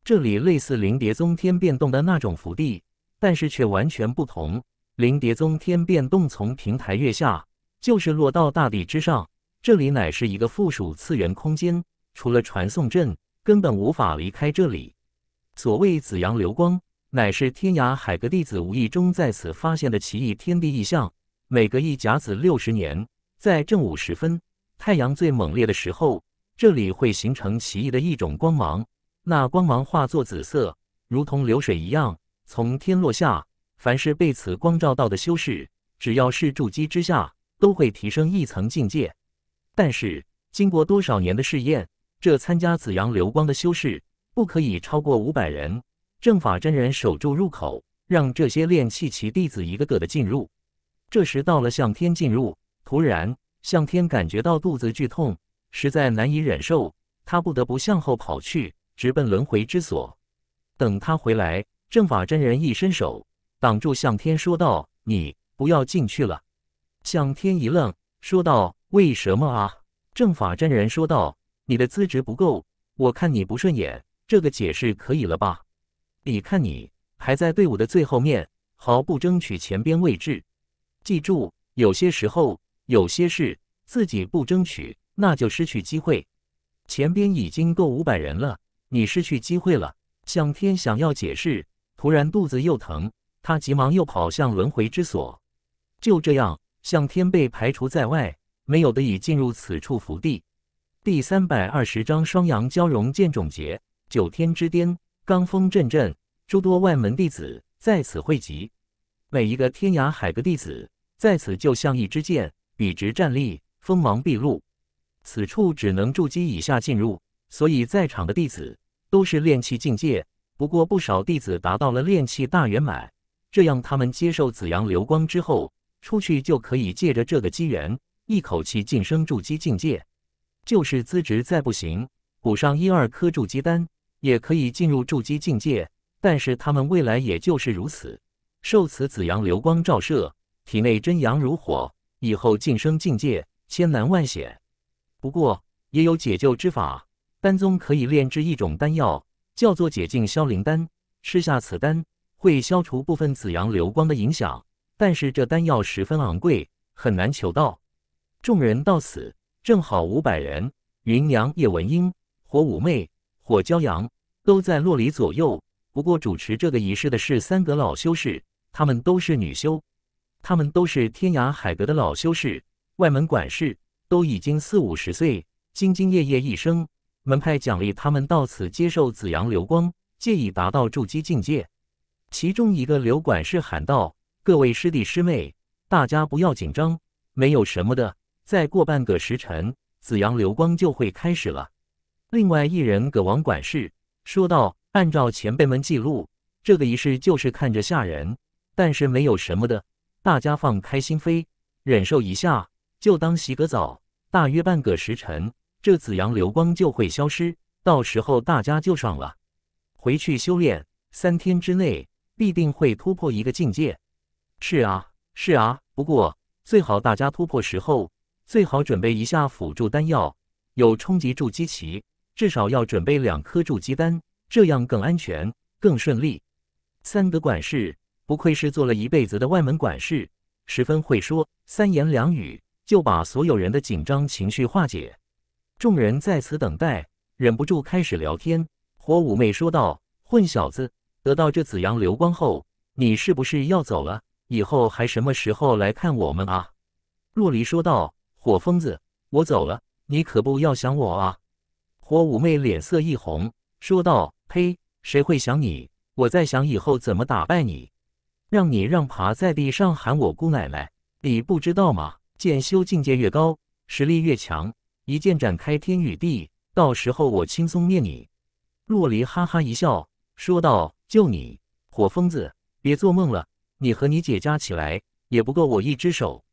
这里类似灵蝶宗天变动的那种福地，但是却完全不同。灵蝶宗天变动，从平台月下，就是落到大地之上。这里乃是一个附属次元空间，除了传送阵，根本无法离开这里。所谓紫阳流光，乃是天涯海阁弟子无意中在此发现的奇异天地异象。每隔一甲子六十年，在正午时分，太阳最猛烈的时候，这里会形成奇异的一种光芒。那光芒化作紫色，如同流水一样，从天落下。凡是被此光照到的修士，只要是筑基之下，都会提升一层境界。但是经过多少年的试验，这参加紫阳流光的修士不可以超过五百人。正法真人守住入口，让这些炼气期弟子一个个的进入。这时到了向天进入，突然向天感觉到肚子剧痛，实在难以忍受，他不得不向后跑去，直奔轮回之所。等他回来，正法真人一伸手。挡住向天说道：“你不要进去了。”向天一愣，说道：“为什么啊？”正法真人说道：“你的资质不够，我看你不顺眼。”这个解释可以了吧？你看你还在队伍的最后面，毫不争取前边位置。记住，有些时候，有些事自己不争取，那就失去机会。前边已经够五百人了，你失去机会了。向天想要解释，突然肚子又疼。他急忙又跑向轮回之所，就这样，向天被排除在外，没有得以进入此处福地。第三百二十章：双阳交融剑种结。九天之巅，罡风阵阵，诸多外门弟子在此汇集。每一个天涯海阁弟子在此，就像一支箭，笔直站立，锋芒毕露。此处只能筑基以下进入，所以在场的弟子都是炼气境界，不过不少弟子达到了炼气大圆满。这样，他们接受紫阳流光之后，出去就可以借着这个机缘，一口气晋升筑基境界。就是资质再不行，补上一二颗筑基丹，也可以进入筑基境界。但是他们未来也就是如此，受此紫阳流光照射，体内真阳如火，以后晋升境界千难万险。不过也有解救之法，丹宗可以炼制一种丹药，叫做解禁消灵丹，吃下此丹。会消除部分紫阳流光的影响，但是这丹药十分昂贵，很难求到。众人到此，正好五百人。云娘、叶文英、火妩媚、火骄阳都在洛里左右。不过主持这个仪式的是三个老修士，他们都是女修，他们都是天涯海阁的老修士，外门管事都已经四五十岁，兢兢业业一生。门派奖励他们到此接受紫阳流光，借以达到筑基境界。其中一个刘管事喊道：“各位师弟师妹，大家不要紧张，没有什么的。再过半个时辰，紫阳流光就会开始了。”另外一人葛王管事说道：“按照前辈们记录，这个仪式就是看着吓人，但是没有什么的。大家放开心扉，忍受一下，就当洗个澡。大约半个时辰，这紫阳流光就会消失。到时候大家就爽了，回去修炼。三天之内。”必定会突破一个境界。是啊，是啊。不过最好大家突破时候，最好准备一下辅助丹药，有冲击筑基期，至少要准备两颗筑基丹，这样更安全，更顺利。三个管事不愧是做了一辈子的外门管事，十分会说，三言两语就把所有人的紧张情绪化解。众人在此等待，忍不住开始聊天。火舞妹说道：“混小子。”得到这紫阳流光后，你是不是要走了？以后还什么时候来看我们啊？洛离说道：“火疯子，我走了，你可不要想我啊！”火舞妹脸色一红，说道：“呸，谁会想你？我在想以后怎么打败你，让你让爬在地上喊我姑奶奶！你不知道吗？剑修境界越高，实力越强，一剑斩开天与地，到时候我轻松灭你。”洛离哈哈一笑，说道。就你火疯子，别做梦了！你和你姐加起来也不够我一只手。”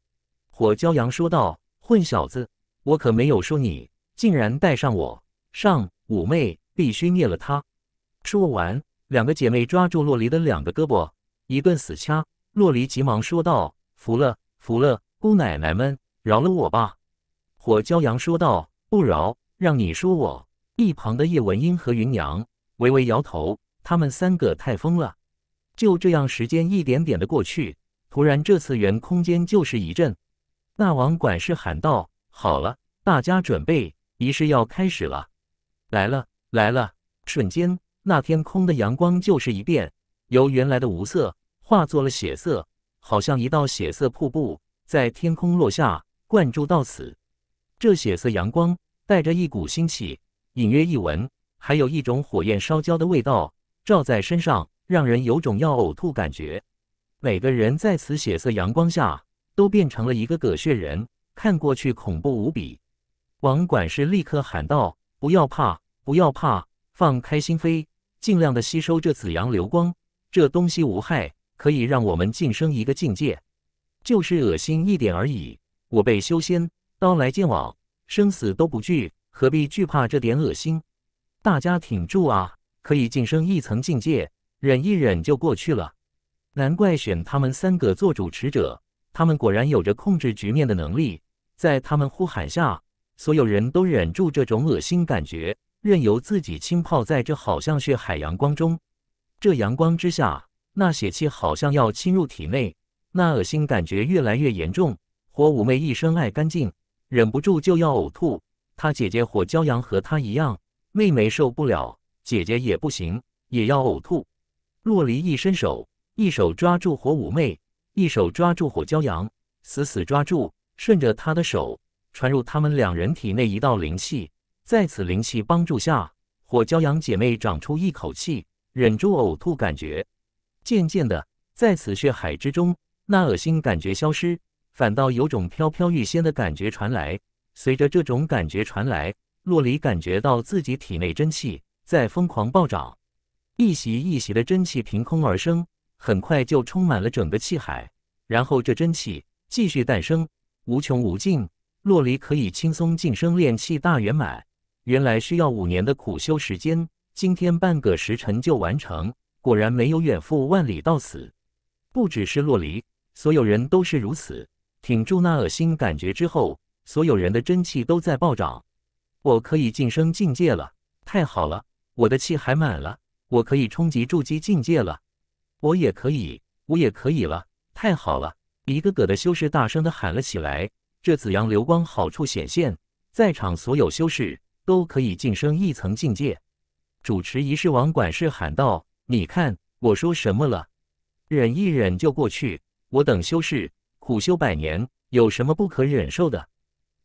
火骄阳说道。“混小子，我可没有说你，竟然带上我上妩媚，必须灭了他！”说完，两个姐妹抓住洛离的两个胳膊，一顿死掐。洛离急忙说道：“服了，服了，姑奶奶们饶了我吧！”火骄阳说道：“不饶，让你说我。”一旁的叶文英和云娘微微摇头。他们三个太疯了，就这样时间一点点的过去。突然，这次元空间就是一阵。那王管事喊道：“好了，大家准备，仪式要开始了。”来了，来了！瞬间，那天空的阳光就是一变，由原来的无色化作了血色，好像一道血色瀑布在天空落下，灌注到此。这血色阳光带着一股腥气，隐约一闻，还有一种火焰烧焦的味道。照在身上，让人有种要呕吐感觉。每个人在此血色阳光下，都变成了一个“葛血人”，看过去恐怖无比。网管事立刻喊道：“不要怕，不要怕，放开心扉，尽量的吸收这紫阳流光。这东西无害，可以让我们晋升一个境界，就是恶心一点而已。我辈修仙，刀来剑往，生死都不惧，何必惧怕这点恶心？大家挺住啊！”可以晋升一层境界，忍一忍就过去了。难怪选他们三个做主持者，他们果然有着控制局面的能力。在他们呼喊下，所有人都忍住这种恶心感觉，任由自己浸泡在这好像是海洋光中。这阳光之下，那血气好像要侵入体内，那恶心感觉越来越严重。火舞妹一生爱干净，忍不住就要呕吐。她姐姐火骄阳和她一样，妹妹受不了。姐姐也不行，也要呕吐。洛离一伸手，一手抓住火妩媚，一手抓住火骄阳，死死抓住，顺着她的手传入他们两人体内一道灵气。在此灵气帮助下，火骄阳姐妹长出一口气，忍住呕吐感觉。渐渐的，在此血海之中，那恶心感觉消失，反倒有种飘飘欲仙的感觉传来。随着这种感觉传来，洛离感觉到自己体内真气。在疯狂暴涨，一袭一袭的真气凭空而生，很快就充满了整个气海。然后这真气继续诞生，无穷无尽。洛离可以轻松晋升炼气大圆满，原来需要五年的苦修时间，今天半个时辰就完成。果然没有远赴万里到此。不只是洛离，所有人都是如此。挺住那恶心感觉之后，所有人的真气都在暴涨。我可以晋升境界了，太好了！我的气还满了，我可以冲击筑基境界了。我也可以，我也可以了！太好了！一个个的修士大声的喊了起来。这紫阳流光好处显现，在场所有修士都可以晋升一层境界。主持仪式王管事喊道：“你看我说什么了？忍一忍就过去。我等修士苦修百年，有什么不可忍受的？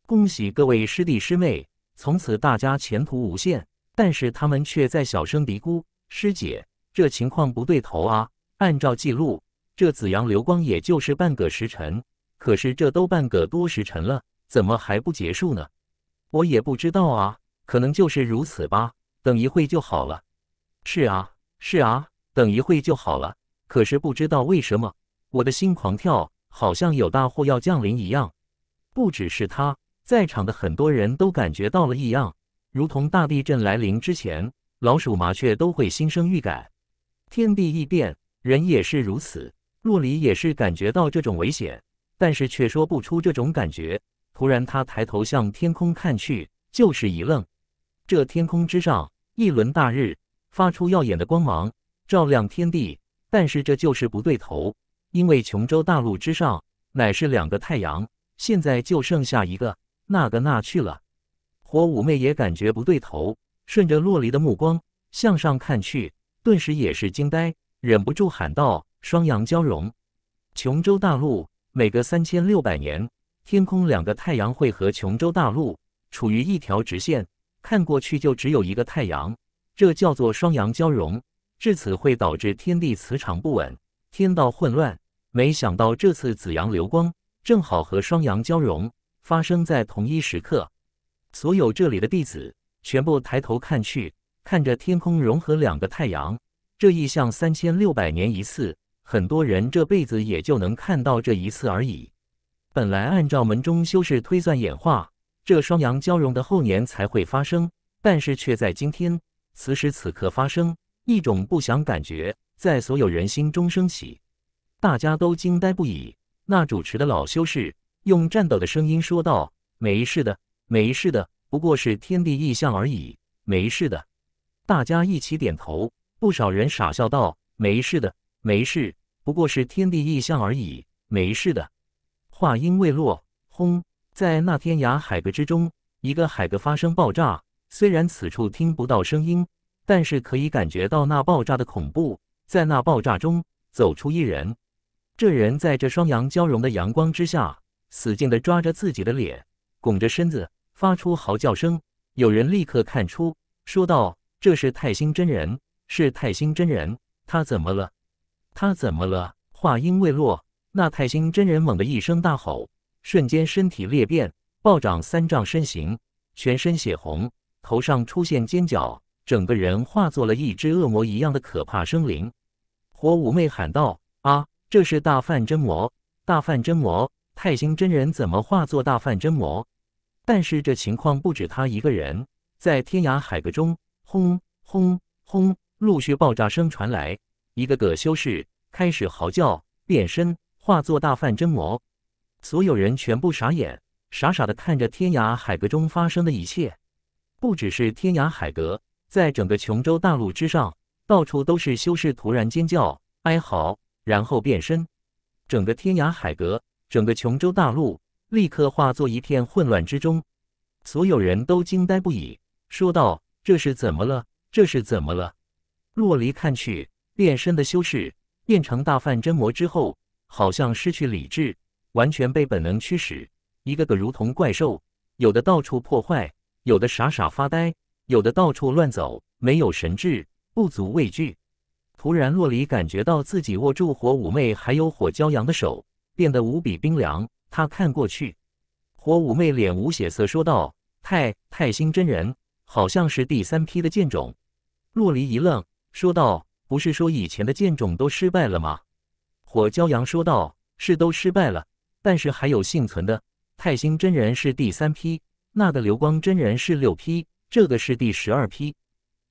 恭喜各位师弟师妹，从此大家前途无限。”但是他们却在小声嘀咕：“师姐，这情况不对头啊！按照记录，这紫阳流光也就是半个时辰，可是这都半个多时辰了，怎么还不结束呢？”我也不知道啊，可能就是如此吧。等一会就好了。是啊，是啊，等一会就好了。可是不知道为什么，我的心狂跳，好像有大祸要降临一样。不只是他，在场的很多人都感觉到了异样。如同大地震来临之前，老鼠、麻雀都会心生预感，天地异变，人也是如此。洛离也是感觉到这种危险，但是却说不出这种感觉。突然，他抬头向天空看去，就是一愣。这天空之上，一轮大日发出耀眼的光芒，照亮天地。但是这就是不对头，因为琼州大陆之上乃是两个太阳，现在就剩下一个，那个那去了。火舞妹也感觉不对头，顺着洛璃的目光向上看去，顿时也是惊呆，忍不住喊道：“双阳交融，琼州大陆每隔三千六百年，天空两个太阳会和琼州大陆处于一条直线，看过去就只有一个太阳，这叫做双阳交融。至此会导致天地磁场不稳，天道混乱。没想到这次紫阳流光正好和双阳交融发生在同一时刻。”所有这里的弟子全部抬头看去，看着天空融合两个太阳，这意象三千六百年一次，很多人这辈子也就能看到这一次而已。本来按照门中修士推算演化，这双阳交融的后年才会发生，但是却在今天此时此刻发生，一种不祥感觉在所有人心中升起，大家都惊呆不已。那主持的老修士用颤抖的声音说道：“没事的。”没事的，不过是天地异象而已。没事的，大家一起点头。不少人傻笑道：“没事的，没事，不过是天地异象而已。没事的。”话音未落，轰！在那天涯海阁之中，一个海阁发生爆炸。虽然此处听不到声音，但是可以感觉到那爆炸的恐怖。在那爆炸中，走出一人。这人在这双阳交融的阳光之下，死劲地抓着自己的脸，拱着身子。发出嚎叫声，有人立刻看出，说道：“这是太星真人，是太星真人，他怎么了？他怎么了？”话音未落，那太星真人猛的一声大吼，瞬间身体裂变，暴涨三丈身形，全身血红，头上出现尖角，整个人化作了一只恶魔一样的可怕生灵。火妩媚喊道：“啊，这是大梵真魔！大梵真魔！太星真人怎么化作大梵真魔？”但是这情况不止他一个人，在天涯海阁中，轰轰轰，陆续爆炸声传来，一个个修士开始嚎叫，变身，化作大范真魔。所有人全部傻眼，傻傻的看着天涯海阁中发生的一切。不只是天涯海阁，在整个琼州大陆之上，到处都是修士突然尖叫、哀嚎，然后变身。整个天涯海阁，整个琼州大陆。立刻化作一片混乱之中，所有人都惊呆不已，说道：“这是怎么了？这是怎么了？”洛离看去，变身的修士变成大范真魔之后，好像失去理智，完全被本能驱使，一个个如同怪兽，有的到处破坏，有的傻傻发呆，有的到处乱走，没有神智，不足畏惧。突然，洛离感觉到自己握住火妩媚还有火骄阳的手变得无比冰凉。他看过去，火舞妹脸无血色说道：“太太星真人好像是第三批的剑种。”洛离一愣，说道：“不是说以前的剑种都失败了吗？”火骄阳说道：“是都失败了，但是还有幸存的。太星真人是第三批，那个流光真人是六批，这个是第十二批。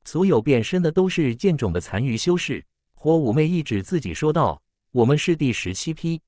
所有变身的都是剑种的残余修士。”火舞妹一指自己说道：“我们是第十七批。”